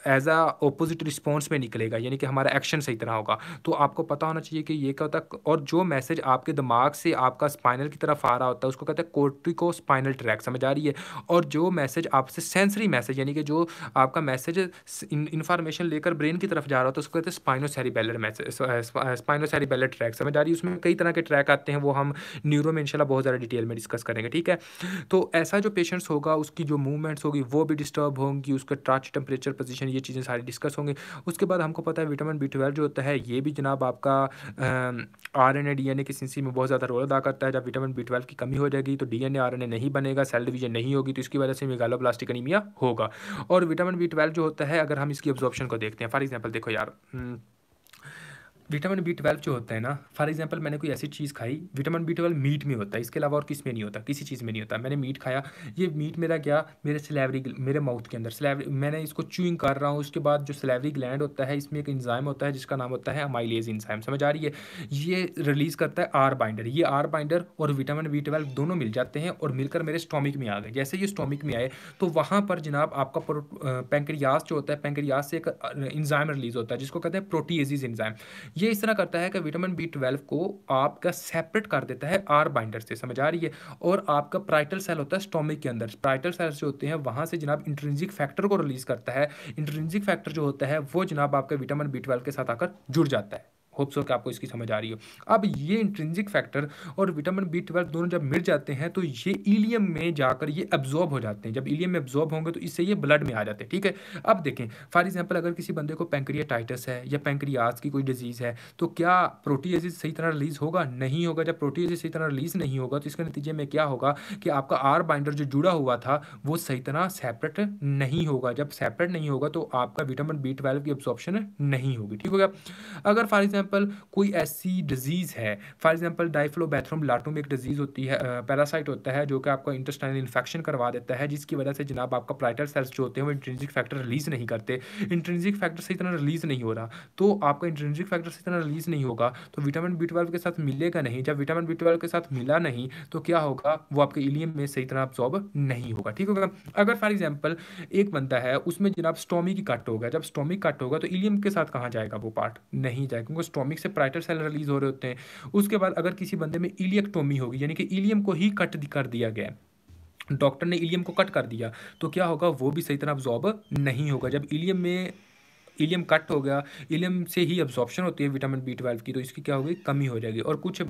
S2: एज आ अपोजिट रिस्पॉन्स में निकलेगा यानी कि हमारा एक्शन सही तरह होगा तो आपको पता होना चाहिए कि ये क्या होता है और जो मैसेज आपके दिमाग से आपका स्पाइनल की तरफ आ रहा होता है उसको कहते हैं कोर्टिको स्पाइनल ट्रैक समझ आ रही है और जो मैसेज आपसे सेंसरी मैसेज यानी कि जो आपका मैसेज इन्फॉर्मेशन लेकर ब्रेन की तरफ जा रहा होता है उसको कहते हैं स्पाइनोसेरिबेलर मैसेज स्पाइनोसेरिबेलर ट्रैक समझ आ रही है उसमें कई तरह के ट्रैक आते हैं वो हम न्यूरो में इनशाला बहुत ज़्यादा डिटेल में डिस्कस करेंगे ठीक है तो ऐसा जो पेशेंट्स होगा उसकी जो मूवमेंट्स होगी वो भी डिस्टर्ब होंगी उसका टच टेम्परेचर पोजिशन ये चीज़ें सारी डिस्कस होंगी उसके बाद हमको पता है विटामिन बी ट्वेल्व जो होता है ये भी जनाब आपका R N A D N A की सिंसी में बहुत ज़्यादा रोल अदा करता है जब विटामिन बी ट्वेल्व की कमी हो जाएगी तो D N A R N A नहीं बनेगा सेल डिवीजन नहीं होगी तो इसकी वजह से मेगालो प्लास्टिक अनिमिया होगा और विटामिन बी ट्वेल्व जो होता है अगर हम इसकी एब्जॉर्प्शन को देखते हैं फॉर एग्जाम्पल देखो यार हम्म, विटामिन बी ट्वेल्व जो होता है ना फॉर एग्जांपल मैंने कोई ऐसी चीज़ खाई विटामिन बी ट्वेल्व मीट में होता है इसके अलावा और किस में नहीं होता किसी चीज़ में नहीं होता मैंने मीट खाया ये मीट मेरा गया मेरे सिलेवरी मेरे माउथ के अंदर सिलेवरी मैंने इसको चूइंग कर रहा हूँ उसके बाद जो सिलेवरी ग्लैंड होता है इसमें एक इंजाइम होता है जिसका नाम होता है अमाइलेज इंजाइम समझ आ रही है ये रिलीज़ करता है आर बाइंडर ये आर बाइंडर और विटामिन बी ट्वेल्व दोनों मिल जाते हैं और मिलकर मेरे स्टोमिक में आ गए जैसे ये स्टोमिक में आए तो वहाँ पर जनाब आपका पैंक्रियाज जो होता है पैंक्रियाज से एक इंजाइम रिलीज़ होता है जिसको कहते हैं प्रोटीएजिज इंजाइम ये इस तरह करता है कि विटामिन बी ट्वेल्व को आपका सेपरेट कर देता है आर बाइंडर से समझ आ रही है और आपका प्राइटल सेल होता है स्टोमिक के अंदर प्राइटल सेल्स जो होते हैं वहाँ से जनाब इंट्रेंजिक फैक्टर को रिलीज़ करता है इंट्रेंजिक फैक्टर जो होता है वो जनाब आपका विटामिन बी ट्वेल्व के साथ आकर जुड़ जाता है होप्स हो कि आपको इसकी समझ आ रही हो अब ये इंट्रेंसिक फैक्टर और विटामिन बी ट्वेल्व दोनों जब मिल जाते हैं तो ये इलियम में जाकर ये एब्जॉर्ब हो जाते हैं जब इलियम में एब्जॉर्ब होंगे तो इससे ये ब्लड में आ जाते हैं ठीक है अब देखें फॉर एग्जाम्पल अगर किसी बंदे को पेंक्रियाटाइटस है या पेंक्रियाज की कोई डिजीज़ है तो क्या प्रोटीएजिस सही तरह रिलीज़ होगा नहीं होगा जब प्रोटीएजिस सही तरह रिलीज़ नहीं होगा तो इसके नतीजे में क्या होगा कि आपका आर बाइंडर जो जुड़ा हुआ था वो सही तरह सेपरेट नहीं होगा जब सेपरेट नहीं होगा तो आपका विटामिन बी ट्वेल्व की एब्जॉर्प्शन नहीं होगी ठीक हो गया अगर फॉर एग्जाम्पल एग्जाम्पल कोई ऐसी डिजीज़ है फॉर एग्जाम्पल बैथरूम लाटूम एक डिजीज़ होती है पैरासाइट होता है जो कि आपका इंटस्टाइनल इन्फेक्शन करवा देता है जिसकी वजह से जनाब आपका प्राइटर सेल्स जो होते हैं वो इंट्रेंजिक फैक्टर रिलीज़ नहीं करते इंट्रेंजिक फैक्टर से इतना रिलीज़ नहीं हो रहा तो आपका इंट्रेंजिक फैक्टर से इतना रिलीज़ नहीं होगा तो विटामिन बी के साथ मिलेगा नहीं जब विटामिन बी के साथ मिला नहीं तो क्या होगा वो आपके इलियम में सही तरह ऑब्जॉर्ब नहीं होगा ठीक होगा अगर फॉर एग्जाम्पल एक बनता है उसमें जनाब स्टोमी की कट होगा जब स्टोमिक कट होगा तो इलियम के साथ कहाँ जाएगा वो पार्ट नहीं जाएगा क्योंकि कोलोस्टॉमी से प्राइटर सेल रिलीज हो रहे होते हैं उसके बाद अगर किसी बंदे में इलियक्टोमी होगी यानी कि इलियम को ही कट कर दिया गया डॉक्टर ने इलियम को कट कर दिया तो क्या होगा वो भी सही तरह अब्जॉर्ब नहीं होगा जब इलियम में इलियम कट हो गया इलियम से ही अब्जॉर्प्शन होती है विटामिन बी ट्वेल्व की तो इसकी क्या होगी कमी हो जाएगी और कुछ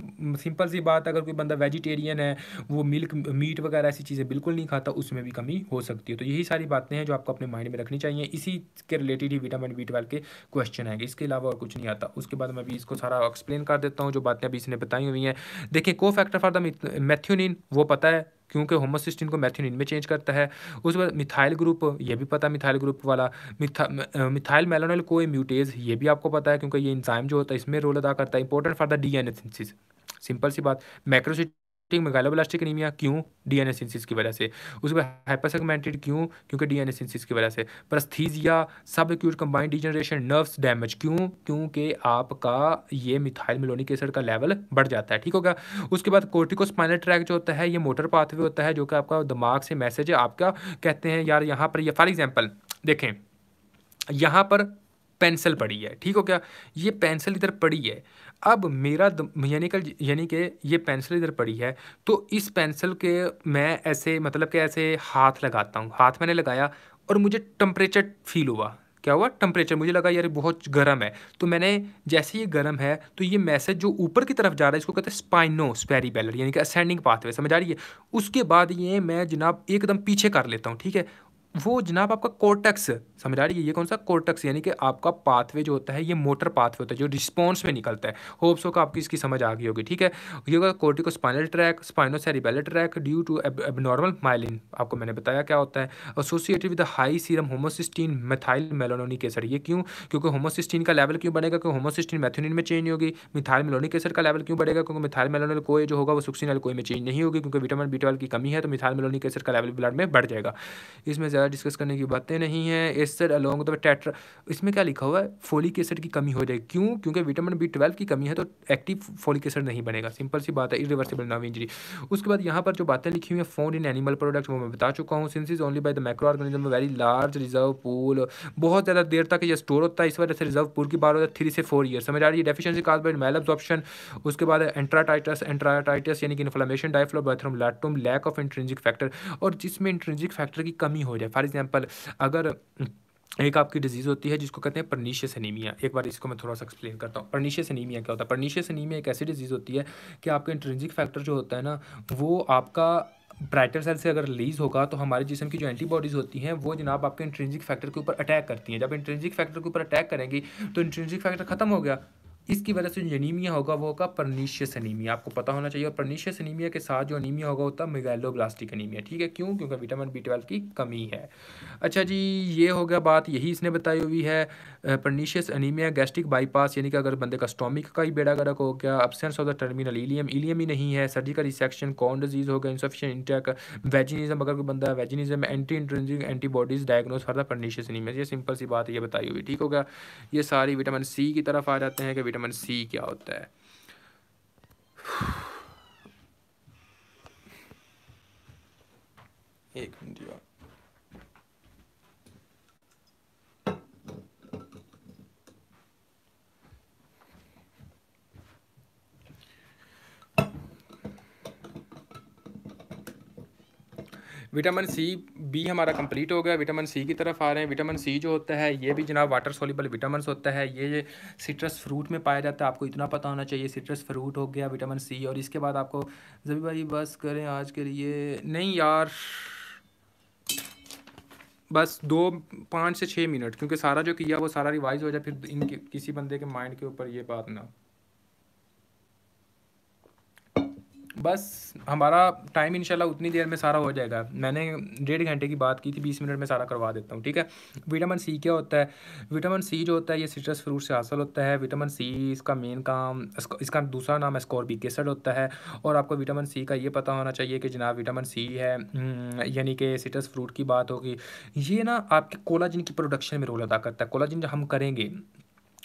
S2: सिंपल सी बात अगर कोई बंदा वेजिटेरियन है वो मिल्क मीट वगैरह ऐसी चीज़ें बिल्कुल नहीं खाता उसमें भी कमी हो सकती है तो यही सारी बातें हैं जो आपको अपने माइंड में रखनी चाहिए इसी के रिलेटेड ही विटामिन बी ट्वेल्व के क्वेश्चन आएंगे इसके अलावा और कुछ नहीं आता उसके बाद मैं भी इसको सारा एक्सप्लेन कर देता हूँ जो बातें अभी इसने बताई हुई हैं देखिए को फैक्टर फॉर द मैथ्यूनिन वो पता है क्योंकि होमोसिस्टिन को मैथिनिन में चेंज करता है उसके बाद मिथाइल ग्रुप ये भी पता है मिथाइल ग्रुप वाला मिथा मिथाइल मेलोनल को म्यूटेज ये भी आपको पता है क्योंकि ये इंजाइम जो होता है इसमें रोल अदा करता है important for the D simple सी बात मैक्रोसिट ठीक मेगालोब्लास्टिक एनीमिया क्यों डीएनए सिंसिस की वजह से उसके बाद हाइपर सेगमेंटेड क्यों क्योंकि डीएनए सिंसिस की वजह से paraesthesia subacute combined degeneration nerves damage क्यों क्योंकि आपका ये मिथाइल मिलोनिक एसिड का लेवल बढ़ जाता है ठीक होगा उसके बाद कोर्टिकोस्पाइनल ट्रैक जो होता है ये मोटर पाथवे होता है जो कि आपका दिमाग से मैसेज आपका कहते हैं यार यहाँ पर फॉर एग्जाम्पल देखें यहाँ पर पेंसिल पड़ी है ठीक हो क्या ये पेंसिल इधर पड़ी है अब मेरा यानी कि यानी कि ये पेंसिल इधर पड़ी है तो इस पेंसिल के मैं ऐसे मतलब कि ऐसे हाथ लगाता हूँ हाथ मैंने लगाया और मुझे टम्परेचर फील हुआ क्या हुआ टम्परेचर मुझे लगा यार बहुत गर्म है तो मैंने जैसे ये गर्म है तो ये मैसेज जो ऊपर की तरफ जा रहा है इसको कहते हैं स्पाइनो बैलर यानी कि असेंडिंग पाथवे समझ आ रही है उसके बाद ये मैं जनाब एकदम पीछे कर लेता हूँ ठीक है वो जनाब आपका कोर्टेक्स समझ आ रही है ये कौन सा कोर्टेक्स यानी कि आपका पाथवे जो होता है ये मोटर पाथवे होता है जो रिस्पॉन्स में निकलता है होप्स का आपकी इसकी समझ आ गई होगी ठीक है ये होगा cortico spinal tract spinocerebellar tract due to abnormal myelin आपको मैंने बताया क्या होता है associated with high serum homocysteine methyl malonic केसर ये क्यों क्योंकि होमोसिस्टीन का लेवल क्यों बढ़ेगा क्योंकि होमोसिस्टीन मैथोनिन में चेंज होगी मिथाइल मेलोनिक केसर का लेवल क्यों बढ़ेगा क्योंकि मिथाइल मेलोनल कोई जो होगा वो सुक्सिनल कोई में चेंज नहीं होगी क्योंकि विटामिन बी की कमी है तो मिथाइल मेलोनिक केसर का लेवल ब्लड में बढ़ जाएगा इसमें ज़्यादा डिस्कस करने की बातें नहीं है एसड अलोंग तो टेट्रा इसमें क्या लिखा हुआ है फोलिक एसड की कमी हो जाए क्यों क्योंकि विटामिन बी ट्वेल्व की कमी है तो एक्टिव फोलिक एसड नहीं बनेगा सिंपल सी बात है इरिवर्सिबल नाव इंजरी उसके बाद यहाँ पर जो बातें लिखी हुई हैं फोन इन एनिमल प्रोडक्ट वो मैं बता चुका हूँ synthesis is only by the microorganism very large reserve pool बहुत ज़्यादा देर तक यह स्टोर होता है इस वजह से रिजर्व पूल की बात होता है थ्री से फोर ईयर समझ आ रही है deficiency cause by malabsorption उसके बाद एंट्राटाइटस एंट्राटाइटस यानी कि इन्फ्लामेशन डाइफ्लोबैथ्रम लैक्टोम लैक ऑफ इंट्रेंजिक फैक्टर और जिसमें इंट्रेंजिक फैक्टर की कमी हो जाए फॉर एग्जाम्पल अगर एक आपकी डिजीज़ होती है जिसको कहते हैं परनीशियस एनीमिया एक बार इसको मैं थोड़ा सा एक्सप्लेन करता हूँ परनीशियस एनीमिया क्या होता है परनीशियस एनीमिया एक ऐसी डिजीज़ होती है कि आपका इंट्रेंसिक फैक्टर जो होता है ना वो आपका ब्राइटर सेल से अगर रिलीज़ होगा तो हमारे जिसम की जो एंटीबॉडीज़ होती हैं वो जनाब आपके इंट्रेंसिक फैक्टर के ऊपर अटैक करती हैं जब इंट्रेंसिक फैक्टर के ऊपर अटैक करेंगी तो इंट्रेंसिक फैक्टर खत्म हो गया इसकी वजह से जो अनीमिया होगा वो होगा परनीशियस एनीमिया आपको पता होना चाहिए और परनीशियस एनीमिया के साथ जो एनीमिया होगा होता है मिगैलोब्लास्टिक एनीमिया ठीक है क्यों क्योंकि विटामिन बी ट्वेल्व की कमी है अच्छा जी ये हो गया बात यही इसने बताई हुई है परनीशियस एनीमिया गैस्ट्रिक बाईपास यानी कि अगर बंदे का स्टोमिक का ही बेड़ा गर्क हो गया absence of the terminal ileum ileum ही नहीं है सर्जिकल रिसेक्शन कॉन डिजीज़ हो गया इन्फेक्शन इंटेक वेजिनिज्म अगर कोई बंदा veganism anti intrinsic antibodies diagnose for the pernicious anaemia ये सिंपल सी बात है ये बताई हुई ठीक हो गया ये सारी विटामिन सी की तरफ आ जाते हैं कि विटामिन सी क्या होता है एक मिनट विटामिन सी बी हमारा कंप्लीट हो गया विटामिन सी की तरफ आ रहे हैं विटामिन सी जो होता है ये भी जनाब वाटर सोलिबल विटामिन होता है ये सिट्रस फ्रूट में पाया जाता है आपको इतना पता होना चाहिए सिट्रस फ्रूट हो गया विटामिन सी और इसके बाद आपको जबी भाई बस करें आज के लिए नहीं यार बस दो पाँच से छः मिनट क्योंकि सारा जो किया वो सारा रिवाइज हो जाए फिर इनके किसी बंदे के माइंड के ऊपर ये बात ना बस हमारा टाइम इंशाल्लाह उतनी देर में सारा हो जाएगा मैंने डेढ़ घंटे की बात की थी बीस मिनट में सारा करवा देता हूँ ठीक है विटामिन सी क्या होता है विटामिन सी जो होता है ये सिट्रस फ्रूट से हासिल होता है विटामिन सी इसका मेन काम इसका दूसरा नाम एस्कॉर्बिक एसिड होता है और आपको विटामिन सी का ये पता होना चाहिए कि जनाब विटामिन सी है
S1: हम्म,
S2: यानी कि सिट्रस फ्रूट की बात होगी ये ना आपके कोलाजिन की प्रोडक्शन में रोल अदा करता है कोलाजिन हम करेंगे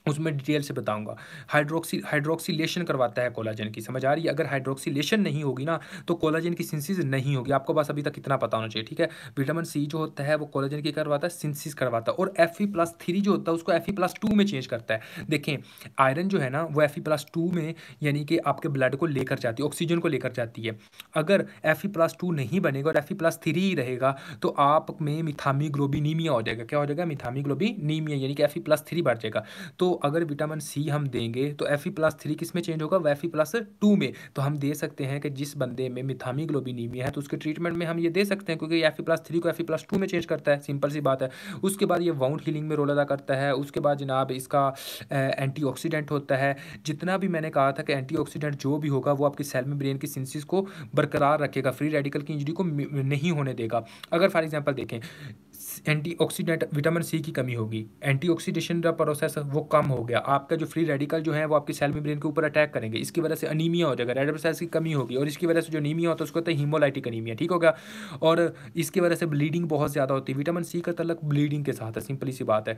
S2: उसमें डिटेल से बताऊंगा हाइड्रोक्सी हाइड्रोक्सीलेशन करवाता है कोलाजन की समझ आ रही है अगर हाइड्रोक्सीलेशन नहीं होगी ना तो कोलाजन की सिंसिस नहीं होगी आपको बस अभी तक कितना पता होना चाहिए ठीक है विटामिन सी जो होता है वो कोलाजन की करवाता है सिंसिस करवाता है और एफ ई प्लस थ्री जो होता है उसको एफ ई प्लस टू में चेंज करता है देखें आयरन जो है ना वो एफ ई प्लस टू में यानी कि आपके ब्लड को लेकर जाती है ऑक्सीजन को लेकर जाती है अगर एफ ई प्लस टू नहीं बनेगा और एफ ई प्लस थ्री ही रहेगा तो आप में मिथामी ग्लोबिनीमिया हो जाएगा क्या हो जाएगा मिथामी ग्लोबिनीमिया यानी कि एफ ई प्लस थ्री बढ़ जाएगा तो अगर विटामिन सी हम देंगे तो एफ ई प्लस थ्री किस में चेंज होगा एफ ई प्लस टू में तो हम दे सकते हैं कि जिस बंदे में मिथामी ग्लोबिनीमिया है तो उसके ट्रीटमेंट में हम ये दे सकते हैं क्योंकि एफ ई प्लस थ्री को एफ ई प्लस टू में चेंज करता है सिंपल सी बात है उसके बाद ये वाउंड हीलिंग में रोल अदा करता है उसके बाद जनाब इसका ऑक्सीडेंट होता है जितना भी मैंने कहा था कि ऑक्सीडेंट जो भी होगा वो आपकी सेल में ब्रेन की सिंसिस को बरकरार रखेगा फ्री रेडिकल की इंजरी को नहीं होने देगा अगर फॉर एग्जाम्पल देखें एंटीऑक्सीडेंट विटामिन सी की कमी होगी एंटीऑक्सीडेशन का प्रोसेस वो कम हो गया आपका जो फ्री रेडिकल जो है वो आपकी सेल मेम्ब्रेन के ऊपर अटैक करेंगे इसकी वजह से अनीमिया हो जाएगा रेड ब्लड सेल्स की कमी होगी और इसकी वजह से जो अनीमिया होता है उसको होता है हीमोलाइटिक अनीमिया ठीक हो गया और इसकी वजह से ब्लीडिंग बहुत ज़्यादा होती है विटामिन सी का तलक ब्लीडिंग के साथ है सिंपली सी बात है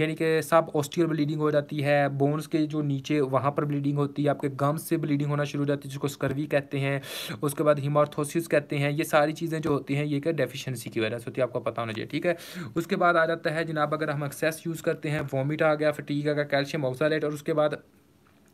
S2: यानी कि सब ऑस्टियल ब्लीडिंग हो जाती है बोन्स के जो नीचे वहाँ पर ब्लीडिंग होती है आपके गम्स से ब्लीडिंग होना शुरू हो जाती है जिसको स्कर्वी कहते हैं उसके बाद हिमार्थोसिस कहते हैं ये सारी चीज़ें जो होती हैं ये क्या डेफिशेंसी की वजह से होती है आपको पता होना चाहिए ठीक ठीक है उसके बाद आ जाता है जनाब अगर हम एक्सेस यूज़ करते हैं वॉमिट आ गया फटीक आ गया कैल्शियम ऑक्सालेट और उसके बाद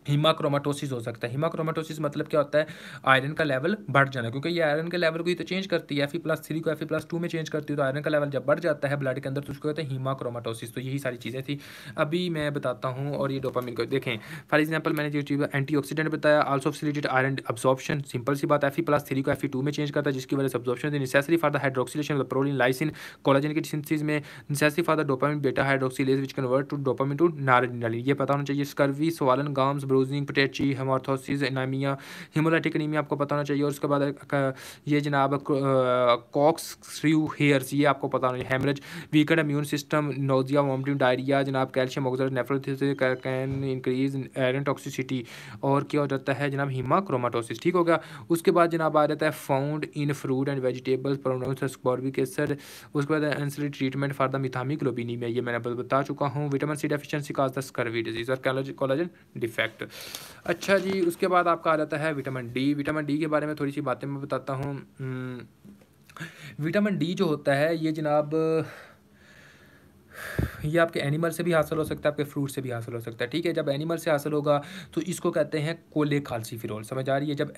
S2: हिमाक्रोमाटोसिस हो सकता है हिमाक्रोमाटोसिस मतलब क्या होता है आयरन का लेवल बढ़ जाना क्योंकि ये आयरन के लेवल को ही तो चेंज करती है एफ प्लस थ्री को एफ प्लस टू में चेंज करती है तो आयरन का लेवल जब बढ़ जाता है ब्लड के अंदर तो उसको कहते हैं हिमाक्रोमाटोसिस तो यही सारी चीज़ें थी अभी मैं बताता हूँ और ये डोपामिन को देखें फॉर एग्जाम्पल मैंने जो चीज़ ऑक्सीडेंट बताया also facilitated iron absorption simple सी बात एफ प्लस थ्री को एफ टू e में चेंज करता है जिसकी वजह से absorption necessary for the hydroxylation proline lysine collagen की सिंथेसिस में necessary for the dopamine beta hydroxylase which convert to dopamine to नारिन ये पता होना चाहिए scurvy swollen gums bruising petechiae haemarthrosis anaemia haemolytic anaemia आपको पता होना चाहिए और उसके बाद ये जनाब कॉक्स स्क्रू हेयर्स ये आपको पता होना चाहिए haemorrhage weakened immune system nausea vomiting diarrhoea जनाब calcium oxalate nephrolithiasis can increase iron toxicity और क्या हो जाता है जनाब हीमा क्रोमाटोसिस ठीक हो गया उसके बाद जनाब आ जाता है found in fruit and vegetables प्रोनाउंस एसड उसके बाद एंसरी treatment for the methaemoglobinaemia में ये मैंने बता चुका हूँ vitamin C deficiency cause the scurvy disease और कॉलेजन डिफेक्ट अच्छा जी उसके बाद आपका आ जाता है विटामिन डी विटामिन डी के बारे में थोड़ी सी बातें मैं बताता हूँ हम्म, विटामिन डी जो होता है ये जनाब ये आपके एनिमल से भी हासिल हो सकता है आपके फ्रूट से भी हासिल हो सकता है ठीक है जब एनिमल से हासिल होगा तो इसको कहते हैं कोले खालसी फिरोल समझ आ रही है जब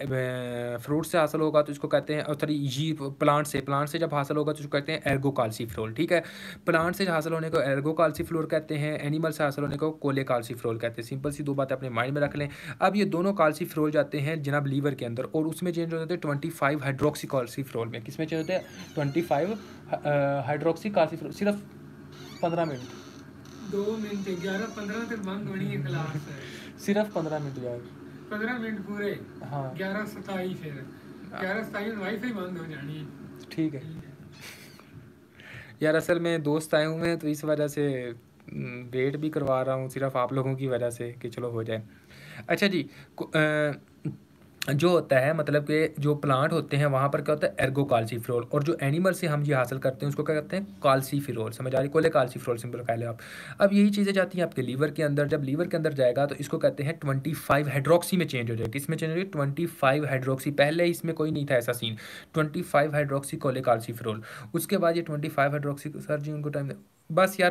S2: फ्रूट से हासिल होगा तो इसको कहते हैं सॉरी ये प्लांट से प्लांट से जब हासिल होगा तो इसको कहते हैं एर्गो कालसी फ्रोल ठीक है प्लांट से हासिल होने को एर्गो कालसी फ्लोर कहते हैं एनिमल से हासिल होने को कोले कालसी फ्रोल कहते हैं सिंपल सी दो बातें अपने माइंड में रख लें अब ये दोनों कालसी फ्रोल जाते हैं जनाब लीवर के अंदर और उसमें चेंज हो जाते हैं twenty five hydroxy calciferol में किसमें चेंज होते हैं twenty five hydroxy calciferol सिर्फ पंद्रह मिनट दो मिनट ग्यारह पंद्रह तक बंद होनी है क्लास सिर्फ पंद्रह मिनट यार पंद्रह मिनट पूरे हाँ ग्यारह सताई फिर ग्यारह सताई वाईफाई बंद हो जानी है ठीक है यार असल में दोस्त आए हुए हैं तो इस वजह से वेट भी करवा रहा हूँ सिर्फ आप लोगों की वजह से कि चलो हो जाए अच्छा जी जो होता है मतलब कि जो प्लांट होते हैं वहाँ पर क्या होता है एर्गो फ्रोल और जो एनिमल से हम ये हासिल करते हैं उसको क्या कहते हैं कालसीफ्रोल समझ आ रही कोले फ्रोल सिंपल कह लें आप अब यही चीज़ें जाती हैं आपके लीवर के अंदर जब लीवर के अंदर जाएगा तो इसको कहते हैं ट्वेंटी फाइव हाइड्रोक्सी में चेंज हो जाएगा इसमें चेंज हो जाएगी ट्वेंटी फाइव हाइड्रोक्सी पहले इसमें कोई नहीं था ऐसा सीन ट्वेंटी फाइव हाइड्रोक्सी कोले फ्रोल उसके बाद ये twenty five hydroxy sir ji उनको टाइम बस यार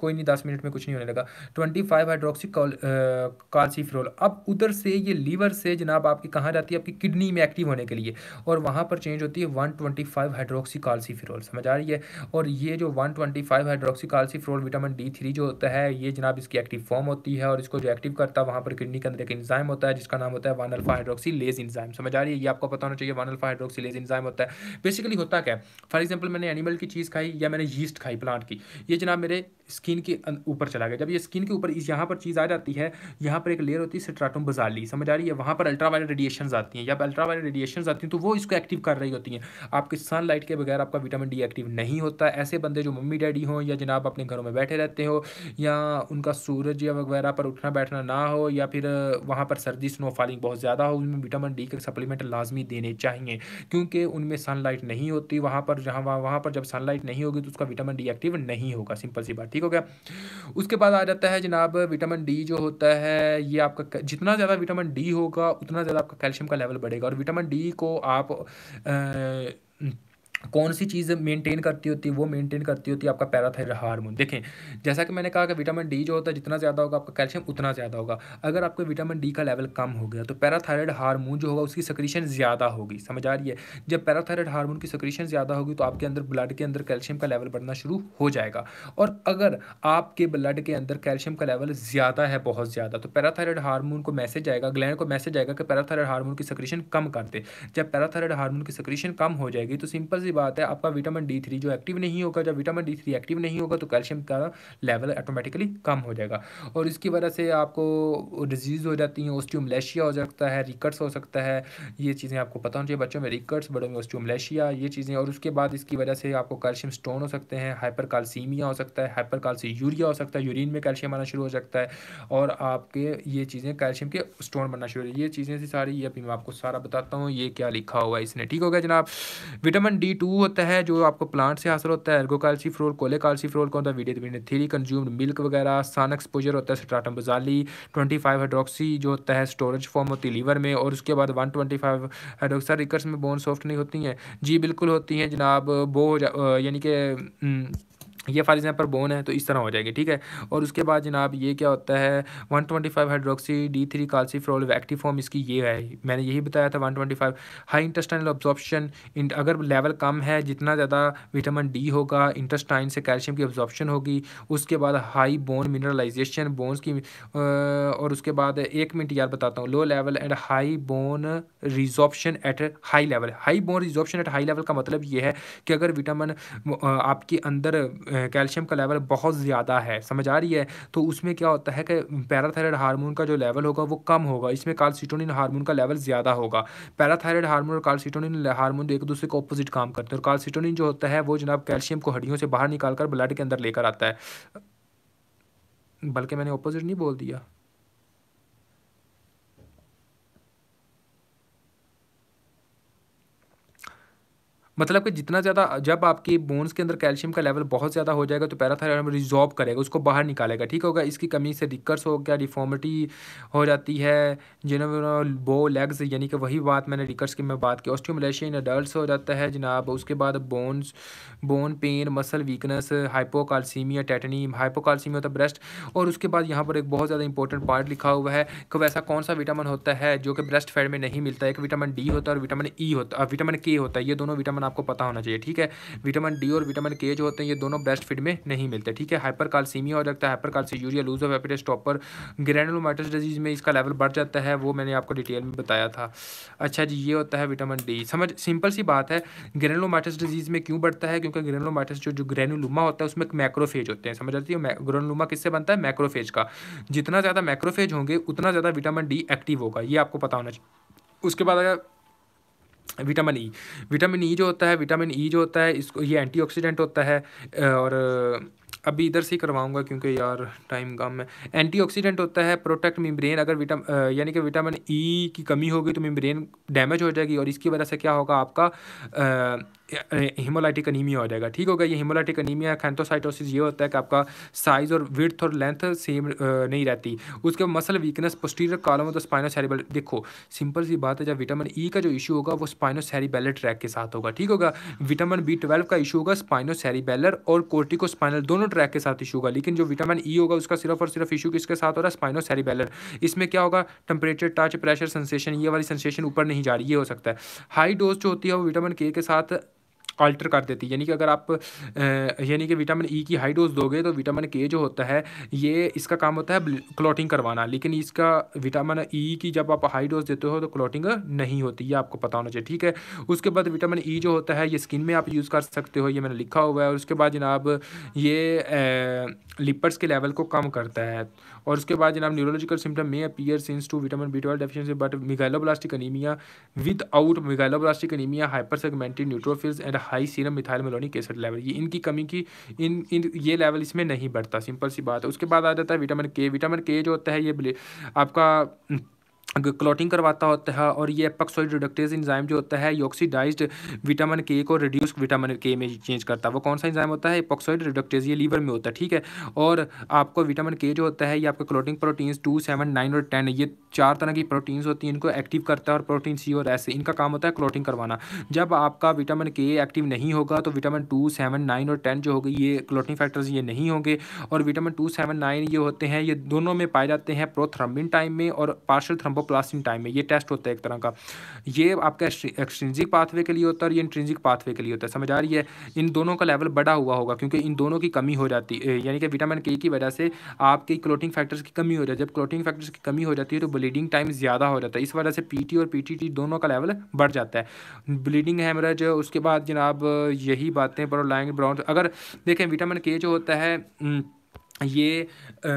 S2: कोई नहीं दस मिनट में कुछ नहीं होने लगा ट्वेंटी फाइव हाइड्रोक्सी काल्सीफ्रोल अब उधर से ये लीवर से जनाब आपकी कहाँ जाती है आपकी किडनी में एक्टिव होने के लिए और वहाँ पर चेंज होती है one twenty five hydroxy calciferol समझ आ रही है और ये जो one twenty five hydroxy calciferol vitamin D three जो होता है ये जनाब इसकी एक्टिव फॉर्म होती है और इसको जो एक्टिव करता है वहाँ पर किडनी के अंदर एक इंजाइम होता है जिसका नाम होता है one alpha hydroxylase enzyme समझ आ रही है ये आपको पता होना चाहिए one alpha hydroxylase enzyme होता है बेसिकली होता क्या फॉर एग्जाम्पल मैंने एनिमल की चीज़ खाई या मैंने यीस्ट खाई प्लांट की ये जनाब मेरे स्किन के अं-, ऊपर चला गया जब ये स्किन के ऊपर इस यहाँ पर चीज़ आ जाती है यहाँ पर एक लेयर होती है सिट्राटम बजाली समझ आ रही है वहाँ पर अल्ट्रा वायलेट रेडिएशन आती हैं जब अल्ट्रा वायलेट रेडिएशन आती हैं तो वो इसको एक्टिव कर रही होती हैं आपकी सनलाइट के बगैर आपका विटामिन डी एक्टिव नहीं होता ऐसे बंदे जो मम्मी डैडी हों या जनाब अपने घरों में बैठे रहते हो या उनका सूरज या वगैरह पर उठना बैठना ना हो या फिर वहाँ पर सर्दी स्नो फॉलिंग बहुत ज़्यादा हो उनमें विटामिन डी के सप्लीमेंट लाजमी देने चाहिए क्योंकि उनमें सनलाइट नहीं होती वहाँ पर जहाँ वहाँ पर जब सनलाइट नहीं होगी तो उसका विटामिन डी एक्टिव नहीं होगा होगा सिंपल सी बात ठीक हो गया उसके बाद आ जाता है जनाब विटामिन डी जो होता है ये आपका जितना ज़्यादा विटामिन डी होगा उतना ज़्यादा आपका कैल्शियम का लेवल बढ़ेगा और विटामिन डी को आप आ, कौन सी चीज़ मेंटेन करती होती है वो मेंटेन करती होती है आपका पैराथायरॉयड हार्मोन देखें जैसा कि मैंने कहा कि विटामिन डी जो होता है जितना ज़्यादा होगा आपका कैल्शियम उतना ज़्यादा होगा अगर आपके विटामिन डी का लेवल कम हो गया तो पैराथायरॉयड हार्मोन जो होगा उसकी सक्रीशन ज़्यादा होगी समझ आ रही है जब पैराथायरॉयड हार्मोन की सक्रीशन ज़्यादा होगी तो आपके अंदर ब्लड के अंदर कैल्शियम का लेवल बढ़ना शुरू हो जाएगा और अगर आपके ब्लड के अंदर कैल्शियम का लेवल ज़्यादा है बहुत ज़्यादा तो पैराथायरॉयड हार्मोन को मैसेज आएगा ग्लैंड को मैसेज आएगा कि पैराथायरॉयड हार्मोन की सक्रीशन कम कर दे जब पैराथायरॉयड हार्मोन की सक्रीशन कम हो जाएगी तो सिंपल सी बात है आपका विटामिन डी थ्री जो एक्टिव नहीं होगा जब विटामिन डी थ्री एक्टिव नहीं होगा तो कैल्शियम का लेवल ऑटोमेटिकली कम हो जाएगा और इसकी वजह से आपको डिजीज़ हो जाती है ओस्टियोमलेशिया हो सकता है रिकट्स हो सकता है ये चीज़ें आपको पता होनी चाहिए बच्चों में रिकट्स बड़ों में ओस्टियोमलेशिया ये चीज़ें और उसके बाद इसकी वजह से आपको कैल्शियम स्टोन हो सकते हैं हाइपर हो सकता है हाइपर यूरिया हो सकता है यूरिन में कैल्शियम आना शुरू हो सकता है और आपके ये चीज़ें कैल्शियम के स्टोन बनना शुरू हो ये चीज़ें सारी ये अभी मैं आपको सारा बताता हूँ ये क्या लिखा हुआ है इसने ठीक हो गया जनाब विटामिन डी टू होता है जो आपको प्लांट से हासिल होता है फ्रोल कोले फ्रोल कौन होता है विटामिन थ्री कंज्यूम्ड मिल्क वगैरह सन एक्सपोजर होता है stratum basale twenty five hydroxy जो होता है स्टोरेज फॉर्म होती है लीवर में और उसके बाद one twenty five hydroxy rickets में बोन सॉफ्ट नहीं होती हैं जी बिल्कुल होती हैं जनाब बो यानी कि हम्म, ये फॉर एग्जाम्पल बोन है तो इस तरह हो जाएगी ठीक है और उसके बाद जनाब ये क्या होता है 125 twenty five hydroxy D three calciferol active form इसकी ये है मैंने यही बताया था 125 twenty five high intestinal absorption अगर लेवल कम है जितना ज़्यादा विटामिन डी होगा इंटस्टाइन से कैल्शियम की ऑब्जॉर्प्शन होगी उसके बाद हाई बोन मिनरलाइजेशन बोन्स की और उसके बाद एक मिनट यार बताता हूँ low level and high bone resorption at high level high bone resorption at high level का मतलब ये है कि अगर विटामिन आपके अंदर कैल्शियम का लेवल बहुत ज़्यादा है समझ आ रही है तो उसमें क्या होता है कि पैराथायरॉयड हार्मोन का जो लेवल होगा वो कम होगा इसमें कार्सिटोनिन हार्मोन का लेवल ज़्यादा होगा पैराथायरॉयड हार्मोन और कार्सिटोनिन हार्मोन एक दूसरे को अपोजिट काम करते हैं और कार्सिटोनिन जो होता है वो जनाब कैल्शियम को हड्डियों से बाहर निकाल कर ब्लड के अंदर लेकर आता है बल्कि मैंने अपोजिट नहीं बोल दिया मतलब कि जितना ज़्यादा जब आपकी बोन्स के अंदर कैल्शियम का लेवल बहुत ज़्यादा हो जाएगा तो पैराथायर रिजॉर्व करेगा उसको बाहर निकालेगा ठीक होगा इसकी कमी से रिकर्स हो गया डिफॉर्मिटी हो जाती है जिन्होंने बो लेग्स यानी कि वही बात मैंने रिकर्स की मैं बात की ऑस्टियोमलेशिया अडल्ट हो जाता है जनाब उसके बाद bones bone pain muscle weakness hypocalcaemia tetany hypocalcaemia होता ब्रेस्ट और उसके बाद यहाँ पर एक बहुत ज़्यादा इंपॉर्टेंट पार्ट लिखा हुआ है कि वैसा कौन सा विटामिन होता है जो कि ब्रेस्ट फैट में नहीं मिलता है एक विटामिन डी होता है और विटामिन ई e होता है विटामिन के होता है ये दोनों विटामिन आपको पता होना चाहिए ठीक है विटामिन डी और विटामिन के जो होते हैं ये दोनों बेस्ट फीड में नहीं मिलते ठीक है हाइपर कालसीमिया हो जाता है hyper uria loss of appetite टॉपर ग्रैनुलोमाइटिस डिजीज में इसका लेवल बढ़ जाता है वो मैंने आपको डिटेल में बताया था अच्छा जी ये होता है विटामिन डी समझ सिंपल सी बात है ग्रेनुलोमाइटिस डिजीज़ में क्यों बढ़ता है क्योंकि ग्रेनुलोमाइटिस जो जो ग्रेनुलुमा होता है उसमें मैक्रोफेज होते हैं समझ आती है ग्रेनुलुमा किससे बनता है मैक्रोफेज का जितना ज़्यादा मैक्रोफेज होंगे उतना ज़्यादा विटामिन डी एक्टिव होगा ये आपको पता होना चाहिए उसके बाद अगर विटामिन ई विटामिन ई जो होता है विटामिन ई जो होता है इसको ये एंटीऑक्सीडेंट होता है और अभी इधर से ही करवाऊंगा क्योंकि यार टाइम कम है एंटीऑक्सीडेंट होता है प्रोटेक्ट मिम्ब्रेन अगर विटाम यानी कि विटामिन ई की कमी होगी तो मिम्ब्रेन डैमेज हो जाएगी और इसकी वजह से क्या होगा आपका आ, हिमोलाइटिक अनीमिया हो जाएगा ठीक होगा ये हिमोलाइटिक अनीमिया खैंथोसाइटोसिस ये होता है कि आपका साइज और विर्थ और लेंथ सेम नहीं रहती उसके बाद मसल वीकनेस पोस्टीरियर कॉलम तो स्पाइनोसेरिबल देखो सिंपल सी बात है जब विटामिन ई e का जो इशू होगा वो स्पाइनोसेरिबेलर ट्रैक के साथ होगा ठीक होगा विटामिन बी ट्वेल्व का इशू होगा स्पाइनोसेरिबेलर और स्पाइनल दोनों ट्रैक के साथ इशू होगा लेकिन जो विटामिन ई e होगा उसका सिर्फ और सिर्फ इशू किसके साथ हो रहा है स्पाइनोसेरिबेलर इसमें क्या होगा टेम्परेचर टच प्रेशर सेंसेशन ये वाली सेंसेशन ऊपर नहीं जा रही ये हो सकता है हाई डोज जो होती है वो विटामिन के साथ अल्टर कर देती है यानी कि अगर आप यानी कि विटामिन ई e की हाई डोज दोगे तो विटामिन के जो होता है ये इसका काम होता है क्लॉटिंग करवाना लेकिन इसका विटामिन ई e की जब आप हाई डोज देते हो तो क्लॉटिंग नहीं होती ये आपको पता होना चाहिए ठीक है उसके बाद विटामिन ई e जो होता है ये स्किन में आप यूज़ कर सकते हो ये मैंने लिखा हुआ है और उसके बाद जनाब ये लिपर्स के लेवल को कम करता है और उसके बाद जनाब न्यूरोलॉजिकल सिम्टम में appear similar to vitamin B twelve deficiency but megaloblastic anaemia without megaloblastic anaemia hyper segmented neutrophils and high serum methyl malonic acid level ये इनकी कमी की इन इन ये लेवल इसमें नहीं बढ़ता सिंपल सी बात है उसके बाद आ जाता है विटामिन के विटामिन के जो होता है ये आपका क्लॉटिंग करवाता होता है और ये एपक्सोइड रिडक्टेज इंजाइम जो होता है योक्सीडाइज्ड विटामिन के को रिड्यूस विटामिन के में चेंज करता है वो कौन सा इंजाइम होता है एपक्सोइड रिडक्टेज ये लीवर में होता है ठीक है और आपको विटामिन के जो होता है ये आपका clotting proteins two seven nine और टेन ये चार तरह की प्रोटीन्स होती हैं इनको एक्टिव करता है और प्रोटीन सी और ऐसे इनका काम होता है क्लोटिंग करवाना जब आपका विटामिन के एक्टिव नहीं होगा तो विटामिन टू सेवन नाइन और टेन जो होगी ये क्लोटिंग फैक्टर्स ये नहीं होंगे और विटामिन टू सेवन नाइन ये होते हैं ये दोनों में पाए जाते हैं प्रोथ्रम्बिन टाइम में और पार्शल थ्रम्बो साइटोप्लास्टिन टाइम में ये टेस्ट होता है एक तरह का ये आपका एक्सट्रेंजिक पाथवे के लिए होता है और ये इंट्रेंजिक पाथवे के लिए होता है समझ आ रही है इन दोनों का लेवल बढ़ा हुआ होगा क्योंकि इन दोनों की कमी हो जाती है यानी कि विटामिन के की वजह से आपके क्लोटिंग फैक्टर्स की कमी हो जाती है जब क्लोटिंग फैक्टर्स की कमी हो जाती है तो ब्लीडिंग टाइम ज़्यादा हो जाता है इस वजह से पी और पी दोनों का लेवल बढ़ जाता है ब्लीडिंग हेमरेज उसके बाद जनाब यही बातें पर लाइन ब्राउन अगर देखें विटामिन के जो होता है ये आ,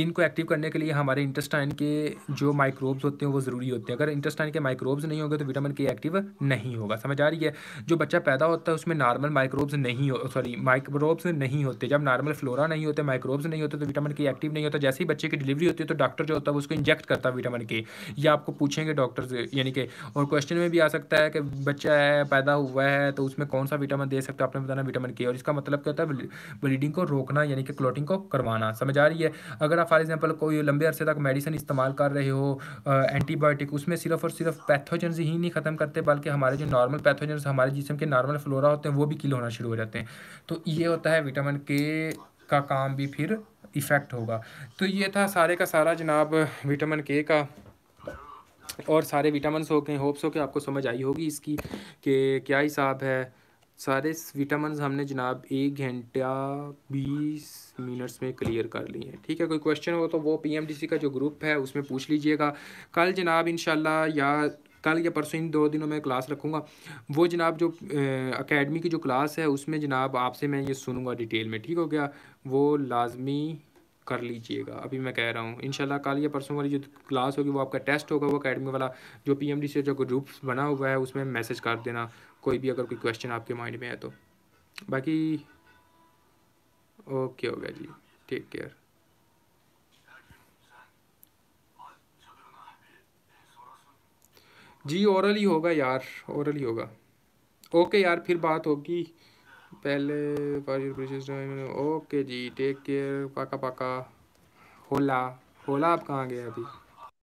S2: इनको एक्टिव करने के लिए हमारे इंटेस्टाइन के जो माइक्रोब्स होते हैं वो ज़रूरी होते हैं अगर इंटेस्टाइन के माइक्रोब्स नहीं होंगे तो विटामिन के एक्टिव नहीं होगा समझ आ रही है जो बच्चा पैदा होता है उसमें नॉर्मल माइक्रोब्स नहीं हो सॉरी माइक्रोब्स नहीं होते जब नॉर्मल फ्लोरा नहीं होते माइक्रोब्स नहीं होते तो विटामिन के एक्टिव नहीं होता जैसे ही बच्चे की डिलीवरी होती है तो डॉक्टर जो होता है उसको इंजेक्ट करता है विटामिन के या आपको पूछेंगे डॉक्टर यानी कि और क्वेश्चन में भी आ सकता है कि बच्चा है पैदा हुआ है तो उसमें कौन सा विटामिन दे सकते हो आपने बताना विटामिन के और इसका मतलब क्या होता है ब्लीडिंग को रोकना यानी कि क्लोटिंग को करवाना समझ आ रही है अगर अगर आप फॉर एग्जांपल कोई लंबे अरसे तक मेडिसिन इस्तेमाल कर रहे हो एंटीबायोटिक उसमें सिर्फ और सिर्फ पैथोजन ही नहीं ख़त्म करते बल्कि हमारे जो नॉर्मल पैथोजन हमारे जिसम के नॉर्मल फ्लोरा होते हैं वो भी किल होना शुरू हो जाते हैं तो ये होता है विटामिन के का काम भी फिर इफ़ेक्ट होगा तो ये था सारे का सारा जनाब विटामिन के का और सारे विटामिन हो गए होप्स हो के आपको समझ आई होगी इसकी कि क्या हिसाब है सारे विटामिन हमने जनाब एक घंटा बीस मिनट्स में क्लियर कर ली हैं ठीक है कोई क्वेश्चन हो तो वो पीएमडीसी का जो ग्रुप है उसमें पूछ लीजिएगा कल जनाब इन या कल या परसों इन दो दिनों में क्लास रखूँगा वो जनाब जो अकेडमी की जो क्लास है उसमें जनाब आपसे मैं ये सुनूँगा डिटेल में ठीक हो गया वो लाजमी कर लीजिएगा अभी मैं कह रहा हूँ इन कल या परसों वाली जो क्लास होगी वो आपका टेस्ट होगा वो अकेडमी वाला जो पी एम डी से जो ग्रुप बना हुआ है उसमें मैसेज कर देना कोई भी अगर कोई क्वेश्चन आपके माइंड में है तो बाकी ओके हो गया जी टेक केयर जी औरल ही होगा यार औरल ही होगा ओके यार फिर बात होगी पहले
S1: ओके जी टेक केयर पाका पाका होला होला आप कहाँ गए अभी